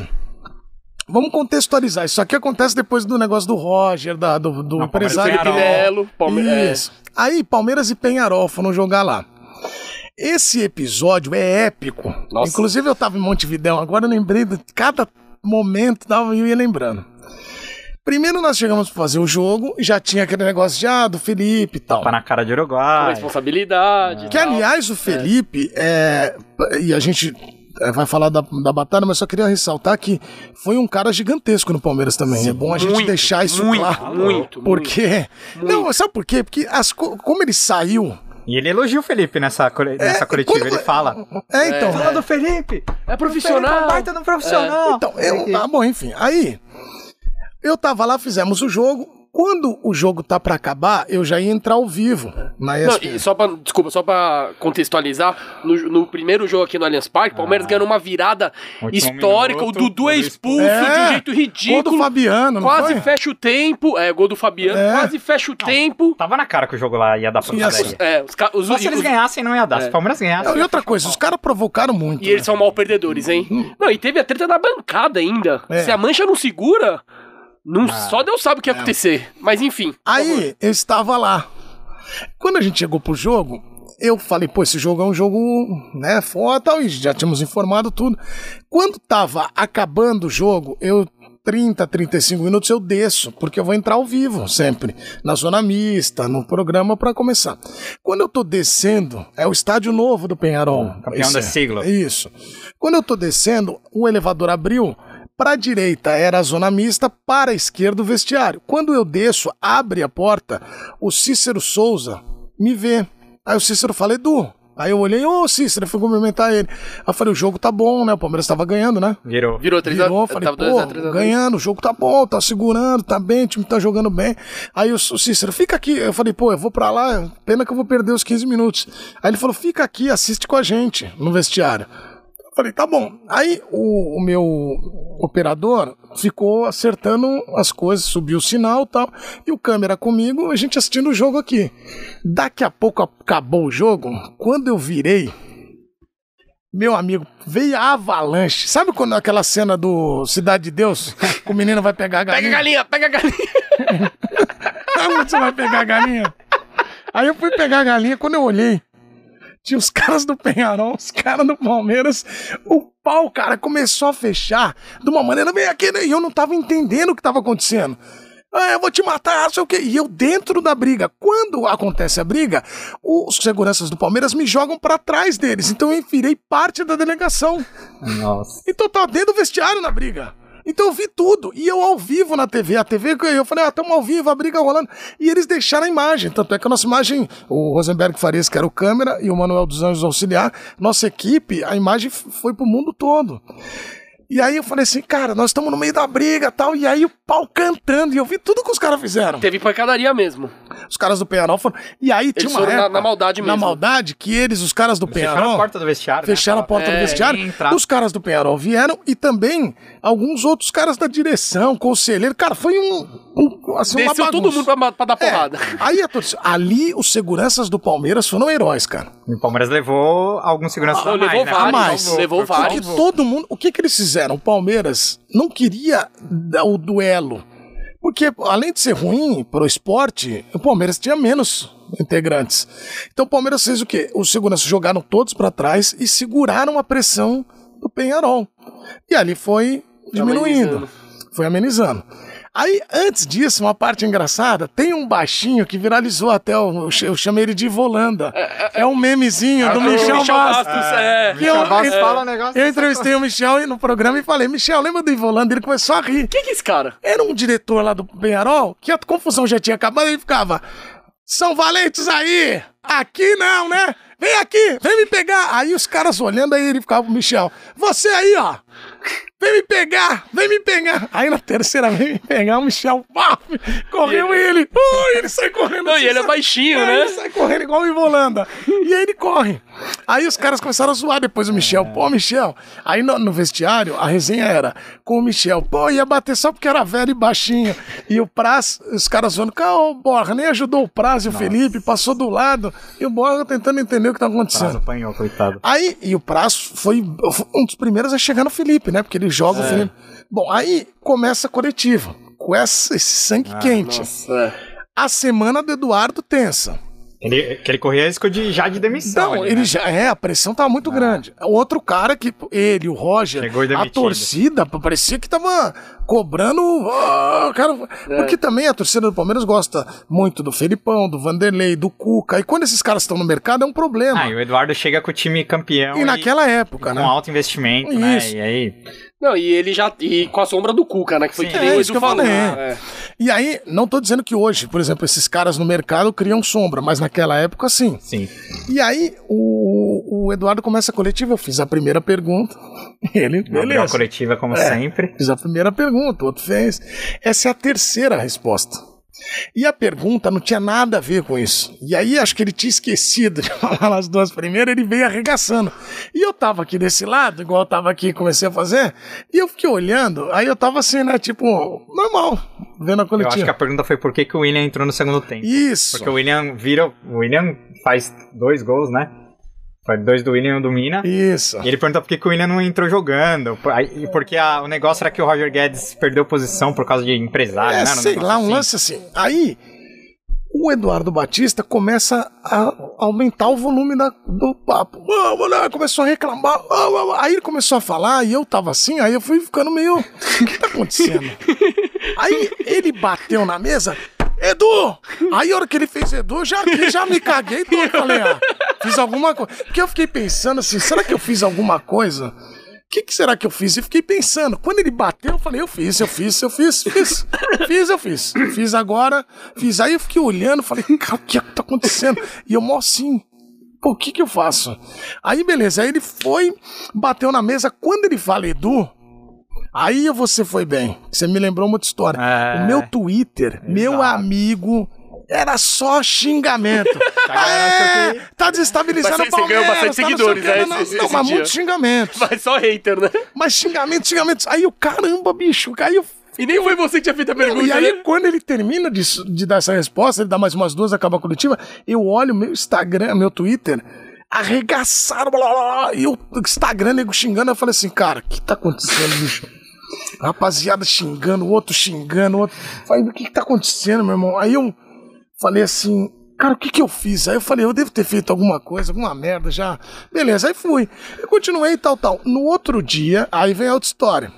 [SPEAKER 3] Vamos contextualizar. Isso aqui acontece depois do negócio do Roger, da, do, do Não, empresário. Pinelo, Palme... É. Isso. Aí, Palmeiras e Penharol foram jogar lá. Esse episódio é épico. Nossa. Inclusive, eu tava em Montevidéu, agora eu lembrei de cada momento, tava, eu ia lembrando. Primeiro nós chegamos pra fazer o jogo e já tinha aquele negócio de, ah, do Felipe e
[SPEAKER 2] tal. Tapa tá na cara de Uruguai. Com responsabilidade. É. Que, aliás, o é.
[SPEAKER 3] Felipe, é. é e a gente é, vai falar da, da batalha, mas só queria ressaltar que foi um cara gigantesco
[SPEAKER 2] no Palmeiras também. Sim, é bom a
[SPEAKER 3] gente deixar isso muito, claro. Muito, porque... Muito. Não, sabe por quê? Porque as, como ele saiu...
[SPEAKER 2] E ele elogia o Felipe nessa, é, nessa é, coletiva, quando... ele é- fala. É, então. É, fala do Felipe!
[SPEAKER 1] É profissional! Felipe é um baita no
[SPEAKER 3] profissional! Então, eu, Ah, bom, enfim. Aí, eu tava lá, fizemos o jogo, quando o jogo tá para acabar, eu já ia entrar ao vivo na ESPN.
[SPEAKER 1] Não, só pra, desculpa, só pra contextualizar, no, no primeiro jogo aqui no Allianz Parque, o Palmeiras ah. ganhou uma virada histórica, minuto, o Dudu é expulso é, de um jeito
[SPEAKER 2] ridículo. Gol do Fabiano, Quase foi? fecha o
[SPEAKER 1] tempo, é, gol do Fabiano, é. quase fecha o não, tempo. Tava na
[SPEAKER 2] cara que o jogo lá ia dar pra assim, os,
[SPEAKER 1] é, os, os, se eles ganhassem, não ia dar, é. se o Palmeiras ganhasse... e outra coisa, os caras provocaram muito. E né? eles são mal perdedores, hein? Uhum. Não, e teve a treta da bancada ainda. É. Se a mancha não segura... Não, ah, só Deus sabe o que ia é. acontecer. Mas enfim. Aí, eu estava lá.
[SPEAKER 3] Quando a gente chegou pro jogo, eu falei, pô, esse jogo é um jogo, né, foda tal, e já tínhamos informado tudo. Quando tava acabando o jogo, eu 30, 35 minutos eu desço, porque eu vou entrar ao vivo sempre, na zona mista, no programa para começar. Quando eu tô descendo, é o estádio novo do Penharol. Campeão esse, da é. sigla. Isso. Quando eu tô descendo, o elevador abriu, para a direita era a zona mista, para a esquerda o vestiário. Quando eu desço, abre a porta, o Cícero Souza me vê. Aí o Cícero fala, Edu. Aí eu olhei, ô oh, Cícero, fui cumprimentar ele. Aí eu falei, o jogo tá bom, né? O Palmeiras tava ganhando, né?
[SPEAKER 1] Virou. Virou 3 Virou, a... falei, tava pô, a... ganhando,
[SPEAKER 3] o jogo tá bom, tá segurando, tá bem, o time tá jogando bem. Aí o Cícero, fica aqui. Eu falei, pô, eu vou pra lá, pena que eu vou perder os 15 minutos. Aí ele falou, fica aqui, assiste com a gente no vestiário falei, tá bom. Aí o, o, meu operador ficou acertando as coisas, subiu o sinal tal, e o câmera comigo, a gente assistindo o jogo aqui. Daqui a pouco acabou o jogo, quando eu virei, meu amigo, veio a avalanche. Sabe quando aquela cena do Cidade de Deus, o menino vai pegar a galinha? Pega a galinha,
[SPEAKER 1] pega a galinha!
[SPEAKER 3] Sabe você vai pegar a galinha? Aí eu fui pegar a galinha, quando eu olhei, tinha os caras do Penharol, os caras do Palmeiras. O pau, cara, começou a fechar de uma maneira meio aquele. Né? E eu não tava entendendo o que tava acontecendo. Ah, eu vou te matar, sei o quê. E eu dentro da briga. Quando acontece a briga, os seguranças do Palmeiras me jogam para trás deles. Então eu virei parte da delegação. Nossa. Então tá dentro do vestiário na briga. Então eu vi tudo. E eu ao vivo na TV. A TV eu falei, ah, estamos ao vivo, a briga rolando. E eles deixaram a imagem. Tanto é que a nossa imagem, o Rosenberg Farias, que era o câmera, e o Manuel dos Anjos auxiliar, nossa equipe, a imagem foi pro mundo todo. E aí eu falei assim, cara, nós estamos no meio da briga tal. E aí o pau cantando. E eu vi tudo que os caras fizeram. Teve pancadaria mesmo. Os caras do Penharol foram. E aí eles tinha uma. Época, na, na, maldade mesmo. Na maldade, que eles, os caras do Penharol. Né? Fecharam a porta
[SPEAKER 2] do é, vestiário. Fecharam né? a porta é, do vestiário. Os
[SPEAKER 3] caras do Penharol vieram e também alguns outros caras da direção, conselheiro. Cara, foi um. um assim, Desceu todo mundo pra, pra dar é, porrada. É. Aí a torcida, ali os seguranças do Palmeiras foram heróis, cara.
[SPEAKER 2] o Palmeiras levou alguns seguranças ah, a mais. Levou né?
[SPEAKER 3] vários. Mais. Levou vários. Porque todo mundo. O que, que eles fizeram? O Palmeiras não queria o duelo. Porque, além de ser ruim para o esporte, o Palmeiras tinha menos integrantes. Então o Palmeiras fez o quê? Os seguranças jogaram todos para trás e seguraram a pressão do Penharol. E ali foi diminuindo. Amenizando. Foi amenizando. Aí, antes disso, uma parte engraçada, tem um baixinho que viralizou até, eu, eu chamei ele de Volanda. É, é, é, é um memezinho é, do é Michel, Michel Bastos. Bastos
[SPEAKER 4] é. é. Michel eu, Bastos fala um negócio.
[SPEAKER 3] Eu entrevistei o Michel no programa e falei, Michel, lembra do Volanda? Ele começou a rir. Quem que é esse cara? Era um diretor lá do Benharol que a confusão já tinha acabado, ele ficava, são valentes aí, aqui não, né? Vem aqui, vem me pegar. Aí os caras olhando, aí ele ficava, Michel, você aí, ó... Vem me pegar! Vem me pegar! Aí na terceira vem me pegar, o Michel paf, correu ele. ele.
[SPEAKER 1] ele sai correndo. Não, e assim, ele sai, é baixinho, é, né? Ele sai correndo
[SPEAKER 3] igual o Ivolanda. E aí ele corre. Aí os caras começaram a zoar depois o Michel. É. Pô, Michel. Aí no, no vestiário, a resenha era com o Michel. Pô, ia bater só porque era velho e baixinho. E o Praz, os caras zoando. o Borra, nem ajudou o Praz e o Felipe, passou do lado. E o Borra tentando entender o que tá acontecendo. Praz
[SPEAKER 2] apanhou, coitado.
[SPEAKER 3] Aí, e o Praz foi um dos primeiros a chegar no Felipe, né? Porque ele joga é. o Felipe. Bom, aí começa a coletiva. Com esse sangue ah, quente. Nossa. É. A semana do Eduardo tensa. Ele, que ele corria risco de já de demissão. Não, ali, ele né? já. É, a pressão tava tá muito ah. grande. Outro cara que. Ele, o Roger, a torcida, parecia que tava cobrando. Oh, cara, é. Porque também a torcida do Palmeiras gosta muito do Felipão, do Vanderlei, do Cuca. E quando esses caras estão no mercado, é um problema. Ah,
[SPEAKER 2] e o Eduardo chega com o time campeão. E, e naquela época, e né? Com alto investimento, né? Isso. né? E aí. Não, e ele já. E com a sombra do Cuca, né? Que foi Sim, é, que nem é, o Edu falou. É.
[SPEAKER 3] E aí, não tô dizendo que hoje, por exemplo, esses caras no mercado criam sombra, mas naquela época sim. Sim. E aí, o, o Eduardo começa a coletiva, eu fiz a primeira pergunta. Ele. Beleza. a coletiva, como é, sempre. Fiz a primeira pergunta, o outro fez. Essa é a terceira resposta. E a pergunta não tinha nada a ver com isso. E aí acho que ele tinha esquecido de falar as duas primeiras, ele veio arregaçando. E eu tava aqui desse lado, igual eu tava aqui comecei a fazer, e eu fiquei olhando, aí eu tava assim, né, tipo,
[SPEAKER 2] normal, vendo a coletiva. Eu acho que a pergunta foi por que, que o William entrou no segundo tempo. Isso. Porque o William vira, o William faz dois gols, né? Foi dois do William e um do Mina. Isso. E ele perguntou por que, que o William não entrou jogando. e porque a, o negócio era que o Roger Guedes perdeu posição por causa de empresário, é, né? Sei lá, um assim. lance
[SPEAKER 3] assim. Aí o Eduardo Batista começa a aumentar o volume da, do papo. Vamos lá, começou a reclamar. Aí ele começou a falar e eu tava assim, aí eu fui ficando meio. O que tá acontecendo? aí ele bateu na mesa. Edu! Aí a hora que ele fez Edu, já, já me caguei e falei, ah, Fiz alguma coisa. Porque eu fiquei pensando assim, será que eu fiz alguma coisa? O que, que, será que eu fiz? E fiquei pensando. Quando ele bateu, eu falei, eu fiz, eu fiz, eu fiz, fiz, fiz, eu fiz. Fiz agora, fiz. Aí eu fiquei olhando, falei, cara, o que, é que tá acontecendo? E eu mó assim, pô, o que que eu faço? Aí beleza, aí ele foi, bateu na mesa. Quando ele fala Edu, aí você foi bem. Você me lembrou muita história. É... O meu Twitter, Exato. meu amigo, era só xingamento. Tá, ah, é, que... tá desestabilizando o Palmeiras. Você ganhou bastante tá seguidores, né? Não, esse, não esse mas dia. muito xingamento. Mas só hater, né? Mas xingamento, xingamento. Aí o caramba, bicho, caiu. E nem
[SPEAKER 1] foi você que tinha feito a pergunta. Não, e aí, né?
[SPEAKER 3] quando ele termina de, de dar essa resposta, ele dá mais umas duas, acaba a coletiva, eu olho meu Instagram, meu Twitter, arregaçaram, blá, blá, blá, e o Instagram, nego xingando, eu falei assim, cara, o que tá acontecendo, bicho? Rapaziada xingando, outro xingando, outro. Falei, o que, que tá acontecendo, meu irmão? Aí um. Eu falei assim, cara, o que que eu fiz? Aí eu falei, eu devo ter feito alguma coisa, alguma merda já. Beleza, aí fui. Eu continuei tal, tal. No outro dia, aí vem a outra história.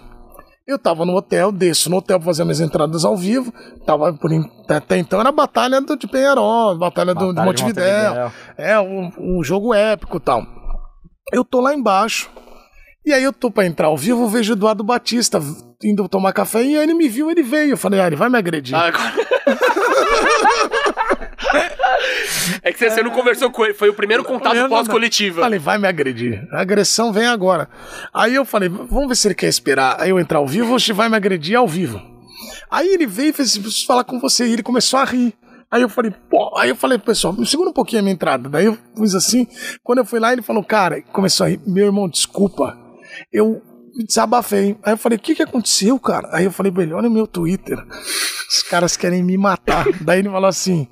[SPEAKER 3] Eu tava no hotel, desço no hotel pra fazer minhas entradas ao vivo. Tava por, até então era a batalha do, de Penharol, batalha, batalha do, de Montevidéu. É, um, um jogo épico tal. Eu tô lá embaixo, e aí eu tô pra entrar ao vivo, vejo Eduardo Batista indo tomar café e aí ele me viu, ele veio. Eu falei, ah, ele vai me agredir. Ah,
[SPEAKER 4] agora...
[SPEAKER 1] É que você, você não conversou com ele, foi o primeiro contato pós-coletiva. Falei, vai me agredir.
[SPEAKER 3] A agressão vem agora. Aí eu falei, vamos ver se ele quer esperar eu entrar ao vivo ou se vai me agredir ao vivo. Aí ele veio e fez, preciso falar com você. E ele começou a rir. Aí eu falei, pô, aí eu falei, pessoal, me segura um pouquinho a minha entrada. Daí eu fiz assim. Quando eu fui lá, ele falou, cara, começou a rir, meu irmão, desculpa. Eu me desabafei. Aí eu falei, o que que aconteceu, cara? Aí eu falei, olha o meu Twitter. Os caras querem me matar. Daí ele falou assim,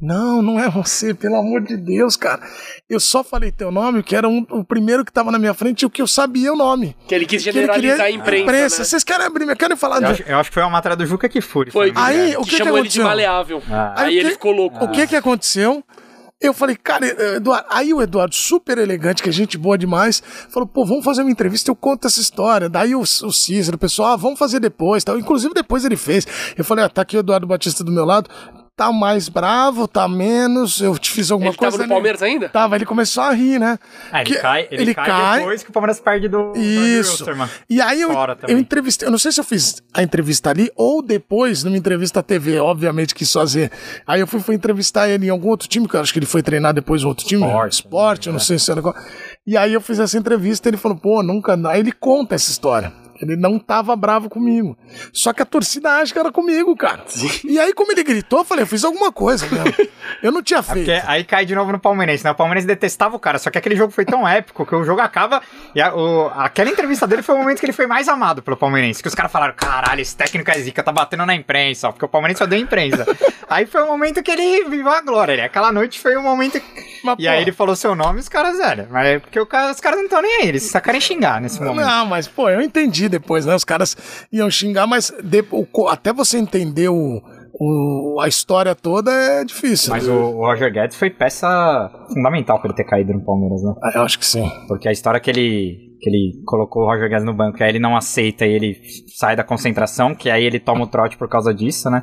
[SPEAKER 3] não, não é você, pelo amor de Deus, cara. Eu só falei teu nome, que era um, o primeiro que tava na minha frente e o que eu sabia é o nome. Que ele quis generalizar a imprensa. imprensa. Né? Vocês querem abrir, me querem falar. Eu, de... acho,
[SPEAKER 2] eu acho que foi uma matéria do Juca que Foi. foi. Aí, o que, que, que chamou que aconteceu? ele de maleável. Ah. Aí, aí ele ficou
[SPEAKER 3] louco. Ah. O que que aconteceu? Eu falei, cara, eh, Eduardo, aí o Eduardo, super elegante, que é gente boa demais, falou, pô, vamos fazer uma entrevista, eu conto essa história. Daí o, o Cícero, o pessoal, ah, vamos fazer depois, tal. Inclusive depois ele fez. Eu falei, ah, tá aqui o Eduardo Batista do meu lado, tá mais bravo, tá menos, eu te fiz alguma ele coisa. Ele tava no né? Palmeiras ainda? Tava, ele começou a rir, né?
[SPEAKER 1] Ah, ele, que... cai, ele, ele cai, cai, depois
[SPEAKER 4] que
[SPEAKER 3] o Palmeiras perde do Isso. Do e aí eu, eu entrevistei, eu não sei se eu fiz a entrevista ali ou depois, numa entrevista à TV, obviamente quis fazer. Aí eu fui, fui entrevistar ele em algum outro time, que eu acho que ele foi treinar depois no outro time, esporte, esporte eu não né? sei se era qual. E aí eu fiz essa entrevista, ele falou, pô, nunca. Aí ele conta essa história. Ele não tava bravo comigo. Só que a torcida
[SPEAKER 2] acha que era comigo, cara. Sim. E aí, como ele gritou, eu falei, eu fiz alguma coisa cara. Eu não tinha é feito. É aí cai de novo no Palmeirense, né? O Palmeirense detestava o cara, só que aquele jogo foi tão épico que o jogo acaba e a, o, aquela entrevista dele foi o momento que ele foi mais amado pelo Palmeirense. Que os caras falaram, caralho, esse técnico é zica, tá batendo na imprensa, porque o Palmeirense só deu imprensa. aí foi o momento que ele viveu a glória. Né? Aquela noite foi o momento. e porra. aí ele falou seu nome e os caras, velho. Mas é porque os caras não estão nem aí, eles só querem xingar nesse momento. Não, mas, pô, eu entendi depois, né? Os caras iam xingar, mas de, o,
[SPEAKER 3] até você entender o, o, a história toda é difícil. Mas o
[SPEAKER 2] Roger Guedes foi peça fundamental para ele ter caído no Palmeiras, né? Ah, eu acho que sim. Porque a história que ele, que ele colocou o Roger Guedes no banco, aí é ele não aceita e ele sai da concentração, que aí ele toma o trote por causa disso, né?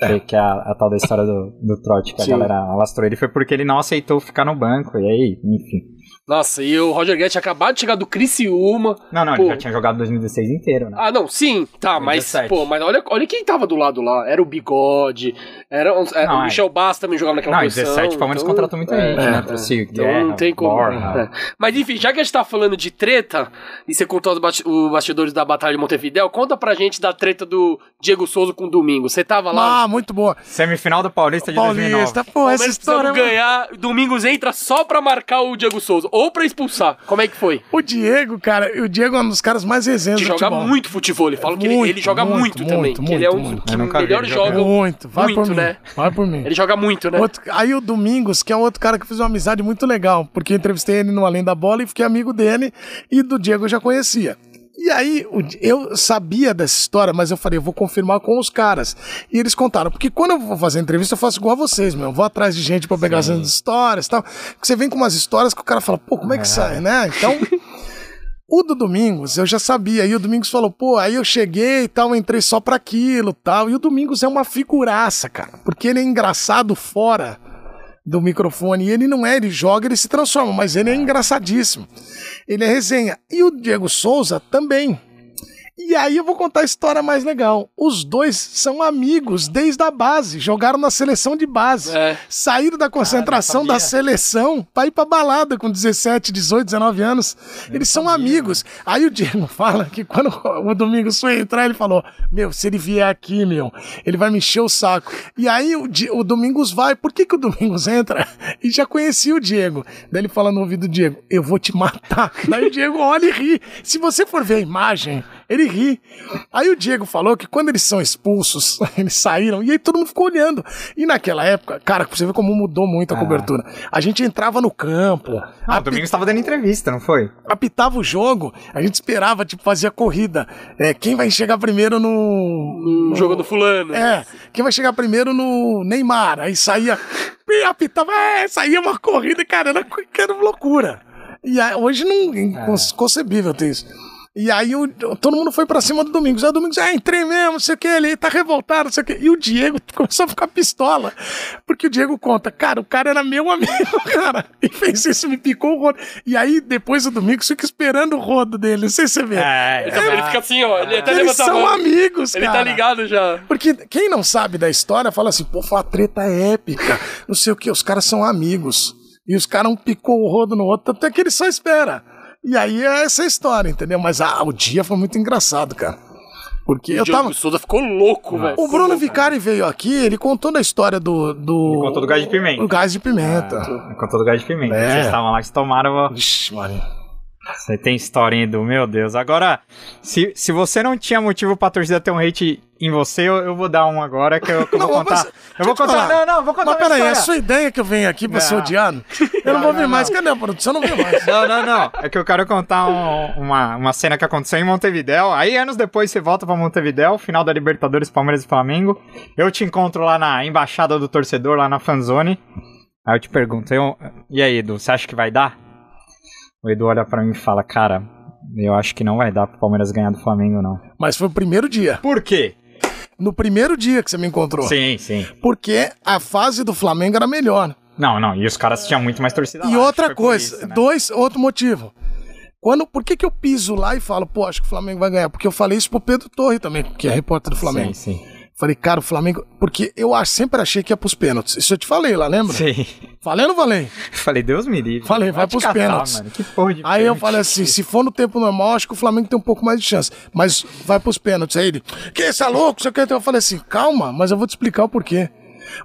[SPEAKER 2] É. Que é a, a, tal da história do, do trote que sim. a galera alastrou ele foi porque ele não aceitou ficar no banco, e aí, enfim.
[SPEAKER 1] Nossa, e o Roger Guedes acabado de
[SPEAKER 2] chegar do Criciúma. Não, não, pô. ele já tinha jogado 2016 inteiro, né?
[SPEAKER 1] Ah, não, sim, tá, 2017. mas, pô, mas olha, olha quem tava do lado lá. Era o Bigode, era, era é, não, o é. Michel é. Bass também jogava naquela não, posição. Não, 17 pelo menos então, contratou muita é, gente, né, é, né?
[SPEAKER 2] então, Guerra, não tem como.
[SPEAKER 1] Mas enfim, já que a gente tá falando de treta, e você contou os bastidores da Batalha de Montevidéu, conta pra gente da treta do Diego Souza com o Domingo. Você tava lá?
[SPEAKER 2] Ah, muito boa. Semifinal do Paulista de Paulista, 2009. Paulista, pô, essa história...
[SPEAKER 1] ganhar, Domingos entra só pra marcar o Diego Souza ou pra expulsar. Como é que foi? O Diego, cara, o Diego é um dos caras mais resenhos que joga futebol. muito futebol. Ele fala que ele, ele joga muito, muito, muito também. Muito, ele é um dos que melhor joga. Muito, vai muito, por mim. né? Vai por mim. Ele joga muito, né? Outro,
[SPEAKER 3] aí o Domingos, que é um outro cara que fez uma amizade muito legal, porque eu entrevistei ele no Além da Bola e fiquei amigo dele e do Diego eu já conhecia. E aí eu sabia dessa história, mas eu falei, eu vou confirmar com os caras. E eles contaram, porque quando eu vou fazer entrevista, eu faço igual a vocês, meu. Eu vou atrás de gente para pegar essas histórias e tal. Porque você vem com umas histórias que o cara fala, pô, como é que é. sai, né? Então. O do Domingos, eu já sabia. E o Domingos falou, pô, aí eu cheguei e tal, entrei só para aquilo tal. E o Domingos é uma figuraça, cara. Porque ele é engraçado fora do microfone. E ele não é, ele joga, ele se transforma, mas ele é engraçadíssimo. Ele é resenha. E o Diego Souza também. E aí eu vou contar a história mais legal. Os dois são amigos desde a base, jogaram na seleção de base. É. Saíram da concentração Cara, da seleção pra ir pra balada com 17, 18, 19 anos. Eu Eles são amigos. Mano. Aí o Diego fala que quando o Domingos foi entrar, ele falou: Meu, se ele vier aqui, meu, ele vai me encher o saco. E aí o, o Domingos vai. Por que, que o Domingos entra? E já conhecia o Diego. Daí ele fala no ouvido do Diego: Eu vou te matar. Daí o Diego olha e ri. Se você for ver a imagem ele ri. Aí o Diego falou que quando eles são expulsos, eles saíram, e aí todo mundo ficou olhando. E naquela época, cara, você vê como mudou muito a ah. cobertura. A gente entrava no campo. Ah, apit... o Domingos estava dando entrevista, não foi? Apitava o jogo, a gente esperava, tipo, fazia corrida. É, quem vai chegar primeiro no. no... Jogo do fulano. É, quem vai chegar primeiro no Neymar. Aí saía. E apitava, é, saía uma corrida, cara, era, era loucura. E aí, hoje não é, é. inconcebível ter isso. E aí o, todo mundo foi pra cima do Domingos. Aí o Domingos, ah, entrei mesmo, não sei o que, ele tá revoltado, não sei o que. E o Diego começou a ficar pistola. Porque o Diego conta, cara, o cara era meu amigo, cara. E fez isso, me picou o rodo. E aí depois o Domingos fica esperando o rodo dele, não sei se você vê. É, ele, é, ele fica assim,
[SPEAKER 1] ó, ele até Eles são amigos, cara. Ele tá ligado já.
[SPEAKER 3] Porque quem não sabe da história fala assim, pô, foi uma treta épica, não sei o que, os caras são amigos. E os caras um picou o rodo no outro, tanto é que ele só espera. E aí é essa história, entendeu? Mas ah, o dia foi muito engraçado, cara. Porque o eu tava. O Souza ficou louco, ah. velho. O Bruno Vicari veio aqui, ele contou da história do. do... Ele contou do gás de pimenta. O gás
[SPEAKER 2] de pimenta. Ah, Ele contou do gás de pimenta. É. Vocês estavam lá que tomaram. Vixe, Maria. Você tem historinha do meu Deus. Agora, se, se você não tinha motivo pra torcida ter um hate em você, eu, eu vou dar um agora que eu, que eu não, vou contar. Mas, eu vou contar. Falar. Não, não, vou contar. Mas peraí, é a sua ideia que eu venho aqui pra não. ser odiado?
[SPEAKER 3] Eu não, não vou vir mais.
[SPEAKER 2] Cadê a produção? Eu não vim mais. Não, não, não. É que eu quero contar um, uma, uma cena que aconteceu em Montevidéu. Aí, anos depois, você volta pra Montevidéu, final da Libertadores, Palmeiras e Flamengo. Eu te encontro lá na Embaixada do Torcedor, lá na Fanzone. Aí eu te pergunto, eu, e aí, Edu, você acha que vai dar? o Edu olha para mim e fala, cara, eu acho que não vai dar pro Palmeiras ganhar do Flamengo, não. Mas foi o primeiro dia. Por quê?
[SPEAKER 3] No primeiro dia que você me encontrou. Sim, sim. Porque a fase do Flamengo era melhor.
[SPEAKER 2] Não, não, e os caras tinham muito mais torcida E
[SPEAKER 3] lá, outra coisa, isso, né? dois, outro motivo. Quando, por que, que eu piso lá e falo, pô, acho que o Flamengo vai ganhar? Porque eu falei isso pro Pedro Torre também, que é repórter do Flamengo. Sim, sim. Falei, cara, o Flamengo. Porque eu sempre achei que ia pros pênaltis. Isso eu te falei lá, lembra? Sim. Falei ou não falei? Falei, Deus me livre. Falei, vai, vai pros catar, pênaltis. Mano, que porra de Aí pênalti. eu falei assim: se for no tempo normal, acho que o Flamengo tem um pouco mais de chance. Mas vai pros pênaltis. Aí ele, que esse é louco? Você quer? Então. Eu falei assim: calma, mas eu vou te explicar o porquê.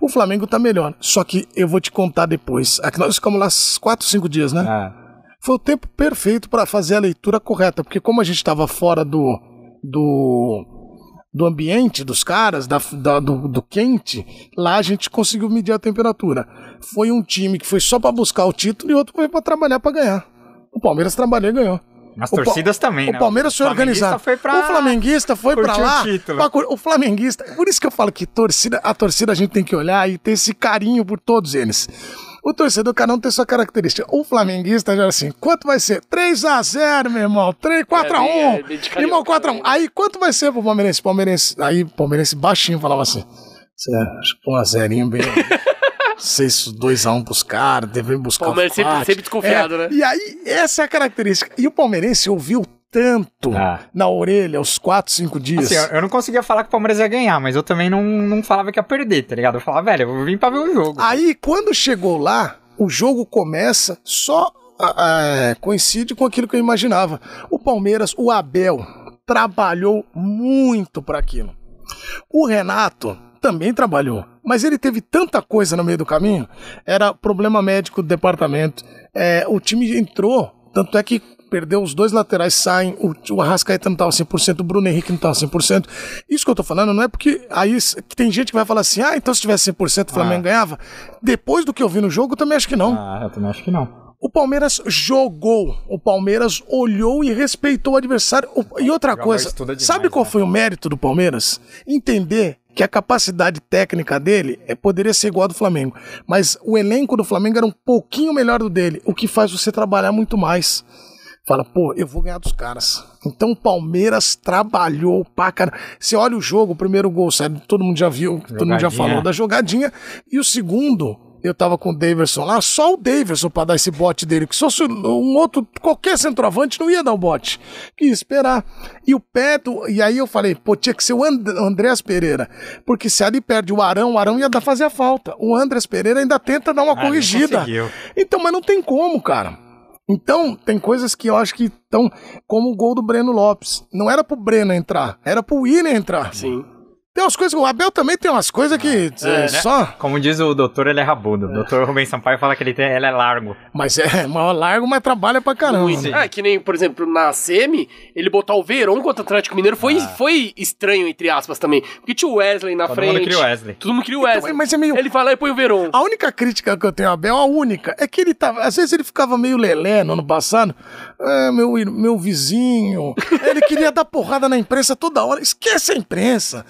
[SPEAKER 3] O Flamengo tá melhor. Só que eu vou te contar depois. Aqui nós ficamos lá 4, 5 dias, né? Ah. Foi o tempo perfeito para fazer a leitura correta. Porque como a gente tava fora do. do do ambiente dos caras, da, da do, do, quente, lá a gente conseguiu medir a temperatura. Foi um time que foi só para buscar o título e outro foi para trabalhar para ganhar. O Palmeiras trabalhou e ganhou. As o torcidas também, o né? O Palmeiras foi organizado. Foi pra... O flamenguista foi para lá. O, pra... o flamenguista. Por isso que eu falo que torcida, a torcida a gente tem que olhar e ter esse carinho por todos eles o torcedor cada um tem sua característica. O flamenguista já era assim, quanto vai ser? 3x0, meu irmão. 3, 4x1. É, é irmão, 4x1. Né? Aí quanto vai ser pro Palmeirense? Palmeirense. Aí o Palmeirense baixinho falava assim. É, acho que um azerinho bem. 6, 2x1 é um pros caras, devem buscar Palmeiras o Palmeiras sempre, sempre desconfiado, é, né? E aí, essa é a característica. E o palmeirense ouviu tanto ah. na orelha os quatro cinco dias. Assim, eu,
[SPEAKER 2] eu não conseguia falar que o Palmeiras ia ganhar, mas eu também não, não falava que ia perder, tá ligado? Eu falava, ah, velho, eu vim pra ver o jogo. Aí, quando chegou lá, o jogo começa só. É, coincide com aquilo que eu imaginava.
[SPEAKER 3] O Palmeiras, o Abel, trabalhou muito para aquilo. O Renato também trabalhou, mas ele teve tanta coisa no meio do caminho. Era problema médico do departamento. É, o time entrou, tanto é que perdeu, os dois laterais saem, o, o Arrascaeta não tá estava 100%, o Bruno Henrique não tá estava 100%. Isso que eu estou falando não é porque aí tem gente que vai falar assim, ah, então se tivesse 100% o Flamengo ah. ganhava. Depois do que eu vi no jogo, eu também acho que não. Ah, eu também acho que não. O Palmeiras jogou, o Palmeiras olhou e respeitou o adversário. E outra coisa, é demais, sabe qual né? foi o mérito do Palmeiras? Entender que a capacidade técnica dele é, poderia ser igual a do Flamengo, mas o elenco do Flamengo era um pouquinho melhor do dele, o que faz você trabalhar muito mais. Fala, pô, eu vou ganhar dos caras. Então o Palmeiras trabalhou pra caramba. Você olha o jogo, o primeiro gol, sabe todo mundo já viu, jogadinha. todo mundo já falou da jogadinha. E o segundo, eu tava com o Daverson lá, só o Daverson pra dar esse bote dele, que se fosse um outro, qualquer centroavante não ia dar o bote, que ia esperar. E o pé do, e aí eu falei, pô, tinha que ser o And Andrés Pereira, porque se ali perde o Arão, o Arão ia dar fazer a falta. O Andrés Pereira ainda tenta dar uma ah, corrigida. Então, mas não tem como, cara. Então, tem coisas que eu acho que estão como o gol do Breno Lopes. Não era pro Breno entrar, era pro William entrar. Sim. Tem umas coisas. O Abel também tem umas coisas que. É, é né? só...
[SPEAKER 2] Como diz o doutor, ele é rabudo. O é. doutor Rubens Sampaio fala que ele, tem, ele é largo. Mas é, é maior largo, mas trabalha pra caramba. Muito. É,
[SPEAKER 1] que nem, por exemplo, na semi, ele botar o Verão contra o Atlético Mineiro foi, ah. foi estranho, entre aspas, também. Porque tinha o Wesley na Todo frente. Todo mundo cria o Wesley. Todo mundo cria o Wesley. Então, mas é meio... Ele vai lá e põe o Verão.
[SPEAKER 3] A única crítica que eu tenho Abel, a única, é que ele tava. Tá, às vezes ele ficava meio lelé no ano passado. É, meu, meu vizinho. ele queria dar porrada na imprensa toda hora. Esquece a imprensa.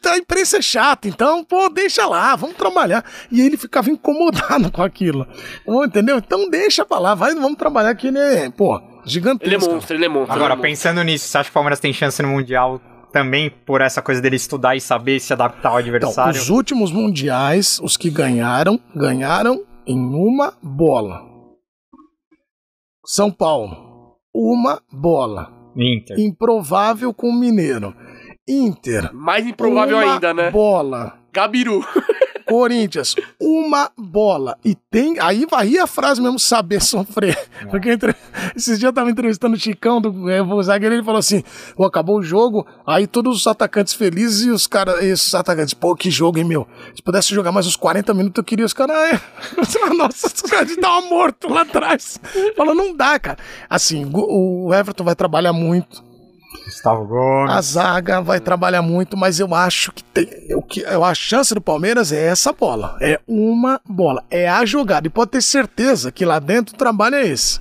[SPEAKER 3] Tá, a imprensa é chata, então, pô, deixa lá, vamos trabalhar. E ele ficava incomodado com aquilo. Entendeu? Então deixa pra lá, vai, vamos trabalhar que ele é, pô,
[SPEAKER 2] gigantesco. Ele é monstro, ele é monstro. Agora, é monstro. pensando nisso, você acha que o Palmeiras tem chance no Mundial também por essa coisa dele estudar e saber se adaptar ao então, adversário? Então, os
[SPEAKER 3] últimos mundiais, os que ganharam, ganharam em uma bola. São Paulo, uma bola. Inter. Improvável com o Mineiro. Inter. Mais improvável uma ainda, né? Bola. Gabiru. Corinthians, uma bola. E tem. Aí varia a frase mesmo, saber sofrer. É. Porque entre, esses dias eu tava entrevistando o Chicão do é, o zagueiro, ele falou assim: acabou o jogo, aí todos os atacantes felizes e os caras. Esses atacantes, pô, que jogo, hein, meu? Se pudesse jogar mais uns 40 minutos, eu queria os caras. Ah, é. Nossa, os caras estavam morto lá atrás. Falou, não dá, cara. Assim, o Everton vai trabalhar muito Gustavo Gomes. A zaga vai é. trabalhar muito, mas eu acho que tem. Eu, eu, a chance do Palmeiras é essa bola. É uma bola. É a jogada. E pode ter certeza que lá dentro o trabalho é esse.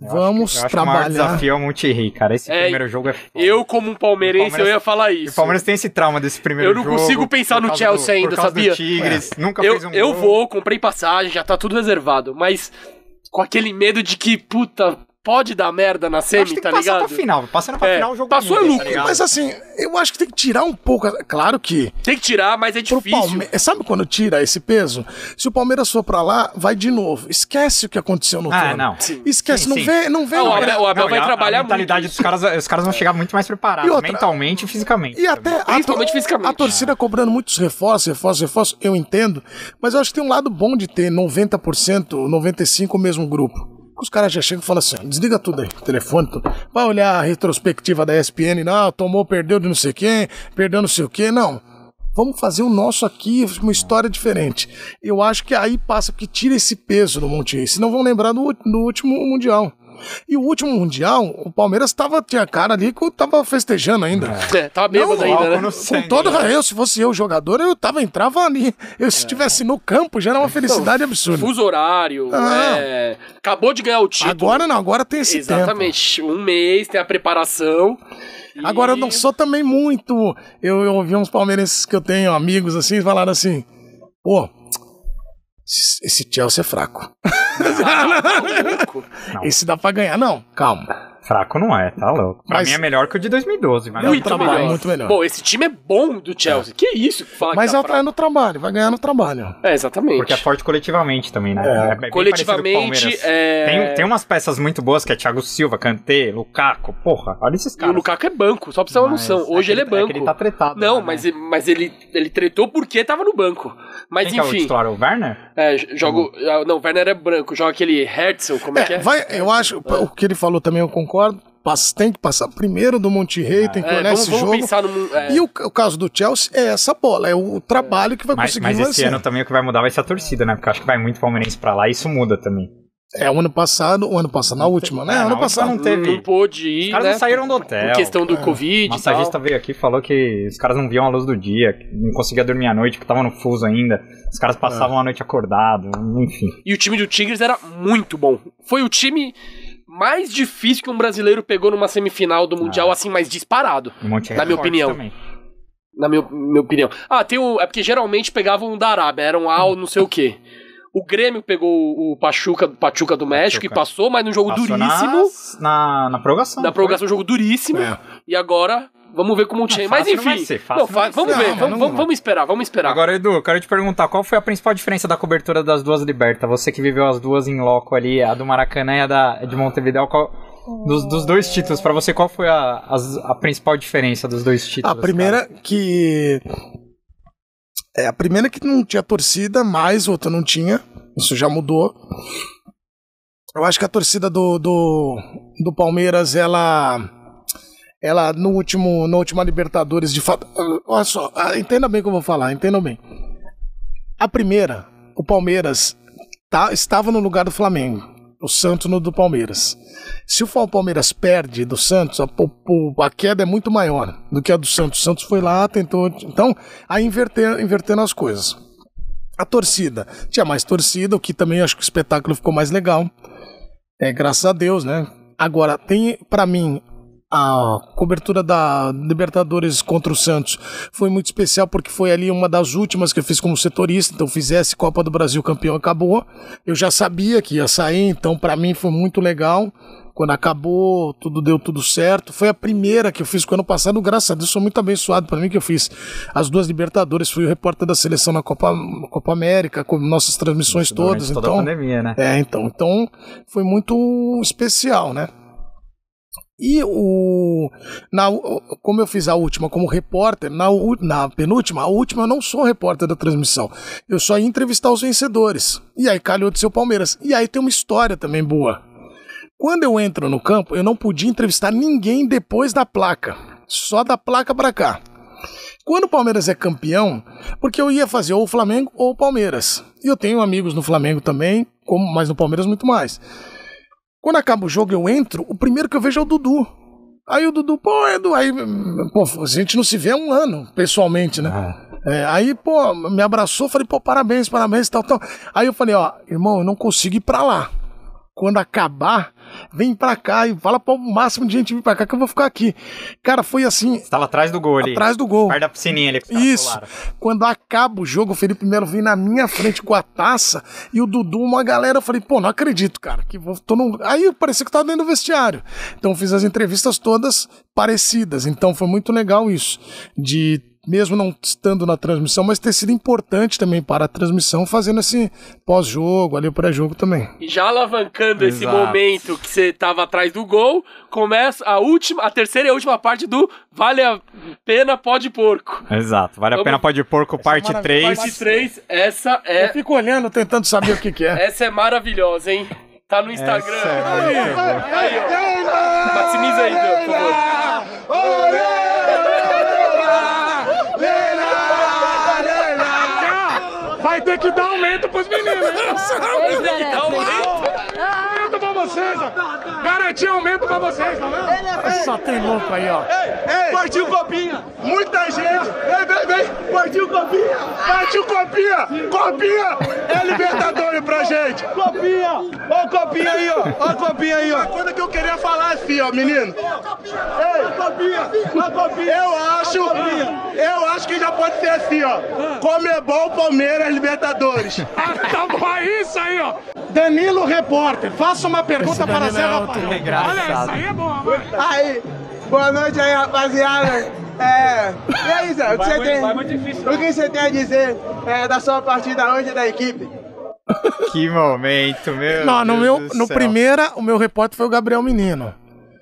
[SPEAKER 3] Eu Vamos acho, eu trabalhar. o maior desafio
[SPEAKER 2] é o Monterrey, cara. Esse é, primeiro jogo é. Foda. Eu, como um palmeirense, eu ia falar isso. O Palmeiras tem esse trauma desse primeiro jogo. Eu não jogo consigo pensar no Chelsea do, ainda, sabia? Tigres, é. nunca eu, fez um Eu gol. vou,
[SPEAKER 1] comprei passagem, já tá tudo reservado. Mas com aquele medo de que, puta, pode dar merda na
[SPEAKER 2] semi, acho que tá que ligado? Passar pra final, passando pra é, final o jogo Passou é lucro. Tá mas
[SPEAKER 3] assim, eu acho que tem que tirar um pouco, claro que. Tem que tirar, mas é difícil. Palme... É, sabe quando tira esse peso? Se o Palmeiras for pra lá, vai de novo. Esquece o que aconteceu no ah, turno. não. Sim. Esquece, sim, não sim. vê, não vê. Ah, não, o Abel, o Abel vai a, muito. a
[SPEAKER 2] mentalidade muito. dos caras, os caras vão chegar muito mais preparados, e outra... mentalmente e fisicamente. E até a, Principalmente
[SPEAKER 3] fisicamente. A torcida ah. cobrando muitos reforços, reforços, reforços, eu entendo, mas eu acho que tem um lado bom de ter 90%, 95% o mesmo grupo. Os caras já chegam e falam assim: desliga tudo aí, telefone, tudo. Vai olhar a retrospectiva da ESPN, não, ah, tomou, perdeu de não sei quem, perdeu não sei o quê, não. Vamos fazer o nosso aqui, uma história diferente. Eu acho que aí passa, porque tira esse peso do Monte Reis. senão vão lembrar do, do último Mundial. E o último Mundial, o Palmeiras tava, tinha cara ali que tava festejando ainda.
[SPEAKER 1] É. é, tava bêbado não, ainda, né? Com todo raio
[SPEAKER 3] se fosse eu jogador, eu tava, entrava ali. Eu, se é. estivesse é. no campo, já era uma felicidade então, absurda. Fuso
[SPEAKER 1] horário, ah. é, acabou de ganhar o título. Agora não, agora tem esse Exatamente, tempo. um mês, tem a preparação. E... Agora eu não
[SPEAKER 3] sou também muito. Eu, eu ouvi uns palmeirenses que eu tenho, amigos assim, falaram assim, pô... Esse Chelsea é fraco. Não, não, esse dá pra ganhar. Não, calma.
[SPEAKER 2] Fraco não é, tá louco. Pra mas... mim é melhor que o de 2012. Mas é muito, melhor. muito melhor. bom esse time é bom do Chelsea. É. Que isso? fala mas que tá, tá no trabalho, vai ganhar no trabalho. É, exatamente. Porque é forte coletivamente também, né? É. É coletivamente, é. tem, tem umas peças muito boas que é Thiago Silva, Kanté, Lukaku. Porra, olha esses caras. E o Lukaku é banco, só pra você ter uma noção. É Hoje ele é tá- banco. ele tá tretado. Não, né?
[SPEAKER 1] mas, mas ele, ele tretou porque tava no banco. Mas enfim. Que é
[SPEAKER 2] o, o Werner?
[SPEAKER 1] É, jogo. Ah, não, o Werner é branco. Joga aquele Herzl, como é, que é? Vai,
[SPEAKER 3] eu acho. O que ele falou também eu concordo concordo. tem que passar primeiro do Monte Rei, é, tem que é, olhar vamos, esse vamos jogo. No, é. e o, o, caso do Chelsea é essa bola, é o trabalho que vai mas, conseguir Mas esse vencer. ano
[SPEAKER 2] também o que vai mudar vai ser a torcida, né? Porque eu acho que vai muito palmeirense pra lá e isso muda também. É, o ano passado, o ano passado, na última, né? É, ano passado não teve. Não pôde ir. Os caras né? não saíram do hotel. Em questão do é. Covid. O massagista veio aqui e falou que os caras não viam a luz do dia, não conseguia dormir à noite, que tava no fuso ainda. Os caras passavam é. a noite acordado, enfim.
[SPEAKER 1] E o time do Tigres era muito bom. Foi o time mais difícil que um brasileiro pegou numa semifinal do Mundial, ah, assim, mais disparado. Um monte de na minha opinião. Também. Na minha, minha opinião. Ah, tem o. É porque geralmente pegavam um da Arábia, era um Al, hum. não sei o quê. O Grêmio pegou o Pachuca, Pachuca do México Pachuca. e passou, mas num jogo passou duríssimo.
[SPEAKER 2] na, na prorrogação. Na prorrogação, um jogo duríssimo. É.
[SPEAKER 1] E agora Vamos ver como o Chain. Mas enfim. Não vai ser, fácil não, vamos ver, não, vamos,
[SPEAKER 2] vamos, vamos, esperar, vamos esperar. Agora, Edu, eu quero te perguntar, qual foi a principal diferença da cobertura das duas libertas? Você que viveu as duas em loco ali, a do Maracanã e a da, de Montevideo, qual. Dos, dos, dois títulos, para você, qual foi a, a, a, principal diferença dos dois títulos? A
[SPEAKER 3] primeira cara? que. É, a primeira que não tinha torcida, mais outra não tinha. Isso já mudou. Eu acho que a torcida do, do, do Palmeiras, ela ela, no último, na última Libertadores, de fato. Olha só, ah, entenda bem como que eu vou falar, entenda bem. A primeira, o Palmeiras tá, estava no lugar do Flamengo o Santos no do Palmeiras. Se o Palmeiras perde do Santos, a, a, queda é muito maior do que a do Santos. O Santos foi lá, tentou. Então, a inverter, invertendo as coisas. A torcida. Tinha mais torcida, o que também acho que o espetáculo ficou mais legal. É, graças a Deus, né? Agora, tem para mim a cobertura da Libertadores contra o Santos foi muito especial porque foi ali uma das últimas que eu fiz como setorista, então fizesse Copa do Brasil campeão acabou. Eu já sabia que ia sair, então para mim foi muito legal. Quando acabou, tudo deu tudo certo. Foi a primeira que eu fiz com o ano passado, graças a Deus, sou muito abençoado para mim que eu fiz as duas Libertadores, fui o repórter da seleção na Copa, Copa América, com nossas transmissões todas, toda então. A pandemia, né? É, então, então foi muito especial, né? E o. Na, como eu fiz a última como repórter, na, na penúltima, a última eu não sou repórter da transmissão. Eu só ia entrevistar os vencedores. E aí calhou de ser o Palmeiras. E aí tem uma história também boa. Quando eu entro no campo, eu não podia entrevistar ninguém depois da placa. Só da placa para cá. Quando o Palmeiras é campeão, porque eu ia fazer ou o Flamengo ou o Palmeiras. E eu tenho amigos no Flamengo também, como mas no Palmeiras muito mais. Quando acaba o jogo eu entro, o primeiro que eu vejo é o Dudu. Aí o Dudu, pô, Edu, aí, pô, a gente não se vê há um ano, pessoalmente, né? Ah. É, aí, pô, me abraçou, falei, pô, parabéns, parabéns, tal, tal. Aí eu falei, ó, irmão, eu não consigo ir pra lá. Quando acabar, vem pra cá e fala para o máximo de gente vir pra cá que eu vou ficar aqui. Cara, foi assim.
[SPEAKER 2] Estava atrás do gol ali. Atrás
[SPEAKER 3] do gol. Perto da piscininha ali. Isso. Quando acaba o jogo, o Felipe Melo vem na minha frente com a taça e o Dudu, uma galera, eu falei, pô, não acredito, cara, que vou, tô num... Aí parecia que tava dentro do vestiário. Então fiz as entrevistas todas parecidas. Então foi muito legal isso. De mesmo não estando na transmissão, mas ter sido importante também para a transmissão, fazendo esse pós-jogo, ali o pré-jogo também.
[SPEAKER 1] Já alavancando Exato. esse momento que você estava atrás do gol, começa a última, a terceira e a última parte do Vale a Pena Pode Porco.
[SPEAKER 2] Exato, Vale Vamos... a Pena Pode Porco, essa é parte é 3. Parte
[SPEAKER 1] 3, essa é. Eu fico olhando, tentando saber o que, que é. Essa é maravilhosa, hein? Tá no Instagram. Essa é... Aí, ó. Aí, aí, Dan, por favor. ter que dar aumento pros meninos, hein?
[SPEAKER 3] Pois Tem que dar aumento? Aumento pra vocês, ó. Garantir aumento pra vocês, tá vendo? É só tem louco aí, ó. Ei, ei, partiu copinha. Muita gente. Vem, vem, vem. Partiu copinha. Bate copia. Copinha! Copinha é Libertadores pra gente! Copinha! Ó o Copinha aí, ó! Ó o Copinha aí, ó! Uma coisa que eu queria falar assim, ó, menino!
[SPEAKER 4] Ei!
[SPEAKER 3] Copinha! A Copinha! Eu acho... Eu acho que já pode ser assim, ó! Ah. Comebol, Palmeiras, Libertadores! Ah, tá bom, é isso aí, ó! Danilo Repórter, faça uma pergunta para Serra é Rafael. Olha, isso aí é bom, Aí, boa noite aí, rapaziada. É, e aí, Zé, o que, você tem, o que você tem a dizer é, da sua partida hoje da equipe?
[SPEAKER 2] Que momento, meu. Não, Deus no meu, no primeira,
[SPEAKER 3] o meu repórter foi o Gabriel Menino.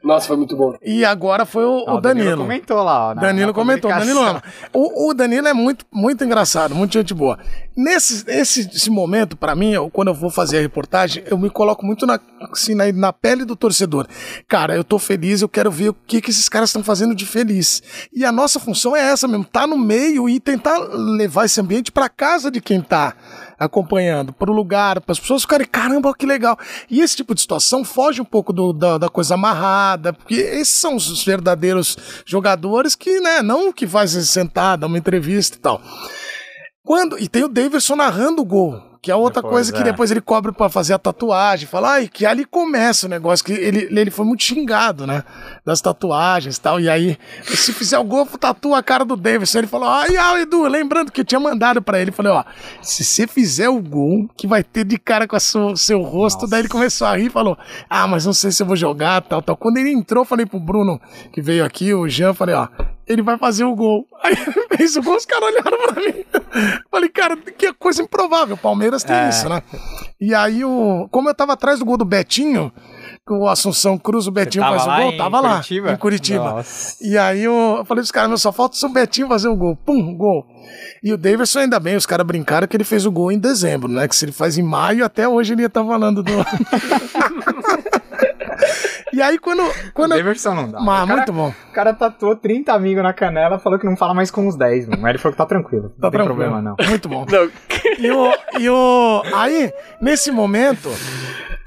[SPEAKER 3] Nossa, foi muito bom. E agora foi o, Não, o Danilo. Danilo comentou lá, ó. Na, Danilo na comentou. Danilo ama. O, o, Danilo é muito, muito engraçado, muito gente boa. Nesse esse, esse momento, para mim, eu, quando eu vou fazer a reportagem, eu me coloco muito na, assim, na, na pele do torcedor. Cara, eu tô feliz, eu quero ver o que, que esses caras estão fazendo de feliz. E a nossa função é essa mesmo, tá no meio e tentar levar esse ambiente para casa de quem tá acompanhando para o lugar, para as pessoas ficarem, caramba, que legal. E esse tipo de situação foge um pouco do, da, da, coisa amarrada, porque esses são os verdadeiros jogadores que, né, não que fazem sentada, uma entrevista e tal. Quando, e tem o Davidson narrando o gol. Que é outra depois, coisa que é. depois ele cobre para fazer a tatuagem. Fala, ai, que ali começa o negócio. Que ele, ele foi muito xingado, né? Das tatuagens e tal. E aí, se fizer o golfo, tatua a cara do Davidson. Ele falou, ai, ah, Edu, lembrando que eu tinha mandado para ele. Falei, ó, se você fizer o gol, que vai ter de cara com o seu, seu rosto. Nossa. Daí ele começou a rir e falou, ah, mas não sei se eu vou jogar, tal, tal. Quando ele entrou, falei pro Bruno, que veio aqui, o Jean, falei, ó, ele vai fazer o gol. Aí ele fez o gol, os caras olharam pra mim. Falei, cara, que coisa improvável. Palmeiras tem é. isso, né? E aí, o, como eu tava atrás do gol do Betinho, que o Assunção Cruz, o Betinho faz o gol, tava lá, Curitiba? em Curitiba. Nossa. E aí eu, eu falei pros caras, meu, só falta o Betinho fazer o gol. Pum, gol. E o Davidson, ainda bem, os caras brincaram que ele fez o gol em dezembro, né? Que se ele faz em maio,
[SPEAKER 2] até hoje ele ia estar tá falando do. E aí quando. quando... não dá. Mas, cara, muito bom. O cara tatuou 30 amigos na canela, falou que não fala mais com uns 10, mano. Mas ele falou que tá tranquilo. Tá não tem problema, não. Muito bom. Não. E, o, e o. Aí,
[SPEAKER 3] nesse momento.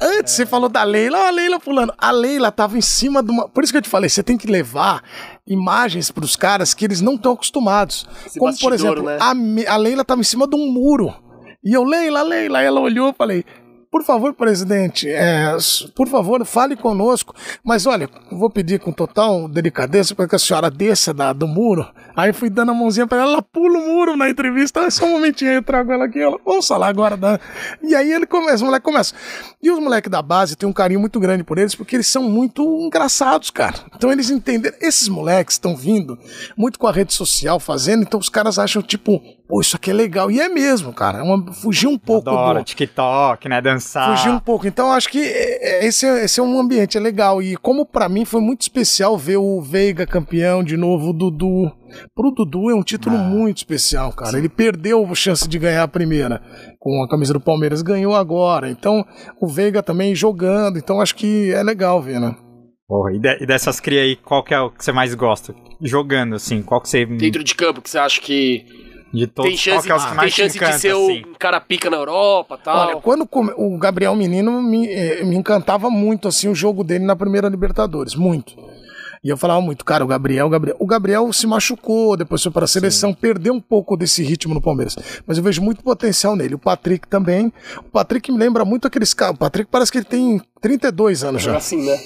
[SPEAKER 3] Antes é. você falou da Leila, ó, a Leila pulando. A Leila tava em cima de uma. Por isso que eu te falei, você tem que levar imagens para os caras que eles não estão acostumados. Esse Como, bastidor, por exemplo, né? a, a Leila tava em cima de um muro. E eu, Leila, Leila, ela olhou e falei, por favor, presidente, é, por favor, fale conosco. Mas olha, vou pedir com total delicadeza para que a senhora desça da, do muro Aí fui dando a mãozinha pra ela, ela pula o muro na entrevista. só um momentinho aí, eu trago ela aqui. Ela, vamos falar agora. Da... E aí ele começa, o moleque começa. E os moleques da base, tem um carinho muito grande por eles, porque eles são muito engraçados, cara. Então eles entenderam. Esses moleques estão vindo muito com a rede social fazendo, então os caras acham, tipo, pô, isso aqui é legal. E é mesmo, cara. É uma, fugir um pouco Adoro, do...
[SPEAKER 2] TikTok, né? Dançar. Fugir um
[SPEAKER 3] pouco. Então, acho que é, é, esse, esse é um ambiente, é legal. E como para mim foi muito especial ver o Veiga campeão de novo, o Dudu Pro Dudu é um título ah, muito especial, cara. Sim. Ele perdeu a chance de ganhar a primeira com a camisa do Palmeiras, ganhou agora. Então, o Veiga também jogando. Então, acho que é legal ver, né?
[SPEAKER 2] Porra, e, de, e dessas cria aí, qual que é o que você mais gosta? Jogando, assim, qual que você. Dentro de campo, que você acha
[SPEAKER 1] que é tem chance, é tem chance encanta, de ser assim. cara pica na Europa tal. Olha, quando
[SPEAKER 3] o Gabriel Menino me, eh, me encantava muito assim o jogo dele na primeira Libertadores, muito. E eu falava muito, cara, o Gabriel, o Gabriel. O Gabriel se machucou, depois foi para a seleção, Sim. perdeu um pouco desse ritmo no Palmeiras. Mas eu vejo muito potencial nele. O Patrick também. O Patrick me lembra muito aqueles caras. O Patrick parece que ele tem 32 anos já. É
[SPEAKER 2] assim, né?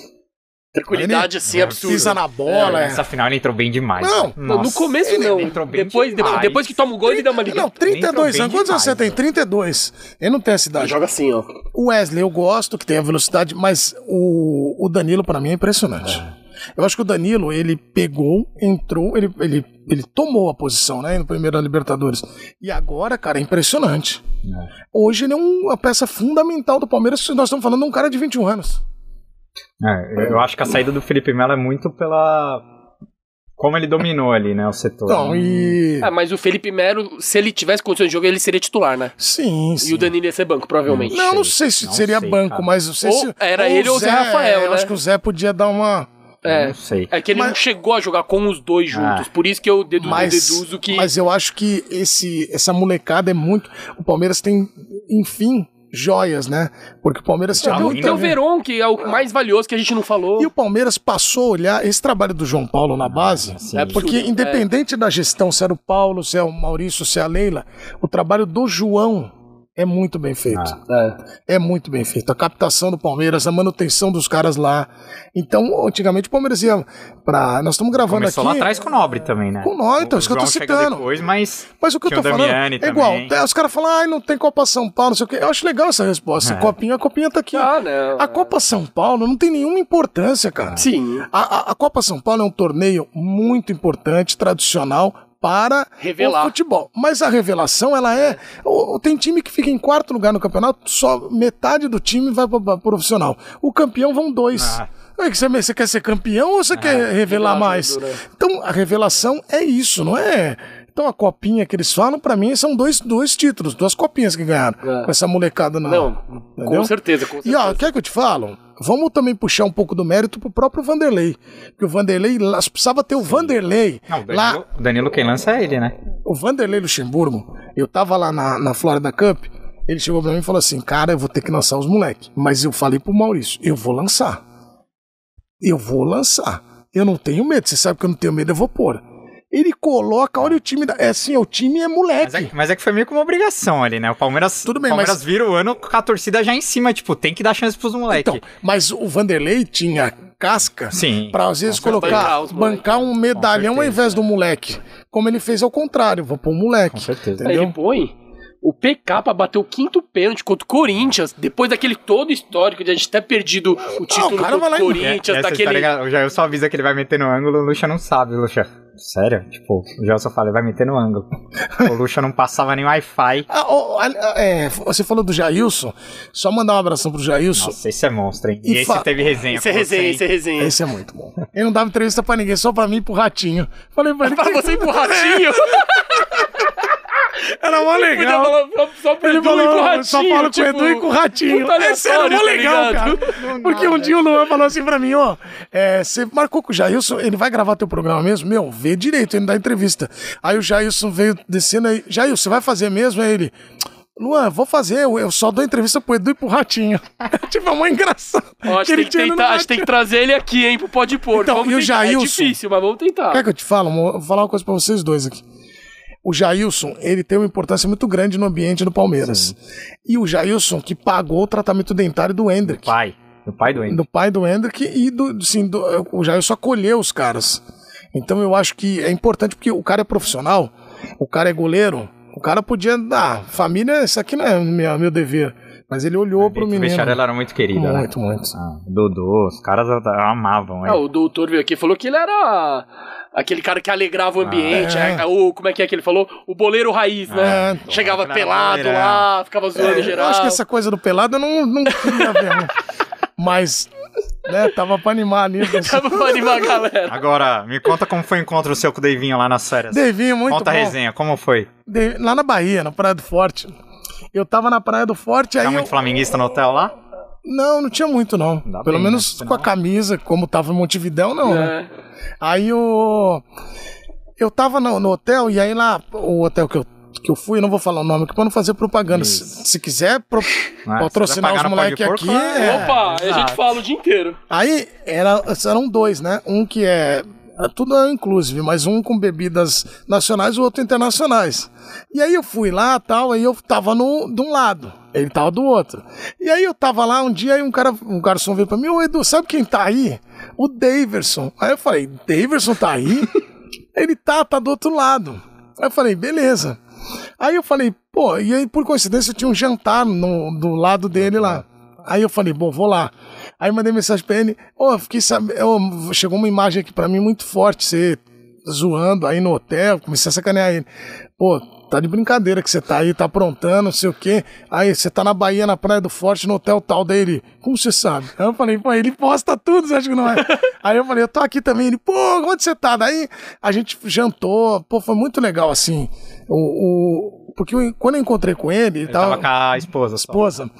[SPEAKER 2] Tranquilidade assim, ele, assim, absurda. Pisa na bola. É, Nessa é. final ele entrou bem demais. Não, Nossa, no começo ele, não. Ele depois,
[SPEAKER 1] depois que toma o gol, 30, ele dá uma liga. Não, 32 anos. Quantos você
[SPEAKER 3] tem? 32. Ele não tem essa idade. Ele joga assim, ó. O Wesley eu gosto, que tem a velocidade, mas o, o Danilo, para mim, é impressionante. É. Eu acho que o Danilo, ele pegou, entrou, ele, ele, ele tomou a posição, né, no primeiro da
[SPEAKER 2] Libertadores.
[SPEAKER 3] E agora, cara, é impressionante. É. Hoje ele é uma peça fundamental do Palmeiras, nós estamos falando de um cara de 21 anos.
[SPEAKER 2] É, eu acho que a saída do Felipe Melo é muito pela como ele dominou ali, né, o setor. Não, né? e... Ah, mas o
[SPEAKER 1] Felipe Melo, se ele tivesse condições de jogo, ele seria titular, né? Sim, sim. E o Danilo ia ser banco, provavelmente. Não,
[SPEAKER 3] não sei, se não seria sei, banco, cara. mas não sei ou se... Era ou ele ou o Zé, Rafael, né? Eu acho né? que o Zé podia dar uma...
[SPEAKER 1] É, não sei. É que ele mas... não chegou a jogar com os dois ah. juntos, ah. por isso que eu deduzo, mas, deduzo que.
[SPEAKER 3] Mas eu acho que esse, essa molecada é muito. O Palmeiras tem, enfim, joias, né? Porque o Palmeiras tinha. Ah, muita... o
[SPEAKER 1] Verón, que é o é. mais valioso que a gente não falou. E o Palmeiras passou
[SPEAKER 3] a olhar esse trabalho do João Paulo na base, Sim. é porque independente da gestão, se era o Paulo, se é o Maurício, se é a Leila, o trabalho do João é muito bem feito. Ah, é. é. muito bem feito. A captação do Palmeiras, a manutenção dos caras lá. Então, antigamente o Palmeiras ia pra. Nós estamos gravando Começou aqui. lá atrás
[SPEAKER 2] com o Nobre também, né? Com o Nobre, então, o isso que eu tô citando. Depois,
[SPEAKER 3] mas, mas o que eu tô falando é igual. É, os caras falam, ah, não tem Copa São Paulo, não sei o quê. Eu acho legal essa resposta. É. Copinha, a Copinha tá aqui. Ah, não. A Copa São Paulo não tem nenhuma importância, cara. Sim. a, a, a Copa São Paulo é um torneio muito importante, tradicional, para Revelar. o futebol. Mas a revelação, ela é. Tem time que fica em quarto lugar no campeonato, só metade do time vai para profissional. O campeão vão dois. Ah. É que você, você quer ser campeão ou você ah, quer revelar mais? Então, a revelação é isso, não é então a copinha que eles falam, para mim, são dois, dois títulos, duas copinhas que ganharam é. com essa molecada na. Não,
[SPEAKER 2] com certeza, com certeza, E
[SPEAKER 3] ó, quer que eu te falo? Vamos também puxar um pouco do mérito pro próprio Vanderlei. Porque o Vanderlei, precisava ter o Sim. Vanderlei. Não, o Danilo, lá,
[SPEAKER 2] Danilo quem lança é ele, né?
[SPEAKER 3] O Vanderlei Luxemburgo, eu tava lá na, na Florida Cup, ele chegou pra mim e falou assim: Cara, eu vou ter que lançar os moleques. Mas eu falei pro Maurício: Eu vou lançar. Eu vou lançar. Eu não tenho medo, você sabe que eu não tenho medo, eu vou pôr ele coloca, olha o time da. É assim, o
[SPEAKER 2] time é moleque. Mas é, mas é que foi meio que uma obrigação ali, né? O Palmeiras, Tudo bem, Palmeiras mas... vira o ano com a torcida já em cima, tipo, tem que dar chance pros moleques. Então, mas o Vanderlei tinha casca Sim,
[SPEAKER 3] pra às vezes colocar, bancar, um medalhão certeza, ao invés do moleque. Como ele fez ao contrário, vou pôr o moleque. Com certeza. Entendeu? Ele
[SPEAKER 1] põe o PK pra bater o quinto pênalti contra o Corinthians, depois daquele todo histórico de a gente ter perdido o título ah, o contra o Corinthians. É, daquele... já
[SPEAKER 2] eu só aviso que ele vai meter no ângulo, o Lucha não sabe, Lucha sério? Tipo, o Gelson fala, vai meter no ângulo. o Lucha não passava nem Wi-Fi. Ah, oh, é, você falou do Jailson,
[SPEAKER 3] só mandar um abração pro Jailson. Nossa, esse é monstro, hein? E, e esse teve resenha. Esse é resenha, você, assim. esse é resenha. Esse é muito bom. Ele não dava entrevista pra ninguém, só pra mim e pro Ratinho.
[SPEAKER 1] Falei pra ele. Pra você e pro é. Ratinho? Era mó legal. só pro Edu falou, e com o Ratinho. Só falo tipo, com o Edu e com o
[SPEAKER 3] Ratinho. Esse era é mó tá legal, tá cara. Porque um dia o Luan falou assim pra mim, ó, é, você marcou com o Jailson, ele vai gravar teu programa mesmo? Meu, vê direito, ele dá entrevista. Aí o Jailson veio descendo aí, Jailson, você vai fazer mesmo? Aí ele... Luan, vou fazer, eu, só dou entrevista pro Edu e pro Ratinho. tipo, é uma engraçada.
[SPEAKER 1] acho que, que tentar, acho tem que trazer ele aqui, hein, pro Pode Pôr. Então, vamos e o é Jailson... É difícil, mas vamos tentar. Quer que
[SPEAKER 3] eu te falo? Vou falar uma coisa pra vocês dois aqui o Jailson, ele tem uma importância muito grande no ambiente do Palmeiras. Sim. E o Jailson que pagou o tratamento dentário do Hendrick. Do pai. Do pai do Hendrick. Do pai do Hendrick e do, sim, do, o Jailson acolheu os caras. Então eu acho que é importante porque o cara é profissional, o cara é goleiro, o cara podia dar, ah, família, isso aqui não é meu, meu dever. Mas ele olhou
[SPEAKER 2] pro menino. O Bicharela era muito querido. Né? Muito, né? muito. Ah, Dudu, os caras amavam ele. Ah, o doutor
[SPEAKER 1] veio aqui e falou que ele era aquele cara que alegrava o ah, ambiente. Ah, é. o, como é que é que ele falou? O boleiro raiz, né? É, então, Chegava pelado lá, é. ficava zoando é, geral. Eu acho que essa
[SPEAKER 3] coisa do pelado eu não, não queria ver. Né? Mas né? Tava pra animar ali. Tava pra animar a galera.
[SPEAKER 2] Agora, me conta como foi o encontro seu com o Davinho lá nas férias. Davinho, muito conta bom. Conta a resenha, como foi?
[SPEAKER 3] De... Lá na Bahia, na Praia do Forte. Eu tava na Praia do Forte, Tinha tá aí. muito eu...
[SPEAKER 2] flamenguista no hotel lá?
[SPEAKER 3] Não, não tinha muito, não. Pelo bem, menos né? com a camisa, como tava em Montevidéu, não, né? é. Aí o. Eu tava no, no, hotel, e aí lá, o hotel que eu, que eu fui, eu não vou falar o nome aqui pra não fazer propaganda. Se, se, quiser pro, ah, patrocinar os moleques aqui. É. é... Opa, aí a gente ah.
[SPEAKER 1] fala o dia inteiro.
[SPEAKER 3] Aí era, eram dois, né? Um que é ah, tudo é inclusive, mas um com bebidas nacionais, o outro internacionais. E aí eu fui lá, tal, aí eu tava no, de um lado, ele tava do outro. E aí eu tava lá um dia e um cara, um garçom veio para mim, ô Edu, sabe quem tá aí? O Daverson. Aí eu falei, Daverson tá aí? ele tá, tá do outro lado. Aí eu falei, beleza. Aí eu falei, pô, e aí por coincidência eu tinha um jantar no, do lado dele lá. Aí eu falei, bom, vou lá. Aí mandei mensagem pra ele, ô, oh, fiquei sabendo, oh, chegou uma imagem aqui pra mim muito forte, você zoando aí no hotel, comecei a sacanear ele. Pô, tá de brincadeira que você tá aí, tá aprontando, não sei o quê. Aí você tá na Bahia, na Praia do Forte, no hotel tal. dele, como você sabe? Aí eu falei, pô, ele posta tudo, você acha que não é? aí eu falei, eu tô aqui também. Ele, pô, onde você tá? Daí a gente jantou, pô, foi muito legal assim. O, o porque eu, quando eu encontrei com ele. Ele tava, tava com a esposa. Esposa.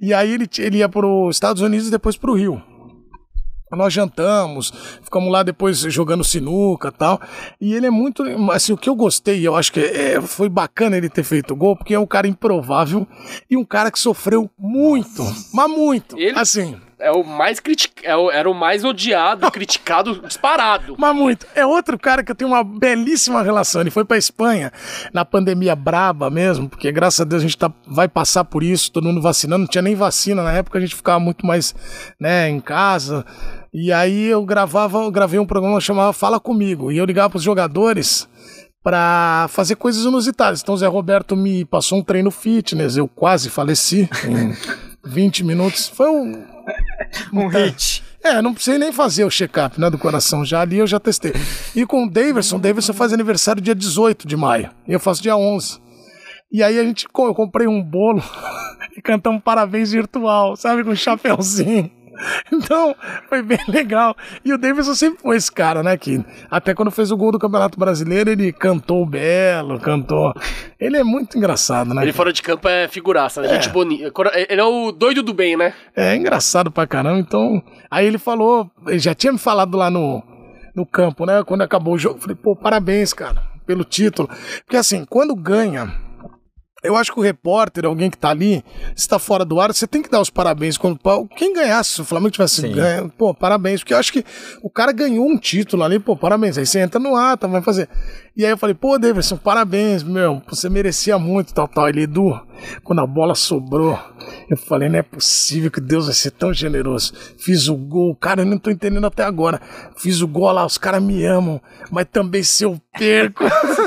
[SPEAKER 3] E aí ele, ele ia para os Estados Unidos e depois para o Rio. Nós jantamos, ficamos lá depois jogando sinuca tal. E ele é muito. Assim, o que eu gostei, eu acho que é, é, foi bacana ele ter feito o gol, porque é um cara improvável e um cara que sofreu muito,
[SPEAKER 1] mas muito. Ele... Assim é o mais criticado, é o, era o mais odiado, criticado, disparado.
[SPEAKER 3] Mas muito. É outro cara que eu tenho uma belíssima relação. Ele foi pra Espanha na pandemia braba mesmo, porque graças a Deus a gente tá, vai passar por isso, todo mundo vacinando. Não tinha nem vacina na época, a gente ficava muito mais né, em casa. E aí eu gravava, eu gravei um programa chamado Fala Comigo. E eu ligava pros jogadores para fazer coisas inusitadas. Então o Zé Roberto me passou um treino fitness, eu quase faleci 20 minutos. Foi um um então, hit. É, não precisei nem fazer o check-up né, do coração. Já ali eu já testei. E com o Davidson, o Davidson faz aniversário dia 18 de maio. E eu faço dia 11. E aí a gente, eu comprei um bolo e cantamos parabéns virtual, sabe? Com um chapéuzinho. Então, foi bem legal. E o Davidson sempre foi esse cara, né? Que até quando fez o gol do Campeonato Brasileiro, ele cantou o Belo, cantou. Ele é muito engraçado, né? Ele
[SPEAKER 1] fora de campo é figuraça, né? É. Gente bonita. Ele é o doido do bem, né?
[SPEAKER 3] É, engraçado pra caramba. Então, aí ele falou, ele já tinha me falado lá no, no campo, né? Quando acabou o jogo, eu falei, pô, parabéns, cara, pelo título. Porque assim, quando ganha eu acho que o repórter, alguém que tá ali, está fora do ar, você tem que dar os parabéns. Quando, quem ganhasse, se o Flamengo tivesse ganho, pô, parabéns. Porque eu acho que o cara ganhou um título ali, pô, parabéns. Aí você entra no ar, tá, vai fazer. E aí eu falei, pô, Davidson, parabéns, meu, você merecia muito, tal, tal. Ele, Edu, quando a bola sobrou, eu falei, não é possível que Deus vai ser tão generoso. Fiz o gol, cara, eu não tô entendendo até agora. Fiz o gol lá, os caras me amam, mas também se eu perco.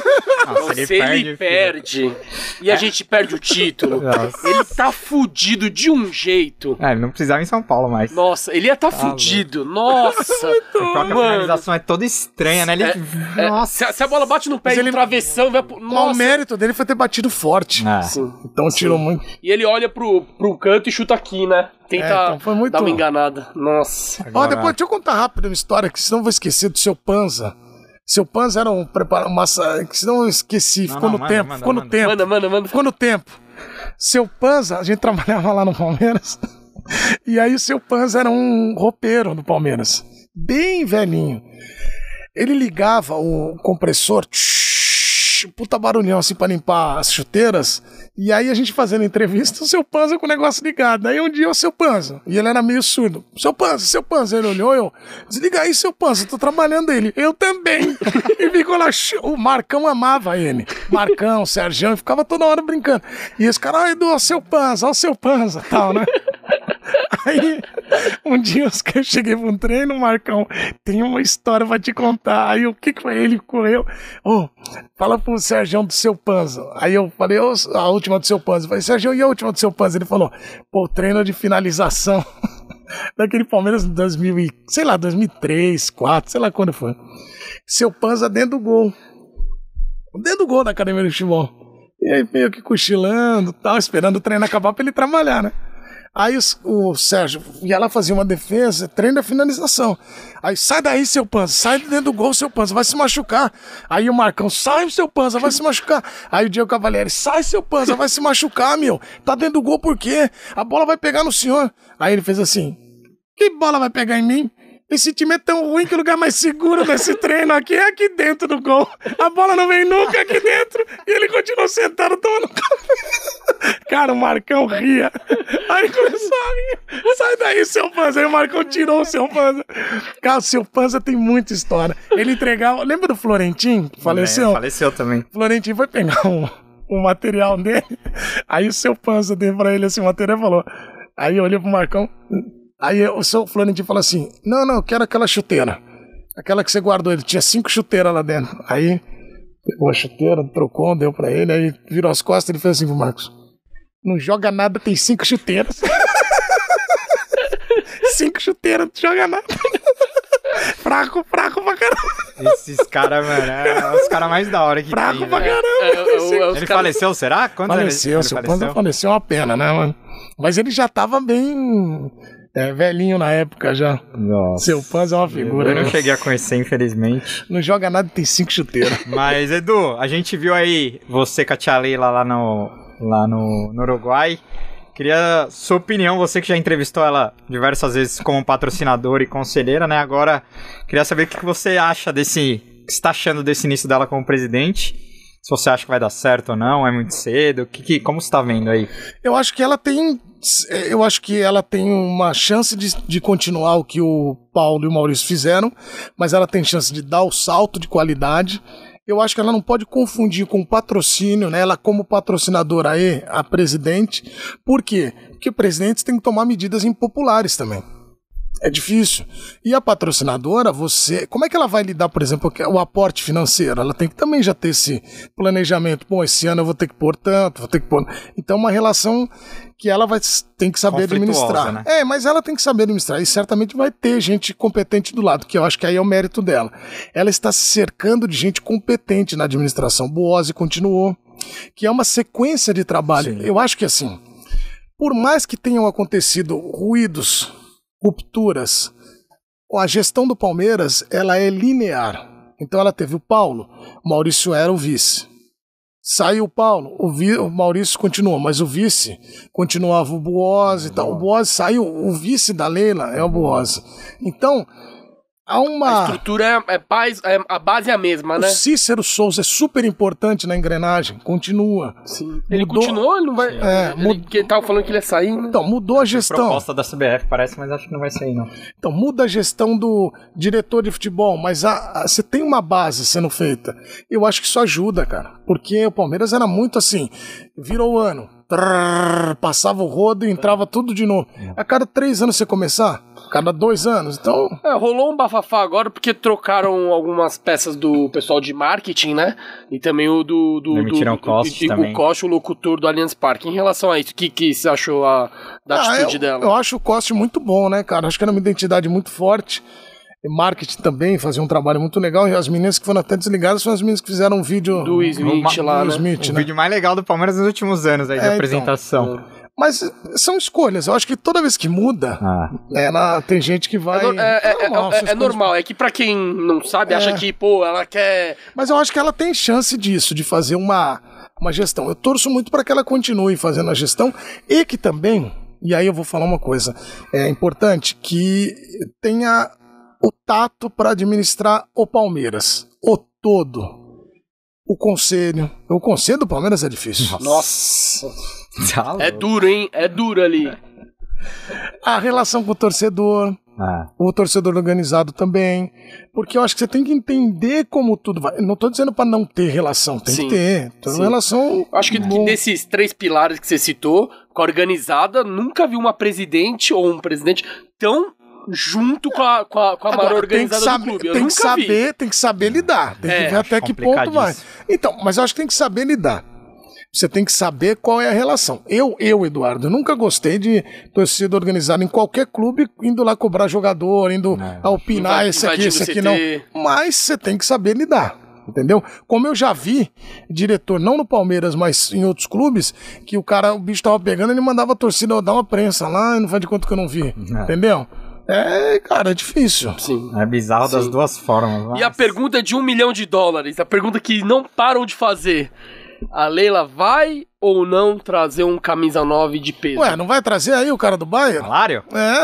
[SPEAKER 1] Nossa, ele se perde, ele perde e a é. gente perde o título, Nossa. ele tá fudido de um
[SPEAKER 2] jeito. É, ele não precisava em São Paulo mais.
[SPEAKER 1] Nossa, ele ia tá, tá fudido. Louco. Nossa. a própria mano. finalização é toda estranha, né? Ele... É, é. Nossa. se, a bola bate no pé Mas ele travessão, vai pro... Nossa. O
[SPEAKER 3] mérito dele foi ter batido forte. É. Então tirou muito.
[SPEAKER 1] E ele olha pro, pro canto e chuta aqui, né? Tenta é, então foi muito... dar uma enganada. Nossa. Agora... depois, deixa eu contar rápido uma história, que senão eu
[SPEAKER 3] vou esquecer do seu Panza. Seu Panzer era um preparado. Massa... Não esqueci, ficou não, no manda, tempo. Manda, ficou manda,
[SPEAKER 1] no tempo. Manda, manda, manda. Ficou no tempo.
[SPEAKER 3] Seu Panzer, a gente trabalhava lá no Palmeiras. e aí o seu Panzer era um roupeiro do Palmeiras. Bem velhinho. Ele ligava o compressor. Tsh, puta barulhão assim para limpar as chuteiras. E aí a gente fazendo entrevista, o seu Panza com o negócio ligado. Aí um dia o seu Panza, e ele era meio surdo. Seu Panza, seu Panza, ele olhou eu. Desliga aí, seu Panza, tô trabalhando ele. Eu também. e ficou lá, o Marcão amava ele. Marcão, Sérgio, ficava toda hora brincando. E esse cara, ai, do seu Panza, ó, seu Panza, tal, né? Aí, um dia os eu cheguei pra um treino, Marcão, tem uma história pra te contar. Aí o que que foi? Ele correu. Ô, oh, fala pro Sérgio do seu panzo. Aí eu falei, oh, a última do seu panzo. Eu falei, Sérgio, e a última do seu panzo? Ele falou, pô, treino de finalização daquele Palmeiras de 2000, sei lá, 2003, 4, sei lá quando foi. Seu panza dentro do gol. Dentro do gol da academia do futebol. E aí meio que cochilando, tal, esperando o treino acabar para ele trabalhar, né? Aí o Sérgio ia lá fazer uma defesa, treina a finalização. Aí sai daí, seu Panza, sai dentro do gol, seu Panza, vai se machucar. Aí o Marcão, sai, seu Panza, vai se machucar. Aí o Diego Cavalieri, sai, seu Panza, vai se machucar, meu. Tá dentro do gol por quê? A bola vai pegar no senhor. Aí ele fez assim, que bola vai pegar em mim? Esse sentimento é tão ruim que o lugar mais seguro desse treino aqui é aqui dentro do gol. A bola não vem nunca aqui dentro e ele continuou sentado tomando Cara, o Marcão ria. Aí começou a rir. Sai daí, seu Panza. Aí o Marcão tirou o seu Panza. Cara, o seu Panza tem muita história. Ele entregava. Lembra do Florentim? Faleceu? É,
[SPEAKER 2] faleceu também.
[SPEAKER 3] Florentim foi pegar um, um material dele. Aí o seu Panza deu pra ele esse assim, material e falou. Aí eu olhei pro Marcão, Aí o seu Florentino fala assim: Não, não, eu quero aquela chuteira. Aquela que você guardou. Ele tinha cinco chuteiras lá dentro. Aí pegou a chuteira, trocou, deu para ele. Aí virou as costas e fez assim pro Marcos: Não joga nada, tem cinco chuteiras.
[SPEAKER 2] cinco chuteiras, não joga nada. fraco, fraco pra caramba. Esses caras, mano, é os caras mais da hora que Fraco tem, pra né? caramba. É, eu, é, eu, é ele cara... faleceu, será? Quando faleceu, ele, ele seu
[SPEAKER 3] faleceu? é uma pena, né, mano? Mas ele já tava bem é velhinho na época já. Nossa. Seu Panza é uma figura. Eu não né? cheguei a
[SPEAKER 2] conhecer, infelizmente. Não joga nada, tem cinco chuteiros. Mas, Edu, a gente viu aí você com a Tia Leila lá no, lá no, no Uruguai. Queria sua opinião, você que já entrevistou ela diversas vezes como patrocinadora e conselheira, né? Agora, queria saber o que você acha desse. O que você está achando desse início dela como presidente se você acha que vai dar certo ou não, é muito cedo? Que, que, como você está vendo aí? Eu acho que ela tem. Eu acho
[SPEAKER 3] que ela tem uma chance de, de continuar o que o Paulo e o Maurício fizeram, mas ela tem chance de dar o salto de qualidade eu acho que ela não pode confundir com patrocínio, né? Ela como patrocinadora aí, a presidente. Por quê? Porque presidentes têm que tomar medidas impopulares também. É difícil. E a patrocinadora, você, como é que ela vai lidar, por exemplo, é o aporte financeiro? Ela tem que também já ter esse planejamento. Bom, esse ano eu vou ter que pôr tanto, vou ter que pôr. Então, uma relação que ela vai tem que saber administrar. Né? É, mas ela tem que saber administrar e certamente vai ter gente competente do lado, que eu acho que aí é o mérito dela. Ela está se cercando de gente competente na administração. Boose continuou, que é uma sequência de trabalho. Sim. Eu acho que assim, por mais que tenham acontecido ruídos rupturas. A gestão do Palmeiras ela é linear. Então ela teve o Paulo, o Maurício era o vice. Saiu o Paulo, o, vi, o Maurício continuou, mas o vice continuava o Buose e tal. O saiu, o vice da Leila é o Buose. Então, Há uma... A
[SPEAKER 1] estrutura é, é, é a base é a mesma, né? O
[SPEAKER 3] Cícero Souza é super importante na engrenagem, continua. Sim. Ele mudou... continuou, ele não vai. É, mud... ele tava
[SPEAKER 1] falando que ele ia sair.
[SPEAKER 3] Né? Então, mudou a gestão. Proposta da CBF, parece, mas acho que não vai sair, não. Então, muda a gestão do diretor de futebol, mas a, a, você tem uma base sendo feita. Eu acho que isso ajuda, cara. Porque o Palmeiras era muito assim. Virou ano trrr, passava o rodo e entrava tudo de novo. A cada três anos você começar, cada dois anos, então...
[SPEAKER 1] É, rolou um bafafá agora porque trocaram algumas peças do pessoal de marketing, né? E também o do... do, do, do costos e, também. O Costa, o locutor do Allianz Parque. Em relação a isso, o que, que você achou a, da ah, atitude eu, dela? Eu
[SPEAKER 3] acho o Costa muito bom, né, cara? Acho que era uma identidade muito forte marketing também, fazia um trabalho muito legal. E as meninas que foram até desligadas são as meninas que fizeram um vídeo do Smith lá. Do né? Smith, O né? vídeo
[SPEAKER 2] mais legal do Palmeiras nos últimos anos aí, é, da então. apresentação. Então, mas são escolhas.
[SPEAKER 3] Eu acho que toda vez que muda, ah.
[SPEAKER 2] ela é, tem gente que vai.
[SPEAKER 1] É, no, é, é, é, normal, é, é normal, é, que para quem não sabe, acha que, pô, ela quer.
[SPEAKER 3] Mas eu acho que ela tem chance disso, de fazer uma, uma gestão. Eu torço muito para que ela continue fazendo a gestão e que também. E aí eu vou falar uma coisa. É importante que tenha o tato para administrar o Palmeiras, o todo. O conselho. O conselho do Palmeiras
[SPEAKER 1] é difícil. Nossa. Tá é duro, hein? É duro ali.
[SPEAKER 3] A relação com o torcedor. Ah. O torcedor organizado também. Porque eu acho que você tem que entender como tudo vai. Não estou dizendo para não ter relação, tem sim, que ter. Então,
[SPEAKER 1] relação. Acho que, que, desses três pilares que você citou, com a organizada, nunca vi uma presidente ou um presidente tão junto com a, com a, com a Agora, organizada saber, do clube. Eu tem que saber, vi.
[SPEAKER 3] tem que saber lidar. Tem é, que ver até que ponto vai. Então, mas eu acho que tem que saber lidar. Você tem que saber qual é a relação. Eu, eu, Eduardo, nunca gostei de torcida organizada em qualquer clube, indo lá cobrar jogador, indo não. alpinar esse aqui, esse aqui não. Mas você tem que saber lidar entendeu? Como eu já vi diretor, não no Palmeiras, mas em outros clubes, que o cara, o bicho tava pegando, ele mandava a torcida dar uma prensa lá, e não faz de conta que eu não vi, não. É. entendeu?
[SPEAKER 2] É, cara, é difícil. Sim. É bizarro Sim. das duas
[SPEAKER 3] formas. Mas... E
[SPEAKER 1] a pergunta é de um milhão de dólares, a pergunta que não param de fazer. A Leila vai ou não trazer um camisa 9 de peso? Ué, não
[SPEAKER 2] vai trazer aí o cara do Bayern? Salário? É.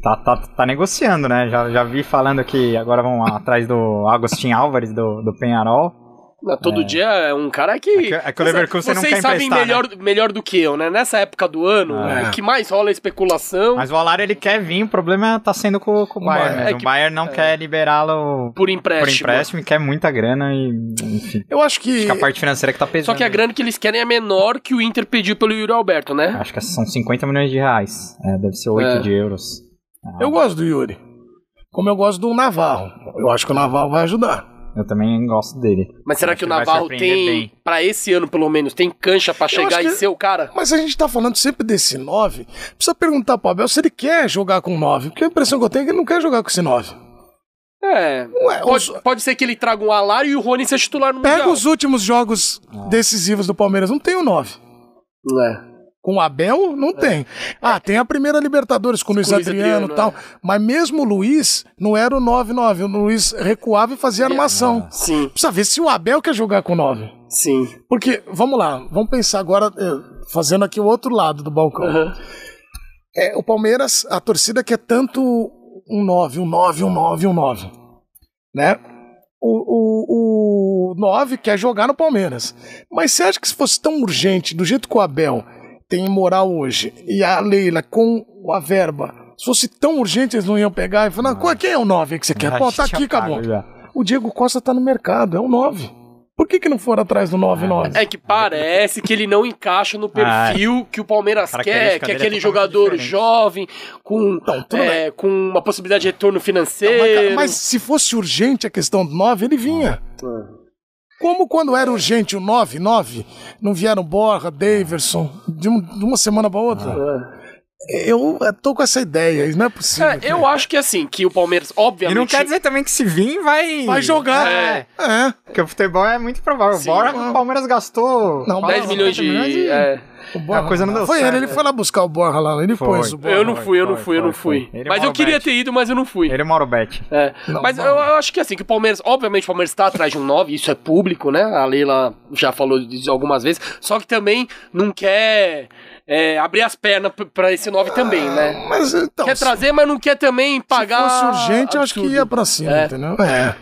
[SPEAKER 2] Tá, tá, tá negociando, né? Já, já vi falando que agora vão atrás do Agostinho Álvares, do, do Penharol.
[SPEAKER 1] Todo é. dia é um cara que. É que é o é, Leverkusen não quer sabem né? melhor, né? melhor do que eu, né? Nessa época do ano, é. que
[SPEAKER 2] mais rola é especulação. Mas o Alário ele quer vir, o problema tá sendo com, com o Bayern. Bayern. É que, o Bayern não quer liberá-lo por empréstimo. Por empréstimo e quer muita grana e. Enfim. Eu acho que. Acho que a parte financeira que tá pesando. Só que a grana
[SPEAKER 1] que eles querem é menor que o Inter pediu pelo Yuri Alberto, né?
[SPEAKER 2] Acho que são 50 milhões de reais. deve ser 8 de euros. Ah. Eu gosto do Yuri. Como eu gosto do Navarro. Eu acho que o Navarro vai ajudar. Eu também gosto dele.
[SPEAKER 1] Mas será que, que o Navarro tem, para esse ano pelo menos, tem cancha para chegar que... e ser o cara? Mas a
[SPEAKER 3] gente tá falando sempre desse 9. Precisa perguntar pro Abel se ele quer jogar com 9. Porque a impressão que eu tenho é que ele não quer jogar com esse 9.
[SPEAKER 1] É. Ué, pode, os... pode ser que ele traga um Alário e o Rony seja titular no Pega Mundial. Pega os
[SPEAKER 3] últimos jogos é. decisivos do Palmeiras. Não tem o 9. É. Com o Abel, não é. tem. Ah, tem a primeira Libertadores com o Luiz, Luiz Adriano e tal. É. Mas mesmo o Luiz não era o 9-9. O Luiz recuava e fazia armação. Ah, sim. Precisa ver se o Abel quer jogar com o 9. Sim. Porque, vamos lá, vamos pensar agora, eh, fazendo aqui o outro lado do balcão. Uhum. É, o Palmeiras, a torcida quer tanto um 9, um 9, um 9, um 9. Né? O, o, o 9 quer jogar no Palmeiras. Mas você acha que se fosse tão urgente, do jeito que o Abel tem moral hoje. E a Leila, com a verba, se fosse tão urgente, eles não iam pegar e falar: ah, é quem é o 9 que você quer? Ah, Pô, tá aqui, acabou. Já. O Diego Costa tá no mercado, é o 9. Por que, que não foram atrás do 9-9?
[SPEAKER 1] Ah, é que parece que ele não encaixa no perfil ah, que o Palmeiras quer, que é, é aquele jogador diferente. jovem, com, então, é, com uma possibilidade de retorno financeiro. Então, mas, mas, se
[SPEAKER 3] fosse urgente a questão do 9, ele vinha. Ah, tá. Como quando era urgente o 9-9, não vieram Borra, Daverson, de, um, de, uma semana para outra. É. Eu tô com essa ideia, isso não é possível.
[SPEAKER 1] É, eu acho que assim, que o Palmeiras, obviamente. E não quer dizer
[SPEAKER 2] também que se vir, vai. Vai jogar. É. é. Porque o futebol é muito provável. Sim, Bora, o Palmeiras gastou. Não, 10 milhões de. Milhões de... É.
[SPEAKER 4] O
[SPEAKER 3] Borra, é, a coisa não deu
[SPEAKER 2] foi certo. ele, ele foi lá buscar o Borra lá,
[SPEAKER 3] ele
[SPEAKER 1] foi. pôs o Borra. Eu não fui, eu não fui, eu não fui. É mas eu queria
[SPEAKER 2] ter ido, mas eu não fui. Ele é Mauro Bet. É.
[SPEAKER 1] mas eu, acho que assim, que o Palmeiras, obviamente o Palmeiras tá atrás de um 9, isso é público, né? A Leila já falou disso algumas vezes, só que também não quer é, abrir as pernas para esse 9 também, ah, né? Mas, então, quer trazer, mas não quer também pagar. Se fosse urgente, absurdo. acho que ia pra cima,
[SPEAKER 3] é. entendeu? É.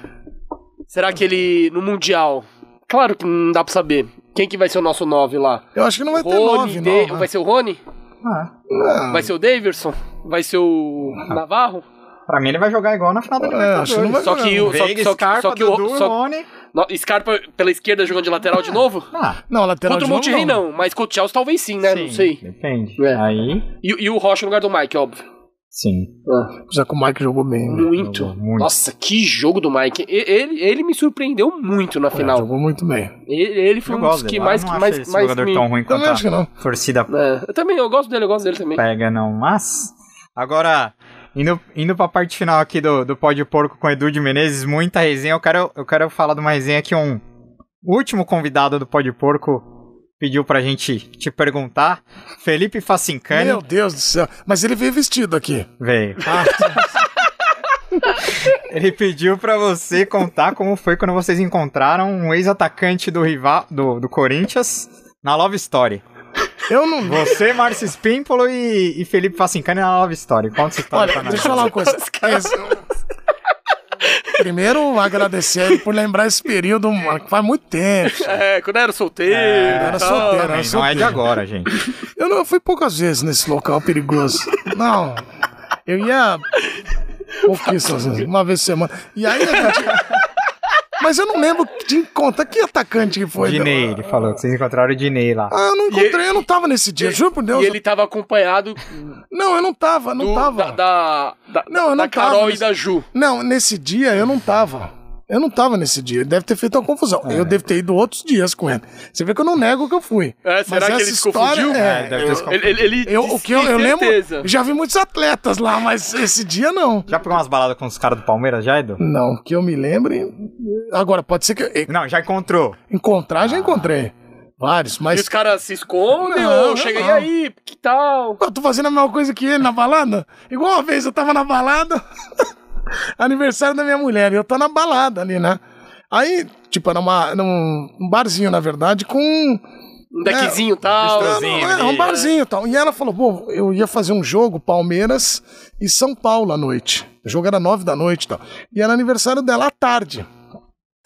[SPEAKER 1] Será que ele no Mundial? Claro que não dá pra saber. Quem que vai ser o nosso 9 lá? Eu acho que não vai Rony, ter 9, de... não. Né? Vai ser o Rony? Ah, não.
[SPEAKER 2] Vai ser o Daverson? Vai ser o Navarro? Pra mim ele vai jogar igual na final da é, Libertadores. só, que o Vegas, só, Scarpa, só que o Dudu, só, Rony.
[SPEAKER 1] Scarpa pela esquerda jogando de lateral de novo? Ah, não, lateral contra de novo. Contra o Monterrey não, mas contra o Chelsea talvez sim, né? Sim, não sei. Depende. É. Aí. E, e, o Rocha no lugar do Mike, óbvio.
[SPEAKER 3] Sim. Ah. Já que o Mike jogou bem. Né? Muito. Jogou muito.
[SPEAKER 1] Nossa, que jogo do Mike. Ele, ele me surpreendeu muito na é, final. É, jogou muito bem. Ele, ele foi eu um dos que mais. Eu não que mais, esse mais jogador me... tão ruim quanto acho que não.
[SPEAKER 2] torcida. É,
[SPEAKER 1] eu também, eu gosto dele, eu gosto dele também.
[SPEAKER 2] Pega não, mas. Agora, indo, indo pra parte final aqui do, do Pó de Porco com Edu de Menezes, muita resenha. Eu quero, eu quero falar de uma resenha que um último convidado do Pó de Porco pediu pra gente te perguntar. Felipe Facincani. Meu Deus do céu. Mas ele veio vestido aqui. Veio. Ah, tá. ele pediu pra você contar como foi quando vocês encontraram um ex-atacante do rival do, do Corinthians na Love Story. Eu não. Você, Márcio Spímpolo e, e Felipe Facincani na Love Story. Conta essa história Olha, pra nós. Deixa eu falar uma coisa.
[SPEAKER 3] Primeiro, agradecer por lembrar esse período, mano, que faz muito tempo.
[SPEAKER 1] É, quando eu era
[SPEAKER 2] solteiro. É, era solteiro, era Não é de agora, gente.
[SPEAKER 3] Eu não eu fui poucas vezes nesse local perigoso. Não. Eu ia. Pouquíssimas vezes, uma vez por semana. E aí, mas eu não lembro de conta que atacante que foi. Dinei,
[SPEAKER 2] ele falou que vocês encontraram o Dinei lá. Ah, eu
[SPEAKER 3] não encontrei, e eu não tava nesse dia, e, juro por Deus. E ele
[SPEAKER 1] tava acompanhado.
[SPEAKER 3] Não, eu não tava, não do, tava. Da, da, não, eu não Carol tava. e da Ju. Não, nesse dia eu não tava. Eu não tava nesse dia. Ele deve ter feito uma confusão. É. Eu devo ter ido outros dias com ele.
[SPEAKER 2] Você vê que eu não nego que eu fui. É, será que ele se confundiu? É, é eu, Ele, ele, ele o que eu, eu lembro, já vi muitos atletas lá, mas esse dia não. Já pegou umas baladas com os caras do Palmeiras, já, Edu?
[SPEAKER 3] Não, que eu me lembre. Agora, pode ser que. Eu... Não, já encontrou. Encontrar, já ah. encontrei. Vários, mas. E os caras se escondem ou chega não. aí, que tal? Eu tô fazendo a mesma coisa que ele na balada? Igual uma vez eu tava na balada. aniversário da minha mulher, e eu tô na balada ali, né? Aí, tipo, era uma, num barzinho, na verdade, com. Um deckzinho né, é, tal. É, um barzinho né? e tal. E ela falou: pô, eu ia fazer um jogo, Palmeiras e São Paulo à noite. O jogo era nove da noite e tal. E era aniversário dela à tarde.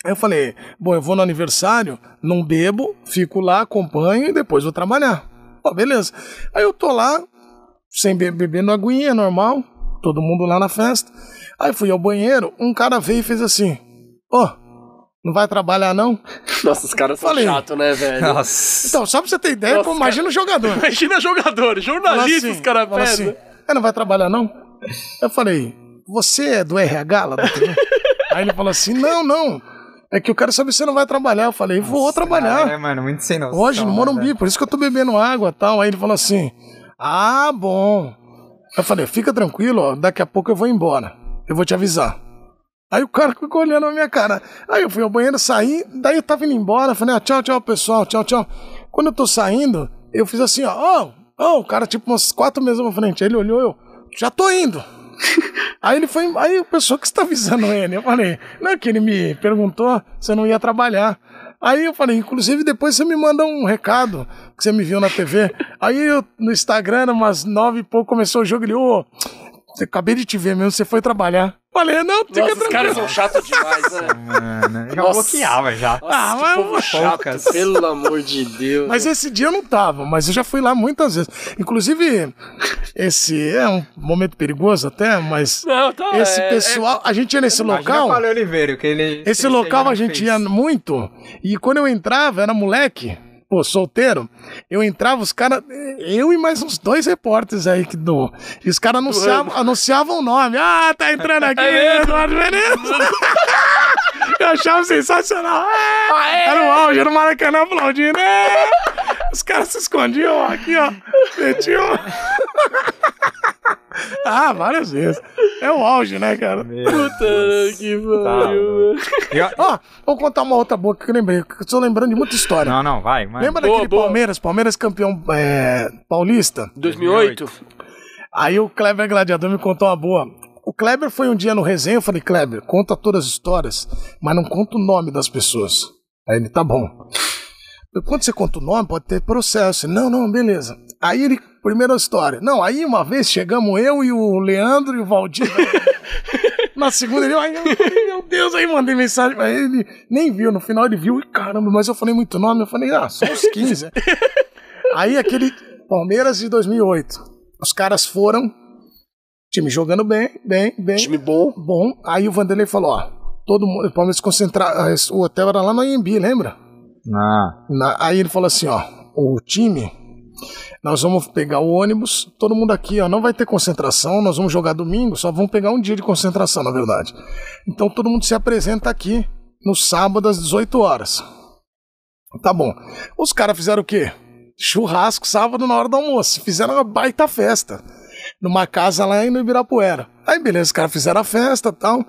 [SPEAKER 3] Aí eu falei: bom, eu vou no aniversário, não bebo, fico lá, acompanho e depois vou trabalhar. Pô, beleza. Aí eu tô lá, sem beber, bebendo aguinha normal, todo mundo lá na festa. Aí fui ao banheiro, um cara veio e fez assim: Ó, oh, não vai trabalhar não?
[SPEAKER 1] Nossa, os caras são chatos, né, velho? Nossa.
[SPEAKER 3] Então, só pra você ter ideia, Nossa, pô, imagina cara... o jogador.
[SPEAKER 1] Imagina jogadores, jornalistas, assim, os caras pedem.
[SPEAKER 3] Assim, é, não vai trabalhar não? Eu falei: Você é do RH lá Aí ele falou assim: Não, não. É que eu quero saber se você não vai trabalhar. Eu falei, vou Nossa, trabalhar. É, mano, muito sem noção. Hoje, no né, Morumbi, por isso que eu tô bebendo água e tal. Aí ele falou assim: Ah, bom. Eu falei, fica tranquilo, ó, daqui a pouco eu vou embora. Eu vou te avisar. Aí o cara ficou olhando a minha cara. Aí eu fui ao banheiro, saí, daí eu tava indo embora, falei, ah, tchau, tchau, pessoal, tchau, tchau. Quando eu tô saindo, eu fiz assim, ó, oh, oh, o cara, tipo, umas quatro meses pra frente. Ele olhou, eu, já tô indo. aí ele foi, aí o pessoal que está avisando ele, eu falei, não, é que ele me perguntou se eu não ia trabalhar. Aí eu falei, inclusive depois você me manda um recado que você me viu na TV. Aí eu, no Instagram, umas nove e pouco, começou o jogo, ele, ô... Oh, eu acabei de te ver mesmo, você foi trabalhar.
[SPEAKER 1] Falei, não, fica Nossa, Os caras são é chatos
[SPEAKER 2] demais, né? já bloqueava já. Nossa, ah, que mas povo chato, poucas. pelo amor de Deus. Mas
[SPEAKER 3] esse dia eu não tava, mas eu já fui lá muitas vezes. Inclusive, esse é um momento perigoso até, mas não, tá, esse é, é- pessoal, é, a gente ia nesse local. Falei
[SPEAKER 2] Oliveira, que ele, esse local a gente fez.
[SPEAKER 3] ia muito, e quando eu entrava, era moleque pô, solteiro, eu entrava, os caras, eu e mais uns dois repórteres aí que do. E os caras anunciavam, anunciavam o nome. Ah, tá entrando é aqui, Eduardo Veneza. eu achava sensacional. Era o auge, era o Maracanã aplaudindo. Os caras se escondiam aqui, ó. Metiam. ah, várias vezes. É o auge, né, cara? Puta
[SPEAKER 1] que tá pariu.
[SPEAKER 3] Tá, ó, vou contar uma outra boca que eu lembrei. Que eu tô lembrando de muita história. Não, não, vai. Lembra boa, daquele boa. Palmeiras? Palmeiras campeão é, paulista?
[SPEAKER 1] 2008. 2008.
[SPEAKER 3] Aí o Kleber Gladiador me contou uma boa. O Kleber foi um dia no resenha, eu falei, Kleber, conta todas as histórias, mas não conta o nome das pessoas. Aí ele, tá bom. Quando você conta o nome, pode ter processo. Não, não, beleza. Aí ele, primeira história. Não, aí uma vez chegamos eu e o Leandro e o Valdir. Na segunda ele, ai, meu Deus, aí mandei mensagem pra ele, nem viu, no final ele viu, e caramba, mas eu falei muito nome, eu falei, ah, só os 15. Né? aí aquele Palmeiras de 2008, os caras foram, time jogando bem, bem, bem. Time bom. Bom, aí o Vanderlei falou, ó, todo mundo, o Palmeiras concentrar o hotel era lá no IMB, lembra? Ah. Na, aí ele falou assim: ó, o time, nós vamos pegar o ônibus, todo mundo aqui, ó, não vai ter concentração, nós vamos jogar domingo, só vamos pegar um dia de concentração, na verdade. Então todo mundo se apresenta aqui no sábado às 18 horas. Tá bom. Os caras fizeram o quê? Churrasco sábado na hora do almoço. Fizeram uma baita festa numa casa lá em Ibirapuera. Aí beleza, os caras fizeram a festa tal.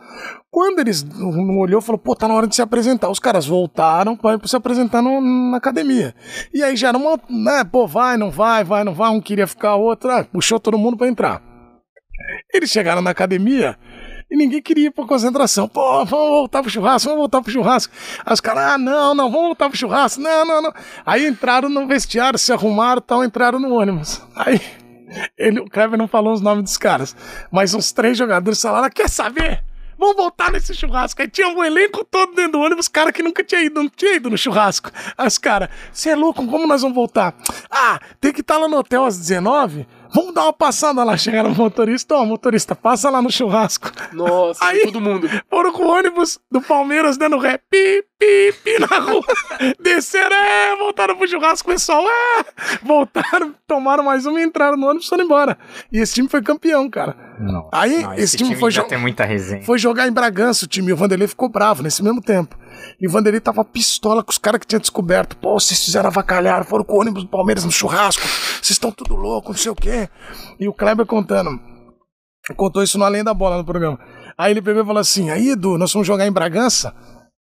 [SPEAKER 3] Quando eles não olhou, falou, pô, tá na hora de se apresentar. Os caras voltaram para se apresentar no, na academia. E aí já era uma, né, pô, vai, não vai, vai, não vai, um queria ficar, outro, ah, puxou todo mundo para entrar. Eles chegaram na academia, e ninguém queria ir pra concentração. Pô, vamos voltar pro churrasco, vamos voltar pro churrasco. Aí os caras, ah, não, não, vamos voltar pro churrasco, não, não, não. Aí entraram no vestiário, se arrumaram tal, entraram no ônibus. Aí ele, o Kleber não falou os nomes dos caras. Mas os três jogadores falaram: quer saber? Vamos voltar nesse churrasco. Aí tinha um elenco todo dentro do ônibus, cara que nunca tinha ido, não tinha ido no churrasco. As caras, você é louco, como nós vamos voltar? Ah, tem que estar tá lá no hotel às 19 vamos dar uma passada lá. Chegaram o motorista, ó, motorista, passa lá no churrasco. Nossa, aí todo mundo. Foram com o ônibus do Palmeiras dando né, ré, pi, pi, pi na rua. Desceram, é, voltaram pro churrasco, pessoal, é. Voltaram, tomaram mais uma e entraram no ônibus e foram embora. E esse time foi campeão, cara. Não, aí não, esse, esse, time, time foi, jo foi jogar em Bragança, o time. O Vanderlei ficou bravo nesse mesmo tempo. E o Vanderlei tava pistola com os caras que tinham descoberto. Pô, vocês fizeram avacalhar, foram com o ônibus do Palmeiras no churrasco, vocês estão tudo louco, não sei o quê. E o Kleber contando. Contou isso no Além da Bola no programa. Aí ele pegou e falou assim: Aí, Edu, nós vamos jogar em Bragança.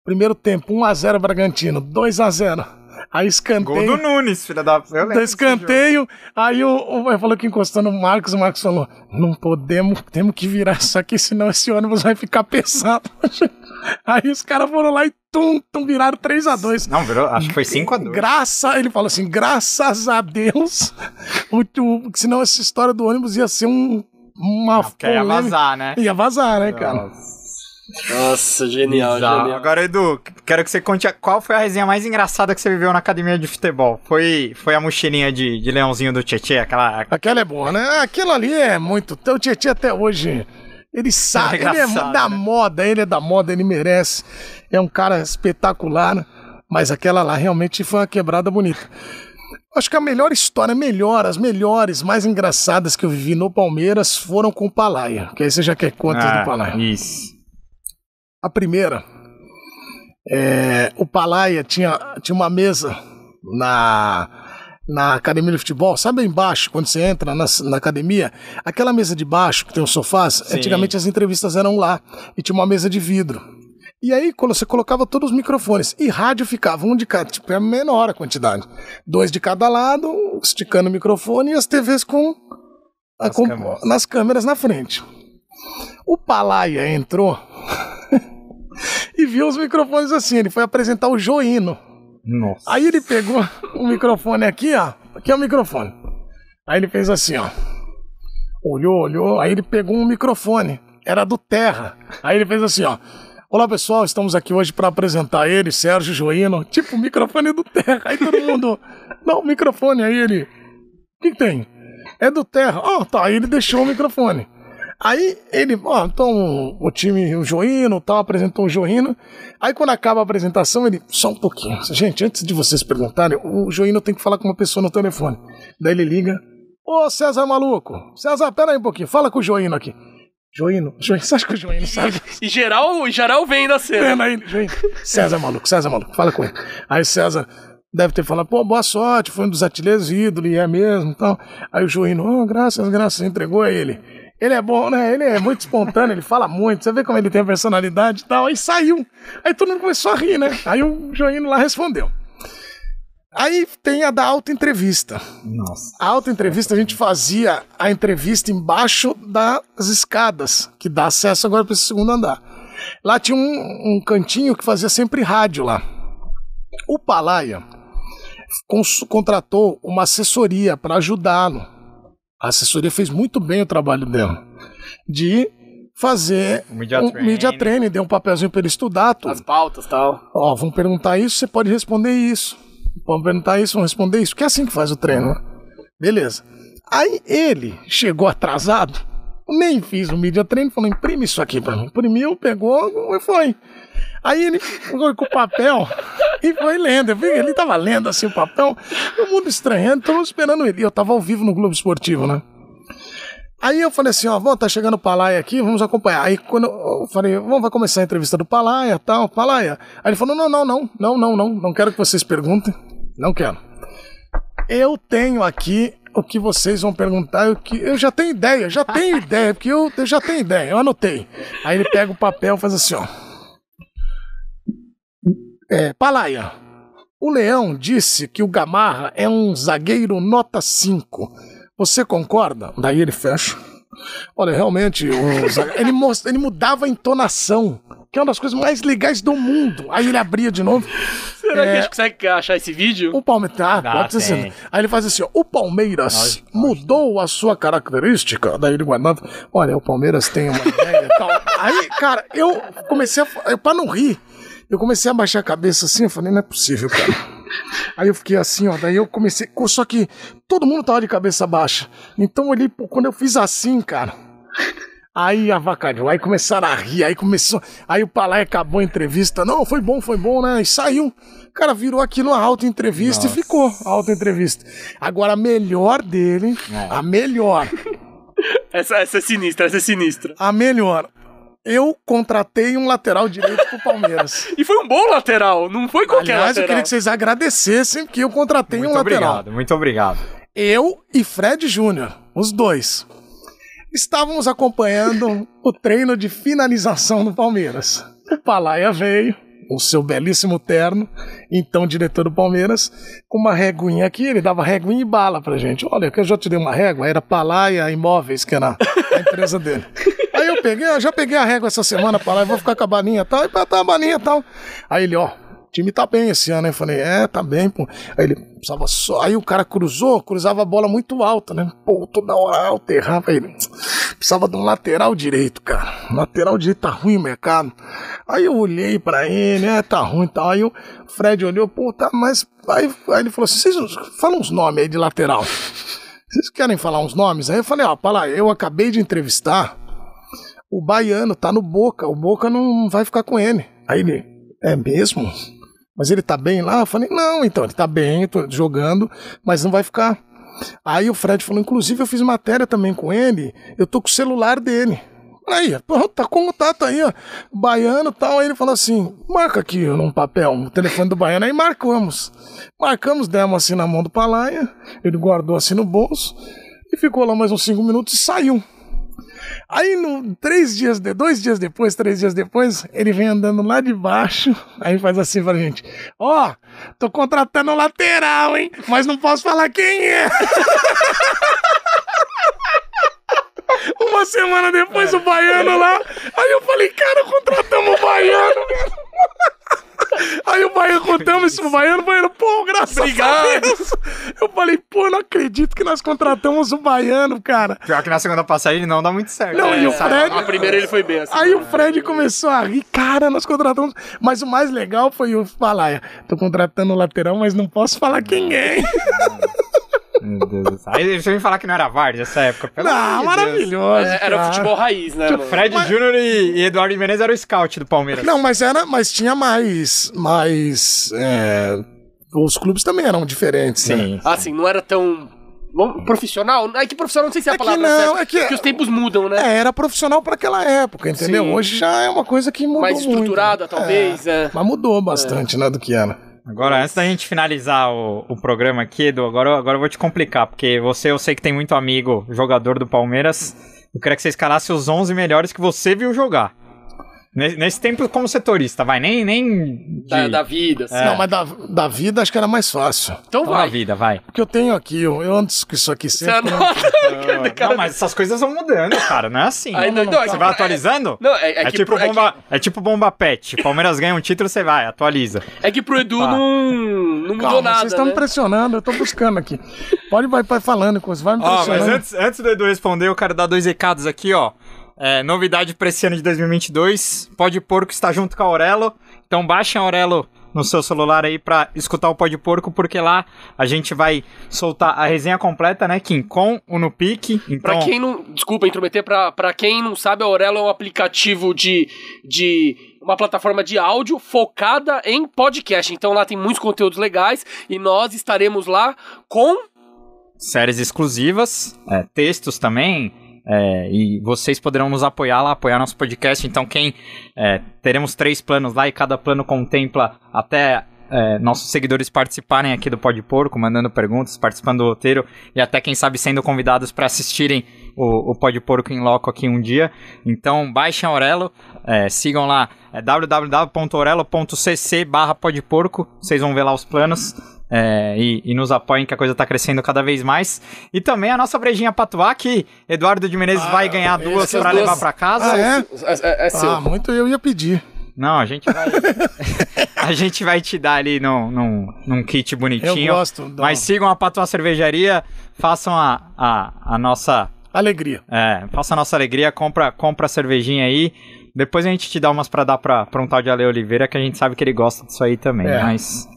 [SPEAKER 3] Primeiro tempo, 1x0 Bragantino, 2x0. Aí escanteio. Gol do
[SPEAKER 2] Nunes, filha da. Da tá escanteio.
[SPEAKER 3] Aí o, o falou que encostando o Marcos, o Marcos falou: não podemos, temos que virar isso aqui, senão esse ônibus vai ficar pesado. Aí os caras foram lá e tum, tum, viraram 3x2. Não, virou, acho que foi 5x2. Graça, ele falou assim, graças a Deus, o, o, senão essa história do ônibus ia
[SPEAKER 2] ser um, uma... Não, ia vazar, né? Ia vazar, né, cara? Nossa. Nossa, genial, genial. Agora, Edu, quero que você conte a, qual foi a resenha mais engraçada que você viveu na academia de futebol. Foi, foi a mochilinha de, de leãozinho do Tietê, aquela. Aquela é boa, né? Aquilo ali é muito. Então, o Tietê até hoje. Ele sabe, é ele é da né? moda, ele é da moda,
[SPEAKER 3] ele merece. É um cara espetacular, né? mas aquela lá realmente foi uma quebrada bonita. Acho que a melhor história, melhor, as melhores, mais engraçadas que eu vivi no Palmeiras foram com o Palaia. Que aí você já quer contas ah, do Palaia.
[SPEAKER 2] Isso. A
[SPEAKER 3] primeira, é, o Palaia tinha, tinha uma mesa na, na academia de futebol, sabe embaixo, quando você entra na, na academia, aquela mesa de baixo que tem os sofás, Sim. antigamente as entrevistas eram lá e tinha uma mesa de vidro. E aí, quando você colocava todos os microfones e rádio ficava um de cada, tipo, é a menor a quantidade. Dois de cada lado, esticando o microfone e as TVs com, a, com nas câmeras na frente. O Palaia entrou e viu os microfones assim. Ele foi apresentar o Joino. Nossa. Aí ele pegou o microfone aqui, ó. Aqui é o microfone. Aí ele fez assim, ó. Olhou, olhou. Aí ele pegou um microfone. Era do Terra. Aí ele fez assim, ó. Olá pessoal, estamos aqui hoje para apresentar ele, Sérgio Joino. Tipo, o microfone é do Terra. Aí todo mundo. Não, o microfone aí ele. O que, que tem? É do Terra. Ah, oh, tá. Aí ele deixou o microfone. Aí ele, ó, então o time, o Joino tal, apresentou o Joino. Aí quando acaba a apresentação, ele, só um pouquinho. Gente, antes de vocês perguntarem, o Joino tem que falar com uma pessoa no telefone. Daí ele liga, ô César maluco, César, pera aí um pouquinho, fala com o Joino aqui. Joino, Joino, você acha que o Joino sabe?
[SPEAKER 1] E geral, em geral vem da cena. Vem aí, Joino.
[SPEAKER 3] César maluco, César maluco, fala com ele. Aí César, deve ter falado, pô, boa sorte, foi um dos artilheiros ídolo, e é mesmo, tal. Aí o Joino, oh, graças, graças, entregou a ele. Ele é bom, né? Ele é muito espontâneo, ele fala muito. Você vê como ele tem a personalidade e tal. Aí saiu. Aí todo mundo começou a rir, né? Aí o Joinho lá respondeu. Aí tem a da auto-entrevista. Nossa. A auto-entrevista, a gente fazia a entrevista embaixo das escadas, que dá acesso agora para esse segundo andar. Lá tinha um, um cantinho que fazia sempre rádio lá. O Palaia contratou uma assessoria para ajudá-lo a assessoria fez muito bem o trabalho dela de fazer media, um, training. media training, deu um papelzinho para ele estudar. Tudo. As pautas tal. Ó, vão perguntar isso, você pode responder isso. Vão perguntar isso, vão responder isso, que é assim que faz o treino. Beleza. Aí ele chegou atrasado, nem fiz o media training, falou: imprime isso aqui para mim. Imprimiu, pegou e foi. Aí ele foi com o papel e foi lendo. Ele tava lendo assim o papel, todo mundo estranhando, todo mundo esperando ele. Eu tava ao vivo no Globo Esportivo, né? Aí eu falei assim, ó, vou tá chegando o Palaia aqui, vamos acompanhar. Aí quando eu falei, vamos, vai começar a entrevista do Palaia, tal, Palaia. Aí ele falou, não, não, não, não, não, não, não quero que vocês perguntem, não quero. Eu tenho aqui o que vocês vão perguntar, o que eu já tenho ideia, já tenho ideia, porque eu, eu já tenho ideia, eu anotei. Aí ele pega o papel e faz assim, ó. É, Palaia, o Leão disse que o Gamarra é um zagueiro nota 5. Você concorda? Daí ele fecha. Olha, realmente, ele, most, ele mudava a entonação, que é uma das coisas mais legais do mundo. Aí ele abria de novo. Será é, que a é, gente
[SPEAKER 1] consegue achar esse vídeo? O
[SPEAKER 3] Palmeiras. Ah, ah, pode ser assim. Aí ele faz assim: ó, o Palmeiras mudou a sua característica. Daí ele guardando. Olha, o Palmeiras tem uma ideia e tal. Aí, cara, eu comecei a. Eu, pra não rir. Eu comecei a baixar a cabeça assim, eu falei, não é possível, cara. Aí eu fiquei assim, ó. Daí eu comecei. Só que todo mundo tava de cabeça baixa. Então ele, quando eu fiz assim, cara. Aí avacalhou, aí começaram a rir, aí começou. Aí o Palai acabou a entrevista. Não, foi bom, foi bom, né? E saiu. O Cara, virou aquilo a alta entrevista Nossa. e ficou a alta entrevista. Agora a melhor dele, é. a melhor.
[SPEAKER 1] essa, essa é sinistra, essa é sinistra.
[SPEAKER 3] A melhor eu contratei um lateral
[SPEAKER 1] direito pro Palmeiras. e foi um bom lateral, não foi qualquer Aliás, lateral. eu queria que
[SPEAKER 3] vocês agradecessem que eu contratei muito um lateral. Muito
[SPEAKER 2] obrigado, muito obrigado.
[SPEAKER 3] Eu e Fred Júnior, os dois, estávamos acompanhando o treino de finalização do Palmeiras. O Palaia veio o seu belíssimo terno, então diretor do Palmeiras, com uma réguinha aqui, ele dava réguinha e bala pra gente. Olha, que eu já te dei uma régua, era Palaia Imóveis, que era a empresa dele. Aí eu peguei, eu já peguei a régua essa semana, Palaia, vou ficar com a baninha e tal, e pra tá a baninha e tal. Aí ele, ó, time tá bem esse ano, né? Eu falei, é, tá bem, pô. Aí ele precisava só. Aí o cara cruzou, cruzava a bola muito alta, né? Pô, toda hora alta, errava ele. Precisava de um lateral direito, cara. Lateral direito tá ruim o mercado. Aí eu olhei pra ele, é, tá ruim e tá. tal. Aí o Fred olhou, pô, tá, mas. Aí, aí ele falou assim: vocês falam uns nomes aí de lateral. Vocês querem falar uns nomes? Aí eu falei, ó, para lá, eu acabei de entrevistar o baiano, tá no Boca, o Boca não vai ficar com ele. Aí ele, é mesmo? mas ele tá bem lá? Eu falei, não, então, ele tá bem, tô jogando, mas não vai ficar. Aí o Fred falou, inclusive eu fiz matéria também com ele, eu tô com o celular dele. Aí, pronto, tá com contato aí, ó. Baiano tal. Aí ele falou assim: marca aqui num papel no telefone do baiano. Aí marcamos. Marcamos, demos assim na mão do Palaia. Ele guardou assim no bolso. E ficou lá mais uns cinco minutos e saiu. Aí, no, três dias, de, dois dias depois, três dias depois, ele vem andando lá de baixo, aí faz assim pra gente: Ó, oh, tô contratando lateral, hein? Mas não posso falar quem é. Uma semana depois, o baiano lá. Aí eu falei, cara, contratamos o baiano. Aí o baiano contamos isso pro baiano, o baiano, pô, graças Obrigado. a Deus. Eu falei, pô, não acredito que nós contratamos o baiano,
[SPEAKER 2] cara. Pior que na segunda passagem não dá muito certo. Não, é, e o é, Fred. Na primeira ele foi bem assim. Aí o
[SPEAKER 3] Fred começou a rir, cara, nós contratamos. Mas o mais legal foi o falar, é, tô contratando o lateral, mas não posso falar quem
[SPEAKER 2] é. Meu Deus Aí deixa me falar que não era Vardes essa época. Pelo não, maravilhoso. É, era, era futebol raiz, né? Tipo, mano? Fred mas... Júnior e Eduardo Menezes eram o scout do Palmeiras. Não,
[SPEAKER 3] mas era, mas tinha mais. Mais. É, os clubes também eram diferentes, né? sim,
[SPEAKER 1] né? Sim. não era tão profissional? É que profissional não sei se é a é palavra. Que não, certa, é que, que os tempos mudam, né? É,
[SPEAKER 3] era profissional para aquela época, entendeu? Sim. Hoje
[SPEAKER 2] já
[SPEAKER 1] é uma coisa que mudou. Mais estruturada,
[SPEAKER 3] muito. talvez. É, é. Mas mudou bastante, né, do que era.
[SPEAKER 2] Agora, antes da gente finalizar o, o programa aqui, Edu, agora, agora eu vou te complicar, porque você eu sei que tem muito amigo jogador do Palmeiras. Eu queria que você escalasse os 11 melhores que você viu jogar. Nesse tempo como setorista, vai, nem. nem de... da, da,
[SPEAKER 1] vida, assim. É. Não, mas da,
[SPEAKER 2] da vida acho que era mais fácil. Então,
[SPEAKER 3] então vai. Da vida, vai. Porque eu tenho aqui, eu, eu antes que isso aqui sempre. Você não... não, né? cara... não, mas essas coisas vão
[SPEAKER 2] mudando, cara, não é assim. Aí, não, não, é você vai é- atualizando? É, não, é, é tipo pro, bomba, que... é, tipo bomba pet. Palmeiras ganha um título, você vai, atualiza. É que pro Edu não, não mudou Calma, nada. Vocês estão né? me
[SPEAKER 3] pressionando, eu tô buscando aqui. Pode vai, vai falando, com vai me pressionando. Ó, mas antes,
[SPEAKER 2] antes do Edu responder, eu quero dar dois recados aqui, ó. É, novidade para esse ano de 2022, Pode Porco está junto com a Aurelo. Então baixem a Aurelo no seu celular aí para escutar o Pode Porco, porque lá a gente vai soltar a resenha completa, né, Kim? Com o No Pique. Então... para quem não...
[SPEAKER 1] Desculpa intrometer, para quem não sabe, a Aurelo é um aplicativo de... de uma plataforma de áudio focada em podcast. Então lá tem muitos conteúdos legais e nós estaremos lá com
[SPEAKER 2] séries exclusivas, é, textos também, é, e vocês poderão nos apoiar lá, apoiar nosso podcast. Então, quem é, teremos três planos lá e cada plano contempla até é, nossos seguidores participarem aqui do Pode Porco, mandando perguntas, participando do roteiro e até, quem sabe, sendo convidados para assistirem o, o Pode Porco em loco aqui um dia. Então, baixem a Aurelo, é, sigam lá é www.orelo.cc barra vocês vão ver lá os planos é, e, e, nos apoiem, que a coisa está crescendo cada vez mais. E também a nossa brejinha patuá, que Eduardo de Menezes ah, vai ganhar duas para levar para casa. Ah, é?
[SPEAKER 3] é? É, é seu. Ah, muito eu ia pedir.
[SPEAKER 2] Não, a gente vai. a gente vai te dar ali num, num, num kit bonitinho. Eu gosto. Dom. Mas sigam a Patuá Cervejaria, façam a, a, a nossa. Alegria. É, faça a nossa alegria, compra, compra a cervejinha aí. Depois a gente te dá umas para dar para pra um tal de Ale Oliveira, que a gente sabe que ele gosta disso aí também. É. Mas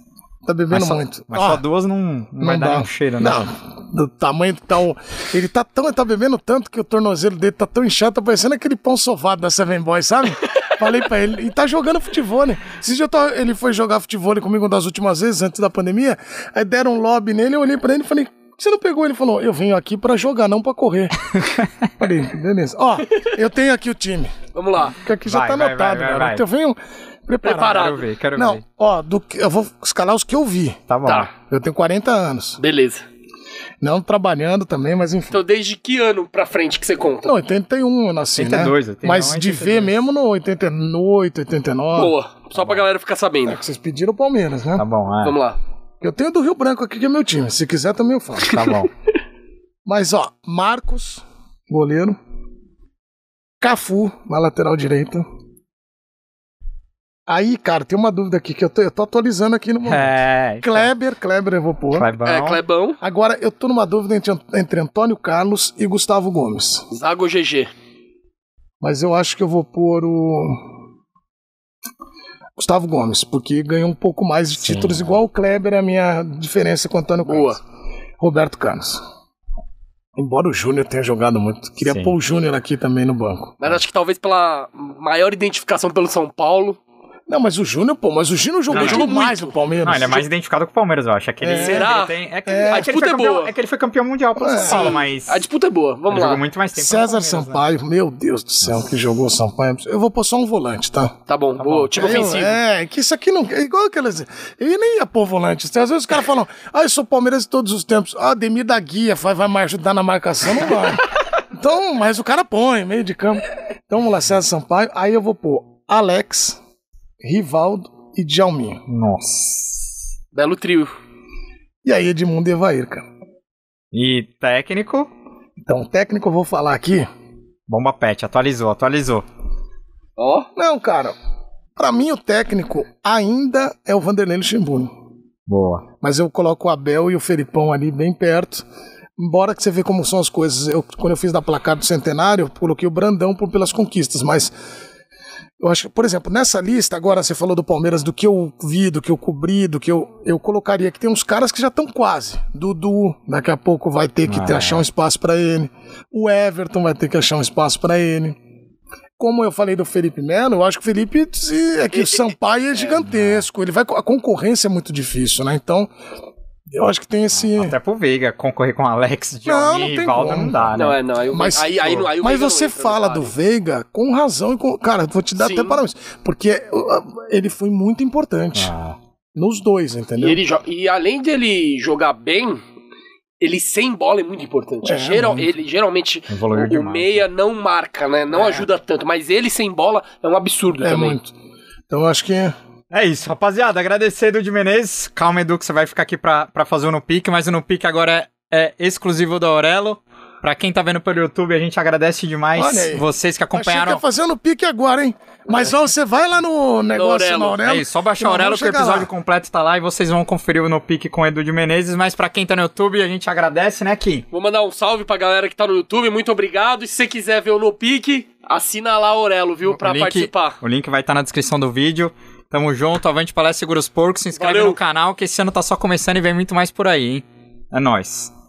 [SPEAKER 2] Tá bebendo muito. Mas ah, só duas não, não, vai dá. dar um cheiro, né? Não,
[SPEAKER 3] do tamanho que tá o... Ele tá tão. Ele tá bebendo tanto que o tornozelo dele tá tão inchado, tá parecendo aquele pão sovado da Seven Boys, sabe? Falei pra ele. E tá jogando futebol, né? Esse tô, ele foi jogar futebol comigo uma das últimas vezes, antes da pandemia. Aí deram um lobby nele, eu olhei pra ele e falei, você não pegou? Ele falou, eu venho aqui para jogar, não para correr. Falei, beleza. Ó, eu tenho aqui o time. Vamos lá. Que aqui vai, já tá vai, anotado, vai, vai, né? então Eu venho, preparado. preparado. Quero ver, quero Não, ver. ó, do, eu vou escalar os que eu vi. Tá bom. Tá. Eu tenho 40 anos. Beleza. Não trabalhando também, mas enfim.
[SPEAKER 1] Então, desde que ano pra frente que você
[SPEAKER 3] conta? Não, 81 eu nasci, 82, né? 82, Mas 82. de ver mesmo no 88, 89. Boa, só
[SPEAKER 1] tá pra bom. galera ficar sabendo. É que vocês
[SPEAKER 3] pediram o Palmeiras, né? Tá bom, é. Vamos lá. Eu tenho do Rio Branco aqui, que é meu time. Se quiser, também eu faço Tá bom.
[SPEAKER 1] mas, ó, Marcos,
[SPEAKER 3] goleiro. Cafu, na lateral direita. Aí, cara, tem uma dúvida aqui que eu tô, eu tô atualizando aqui no momento. É, então. Kleber, Kleber eu vou pôr. Clebão. É, Clebão. Agora, eu tô numa dúvida entre, entre Antônio Carlos e Gustavo Gomes.
[SPEAKER 1] Zago GG.
[SPEAKER 3] Mas eu acho que eu vou pôr o. Gustavo Gomes, porque ganhou um pouco mais de Sim, títulos, igual o Kleber, a minha diferença com o Antônio Boa. Carlos. Roberto Carlos. Embora o Júnior tenha jogado muito, queria Sim. pôr o Júnior aqui também no banco.
[SPEAKER 1] Mas acho que talvez pela maior identificação pelo São Paulo, não, mas o Júnior, pô, mas o Júnior jogou, não, não. mais no
[SPEAKER 2] Palmeiras. Não, ele é mais identificado com o Palmeiras, eu acho. É que ele, Será? Ele tem, é que, é, a, disputa é, é boa. Campeão, é que ele foi campeão mundial pelo é. São Paulo, mas. A disputa é boa, vamos ele lá. Jogou muito mais tempo. César
[SPEAKER 3] né? Sampaio, né? meu Deus do céu, que jogou o Sampaio. Eu vou pôr só um volante, tá?
[SPEAKER 1] Tá bom, tá boa, tipo ofensivo.
[SPEAKER 3] É, que isso aqui não. É igual aquelas. Ele nem ia pôr volante. Assim. Às vezes os caras falam, ah, eu sou Palmeiras de todos os tempos. Ah, Demir da Guia, vai, vai me ajudar na marcação, não vai. então, mas o cara põe, meio de campo. Então vamos lá, César Sampaio. Aí eu vou pôr Alex. Rivaldo e Djalminha.
[SPEAKER 2] Nossa.
[SPEAKER 1] Belo trio. E aí,
[SPEAKER 2] Edmundo e cara. E técnico? Então, técnico eu vou falar aqui. Bomba Pet, atualizou, atualizou. Ó. Oh? Não, cara. Pra mim,
[SPEAKER 3] o técnico ainda é o Vanderlei Luxemburgo. Boa. Mas eu coloco o Abel e o Felipão ali bem perto. Embora que você vê como são as coisas. Eu, quando eu fiz da placar do centenário, coloquei o Brandão por, pelas conquistas, mas eu acho, por exemplo, nessa lista, agora você falou do Palmeiras, do que eu vi, do que eu cobri, do que eu, eu colocaria que tem uns caras que já estão quase. Dudu, daqui a pouco vai ter que ah, ter, é. achar um espaço para ele. O Everton vai ter que achar um espaço para ele. Como eu falei do Felipe Melo, eu acho que o Felipe é que o Sampaio é, é gigantesco. Ele vai, a concorrência é muito difícil, né? Então, eu acho que
[SPEAKER 2] tem esse. Até pro Veiga concorrer com Alex, Johnny e Valda não dá, né? Não, é, não. Aí, mas aí, aí, aí mas você fala do
[SPEAKER 3] Veiga com razão e com. Cara, vou te dar Sim. até parabéns. Porque uh, uh, ele foi muito importante. Ah. Nos dois, entendeu? E, ele
[SPEAKER 1] e além dele jogar bem, ele sem bola é muito importante. É, Geral, muito. Ele geralmente o, demais. meia não marca, né? Não é. ajuda tanto, mas ele sem bola é um absurdo é também. Muito.
[SPEAKER 2] Então eu acho que é isso, rapaziada. Agradecer Edu de Menezes. Calma, Edu, que você vai ficar aqui pra, pra fazer o No Pique, mas o No Pique agora é, é exclusivo do Aurelo. Pra quem tá vendo pelo YouTube, a gente agradece demais vocês que acompanharam. Achei que ia
[SPEAKER 3] fazer no pique agora, hein? Mas ó, você vai lá no negócio
[SPEAKER 2] no Aurelo. é isso, só baixar o Aurelo que o episódio lá. completo tá lá e vocês vão conferir o No Pique com o Edu de Menezes. Mas pra quem tá no YouTube, a gente agradece, né, Kim?
[SPEAKER 1] Vou mandar um salve pra galera que tá no YouTube, muito obrigado. E se você quiser ver o No Pique, assina lá o Aurelo, viu, o pra link, participar.
[SPEAKER 2] O link vai estar tá na descrição do vídeo. Tamo junto, avante palestra Seguros Porcos. Se inscreve Valeu. no canal que esse ano tá só começando e vem muito mais por aí, hein? É nóis.